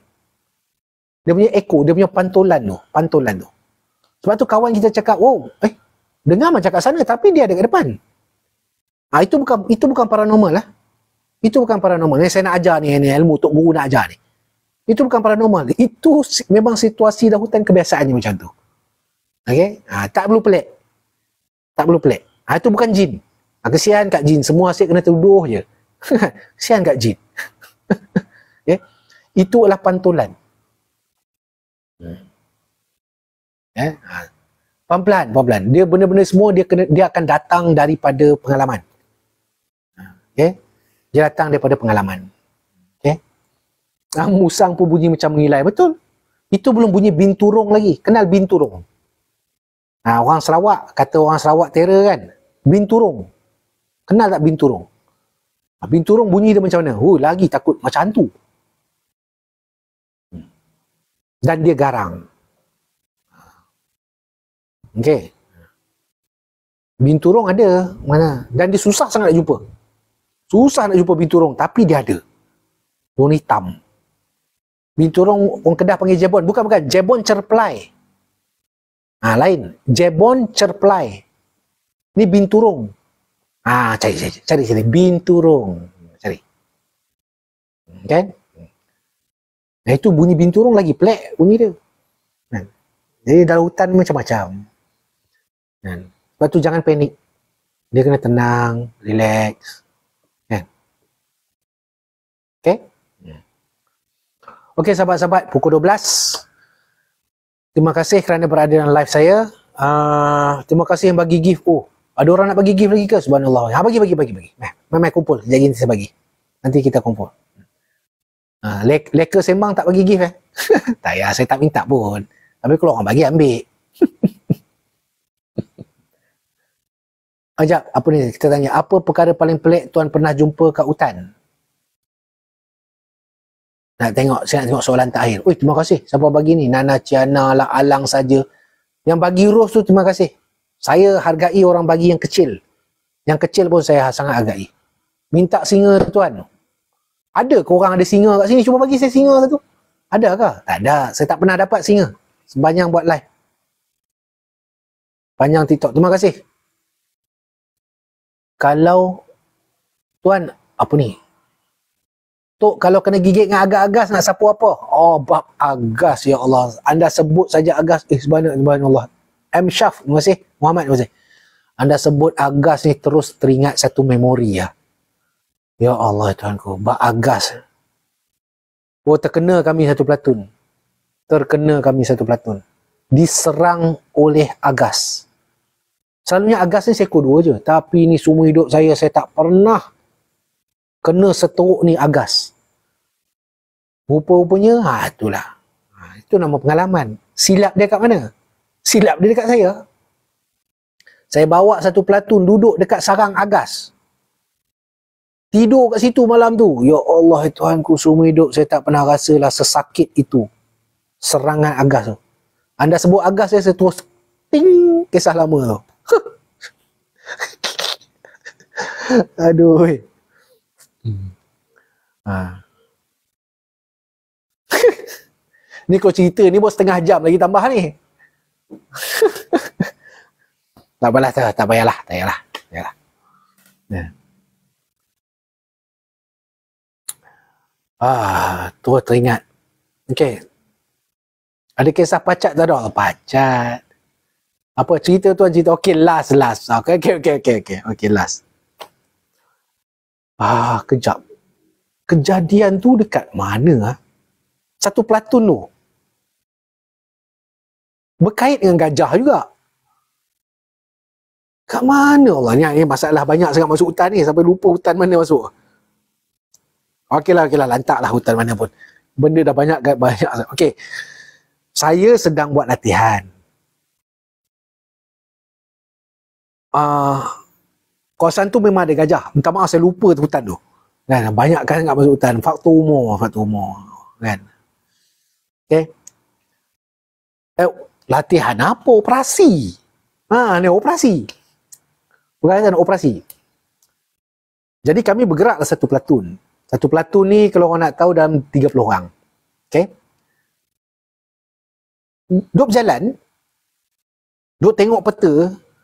dia punya echo dia punya pantulan tu pantulan tu sebab tu kawan kita cakap oh eh dengar macam kat sana tapi dia ada kat depan ah ha, itu bukan itu bukan paranormal lah itu bukan paranormal ni saya nak ajar ni ni ilmu untuk guru nak ajar ni itu bukan paranormal. Itu memang situasi dah hutan kebiasaannya macam tu. Okey? Ha, tak perlu pelik. Tak perlu pelik. Ha, itu bukan jin. Ha, kesian kat jin. Semua asyik kena tuduh je. (laughs) kesian kat jin. (laughs) okay? Itu adalah pantulan. Hmm. Eh? Ha. Pelan-pelan, Dia benar-benar semua dia kena, dia akan datang daripada pengalaman. Ha. Okay? Dia datang daripada pengalaman. Ah, musang pun bunyi macam mengilai. Betul. Itu belum bunyi binturong lagi. Kenal binturong. Ah, ha, orang Sarawak. Kata orang Sarawak terror kan. Binturong. Kenal tak binturong? Ah, ha, binturong bunyi dia macam mana? Oh, lagi takut macam hantu. Hmm. Dan dia garang. Ha. Okay. Binturong ada. Mana? Dan dia susah sangat nak jumpa. Susah nak jumpa binturong. Tapi dia ada. Dia hitam. Minta orang, orang Kedah panggil Jebon. Bukan, bukan. Jebon Cerplai. Ha, lain. Jebon Cerplai. Ni Binturong. Ha, ah, cari, cari, cari, cari. Binturong. Cari. Kan? Nah, itu bunyi Binturong lagi pelik bunyi dia. Kan? Jadi dalam hutan macam-macam. Kan? Sebab tu jangan panik. Dia kena tenang, relax. Relax. Okey sahabat-sahabat pukul 12. Terima kasih kerana berada dalam live saya. Uh, terima kasih yang bagi gift. Oh, ada orang nak bagi gift lagi ke? Subhanallah. Ha bagi bagi bagi bagi. Eh, mai mai kumpul. Jadi nanti saya bagi. Nanti kita kumpul. Ha, uh, le- leker sembang tak bagi gift eh. (laughs) tak ya, saya tak minta pun. Tapi kalau orang bagi ambil. (laughs) Ajak, apa ni? Kita tanya, apa perkara paling pelik tuan pernah jumpa kat hutan? Nak tengok, saya nak tengok soalan terakhir. Ui, terima kasih. Siapa bagi ni? Nana Ciana lah, Alang saja. Yang bagi rose tu, terima kasih. Saya hargai orang bagi yang kecil. Yang kecil pun saya sangat hargai. Minta singa tu, tuan. Ada ke orang ada singa kat sini? Cuba bagi saya singa tu. Ada ke? Tak ada. Saya tak pernah dapat singa. Sebanyak buat live. Panjang TikTok. Terima kasih. Kalau tuan apa ni? Tok kalau kena gigit dengan agas-agas nak sapu apa? Oh bab agas ya Allah. Anda sebut saja agas. Eh sebenarnya sebenarnya Allah. M. Syaf. Terima Muhammad. Terima Anda sebut agas ni terus teringat satu memori ya. Ya Allah Tuhan ku. Bab agas. Oh terkena kami satu pelatun. Terkena kami satu pelatun. Diserang oleh agas. Selalunya agas ni seko dua je. Tapi ni semua hidup saya, saya tak pernah kena seteruk ni agas. Rupa-rupanya, ha, itulah. Ha, itu nama pengalaman. Silap dia kat mana? Silap dia dekat saya. Saya bawa satu pelatun duduk dekat sarang agas. Tidur kat situ malam tu. Ya Allah, Tuhan ku semua hidup saya tak pernah rasalah sesakit itu. Serangan agas tu. Anda sebut agas saya, saya terus ting, kisah lama tu. (laughs) Aduh. Hmm. Ha. (laughs) ni kau cerita ni buat setengah jam lagi tambah ni. (laughs) tak apalah, tak, tak lah, tak payahlah. Tak payahlah. Ya. Ah, tu teringat. Okey. Ada kisah pacat tak ada? Pacat. Apa cerita tuan cerita? Okey, last, last. Okey, okey, okey, okey. Okey, last ah kejap kejadian tu dekat mana ah? satu pelatun tu berkait dengan gajah juga kat mana Allah ni, ni masalah banyak sangat masuk hutan ni sampai lupa hutan mana masuk Okey lah, okey lah lantak lah hutan mana pun benda dah banyak banyak Okey, saya sedang buat latihan ah uh, kawasan tu memang ada gajah. Minta maaf saya lupa tu hutan tu. Kan banyak kan nak masuk hutan faktor umur, faktor umur kan. Okey. Eh, latihan apa operasi? Ha, ni operasi. Bukan operasi. Jadi kami bergerak satu platoon. Satu platoon ni kalau orang nak tahu dalam 30 orang. Okey. Duk jalan, duk tengok peta,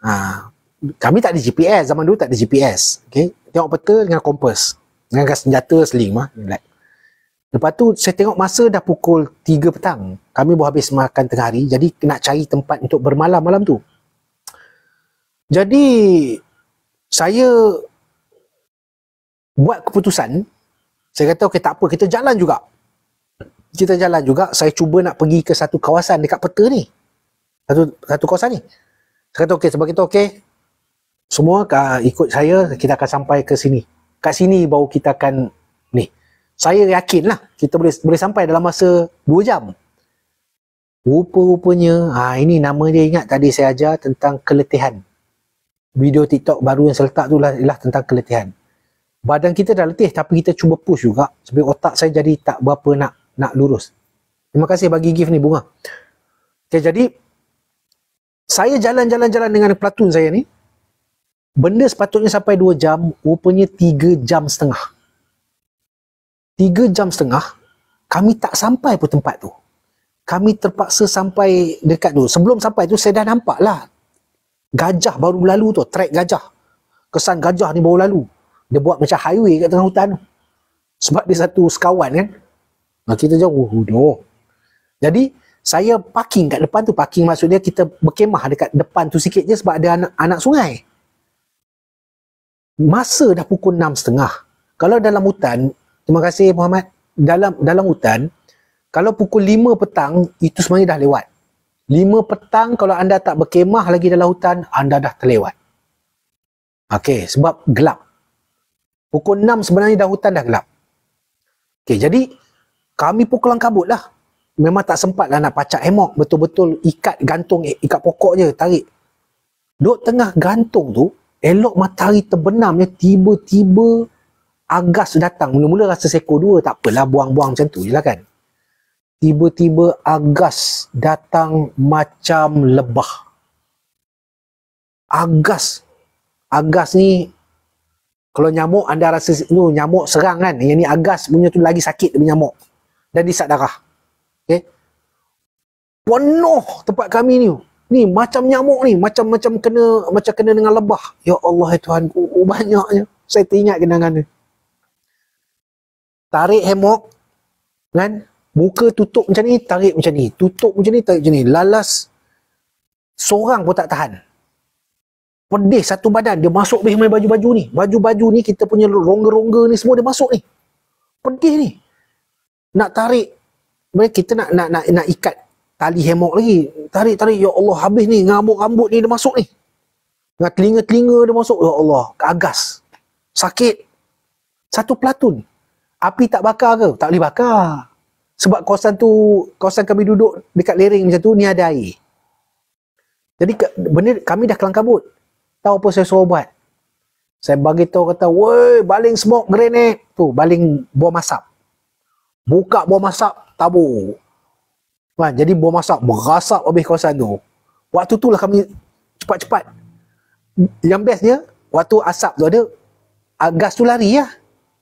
ha, kami tak ada GPS zaman dulu tak ada GPS okey tengok peta dengan kompas dengan senjata sling mah like. lepas tu saya tengok masa dah pukul 3 petang kami baru habis makan tengah hari jadi nak cari tempat untuk bermalam malam tu jadi saya buat keputusan saya kata okey tak apa kita jalan juga kita jalan juga saya cuba nak pergi ke satu kawasan dekat peta ni satu satu kawasan ni saya kata okey sebab kita okey semua uh, ikut saya kita akan sampai ke sini kat sini baru kita akan ni saya yakin lah kita boleh boleh sampai dalam masa 2 jam rupa-rupanya ha, ini nama dia ingat tadi saya ajar tentang keletihan video TikTok baru yang saya letak tu lah, ialah tentang keletihan badan kita dah letih tapi kita cuba push juga sebab otak saya jadi tak berapa nak nak lurus terima kasih bagi gift ni bunga okay, jadi saya jalan-jalan-jalan dengan pelatun saya ni Benda sepatutnya sampai 2 jam, rupanya 3 jam setengah. 3 jam setengah, kami tak sampai pun tempat tu. Kami terpaksa sampai dekat tu. Sebelum sampai tu, saya dah nampak lah. Gajah baru lalu tu, trek gajah. Kesan gajah ni baru lalu. Dia buat macam highway kat tengah hutan tu. Sebab dia satu sekawan kan. Nah, kita jauh, oh, no. Jadi, saya parking kat depan tu. Parking maksudnya kita berkemah dekat depan tu sikit je sebab ada anak, anak sungai masa dah pukul 6.30 kalau dalam hutan terima kasih Muhammad dalam dalam hutan kalau pukul 5 petang itu sebenarnya dah lewat 5 petang kalau anda tak berkemah lagi dalam hutan anda dah terlewat Okey, sebab gelap pukul 6 sebenarnya dah hutan dah gelap Okey, jadi kami pun kelang kabut lah memang tak sempat lah nak pacak hemok betul-betul ikat gantung ikat pokok je tarik duduk tengah gantung tu Elok matahari terbenam ya, tiba-tiba Agas datang. Mula-mula rasa seko dua, tak apalah buang-buang macam tu je lah kan. Tiba-tiba Agas datang macam lebah. Agas. Agas ni, kalau nyamuk anda rasa tu oh, nyamuk serang kan. Yang ni Agas punya tu lagi sakit dia nyamuk. Dan disat darah. Okay. Penuh tempat kami ni ni macam nyamuk ni macam macam kena macam kena dengan lebah ya Allah ya Tuhan banyaknya saya teringat kenangan dia tarik hemok kan buka tutup macam ni tarik macam ni tutup macam ni tarik macam ni lalas seorang pun tak tahan pedih satu badan dia masuk lebih main baju-baju ni baju-baju ni kita punya rongga-rongga ni semua dia masuk ni pedih ni nak tarik kita nak nak nak, nak ikat tali hemok lagi. Tarik, tarik. Ya Allah, habis ni. Ngamuk rambut ni dia masuk ni. Dengan telinga-telinga dia masuk. Ya Allah, agas. Sakit. Satu pelatun. Api tak bakar ke? Tak boleh bakar. Sebab kawasan tu, kawasan kami duduk dekat lering macam tu, ni ada air. Jadi benda kami dah kelang kabut. Tahu apa saya suruh buat? Saya bagi tahu kata, "Woi, baling smoke grenade." Tu, baling buah masap. Buka buah masap, tabur. Kan? Jadi buah masak berasap habis kawasan tu. Waktu tu lah kami cepat-cepat. Yang bestnya, waktu asap tu ada, agas tu lari lah.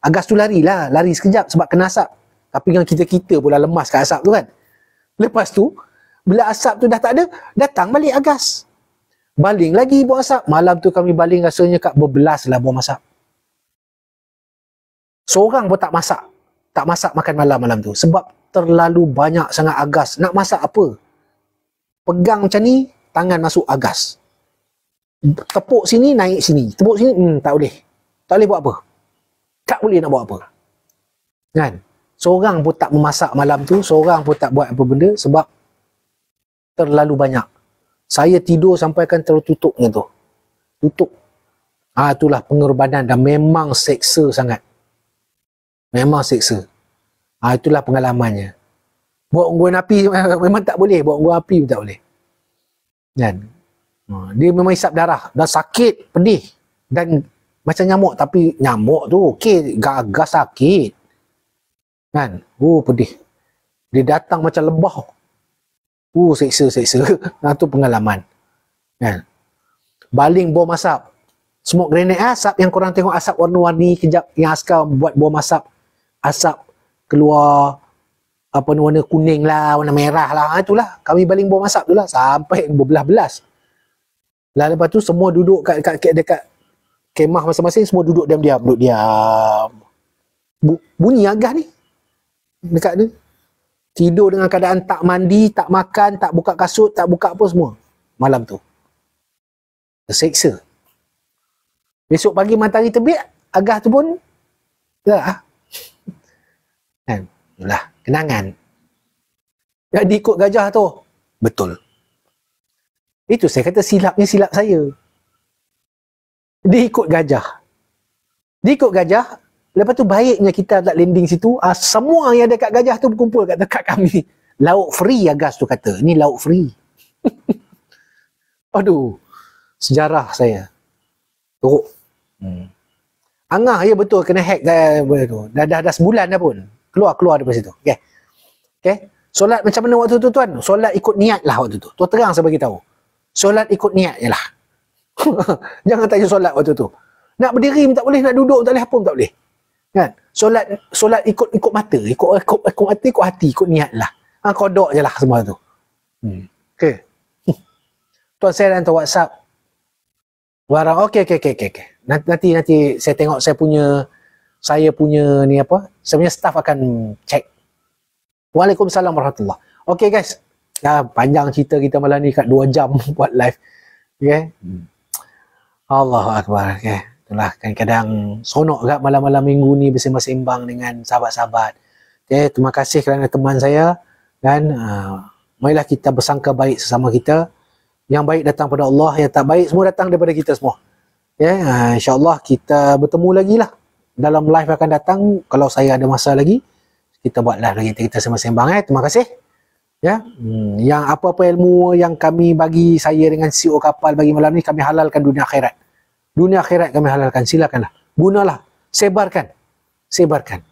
agas tu lari lah. Lari sekejap sebab kena asap. Tapi dengan kita-kita pula lemas kat asap tu kan. Lepas tu, bila asap tu dah tak ada, datang balik agas. Baling lagi buah masak. Malam tu kami baling rasanya kat berbelas lah buah masak. Seorang pun tak masak. Tak masak makan malam malam tu. Sebab terlalu banyak sangat agas. Nak masak apa? Pegang macam ni, tangan masuk agas. Tepuk sini, naik sini. Tepuk sini, hmm, tak boleh. Tak boleh buat apa? Tak boleh nak buat apa? Kan? Seorang pun tak memasak malam tu, seorang pun tak buat apa benda sebab terlalu banyak. Saya tidur sampai kan tertutup macam tu. Tutup. ha, itulah pengorbanan dan memang seksa sangat. Memang seksa. Ha, itulah pengalamannya. Buat unggun api (laughs) memang tak boleh. Buat unggun api tak boleh. Kan? Ha, dia memang isap darah. Dah sakit, pedih. Dan macam nyamuk. Tapi nyamuk tu okey. Gagah sakit. Kan? Oh, pedih. Dia datang macam lebah. Oh, seksa, seksa. Nah, (laughs) ha, tu pengalaman. Kan? Baling bom asap. Smoke grenade asap yang korang tengok asap warna-warni kejap yang askar buat bom asap. Asap keluar apa ni warna kuning lah, warna merah lah. Ha, itulah kami baling bom masak tu lah sampai berbelas-belas. Lah lepas tu semua duduk kat, kat, kat dekat kemah masing-masing semua duduk diam-diam, duduk diam. Bu, bunyi agak ni. Dekat ni. Tidur dengan keadaan tak mandi, tak makan, tak buka kasut, tak buka apa semua. Malam tu. Terseksa. Besok pagi matahari terbit, agak tu pun dah kan itulah kenangan dia diikut gajah tu betul itu saya kata silapnya silap saya dia ikut gajah dia ikut gajah lepas tu baiknya kita tak landing situ ah, semua yang ada kat gajah tu berkumpul kat dekat kami (laughs) Lauk free ya, gas tu kata ni lauk free (laughs) aduh sejarah saya teruk hmm. Angah ya betul kena hack gaya, eh, Dah, dah, dah sebulan dah pun keluar-keluar daripada situ. Okey. Okey. Solat macam mana waktu tu tuan? Solat ikut niat lah waktu tu. Tu terang saya bagi tahu. Solat ikut niat je lah. (laughs) Jangan tanya solat waktu tu. Nak berdiri pun tak boleh, nak duduk pun tak boleh, apa pun tak boleh. Kan? Solat solat ikut ikut mata, ikut ikut, ikut hati, ikut hati, ikut niat lah. Ha, kodok je lah semua tu. Hmm. Okey. (laughs) tuan saya dan Tuan WhatsApp. Warang, okey, okey, okey, okey. Nanti, nanti saya tengok saya punya saya punya ni apa sebenarnya staff akan check Waalaikumsalam warahmatullah Okay guys dah ya, panjang cerita kita malam ni kat 2 jam (laughs) buat live okey hmm. Allah akbar okey itulah kan kadang sonok gak malam-malam minggu ni bersembang-sembang dengan sahabat-sahabat okey terima kasih kerana teman saya dan uh, marilah kita bersangka baik sesama kita yang baik datang pada Allah yang tak baik semua datang daripada kita semua Ya, yeah, uh, insyaAllah kita bertemu lagi lah dalam live akan datang kalau saya ada masa lagi kita buat live lagi kita sembang-sembang eh terima kasih ya hmm. yang apa-apa ilmu yang kami bagi saya dengan CEO kapal bagi malam ni kami halalkan dunia akhirat dunia akhirat kami halalkan silakanlah gunalah sebarkan sebarkan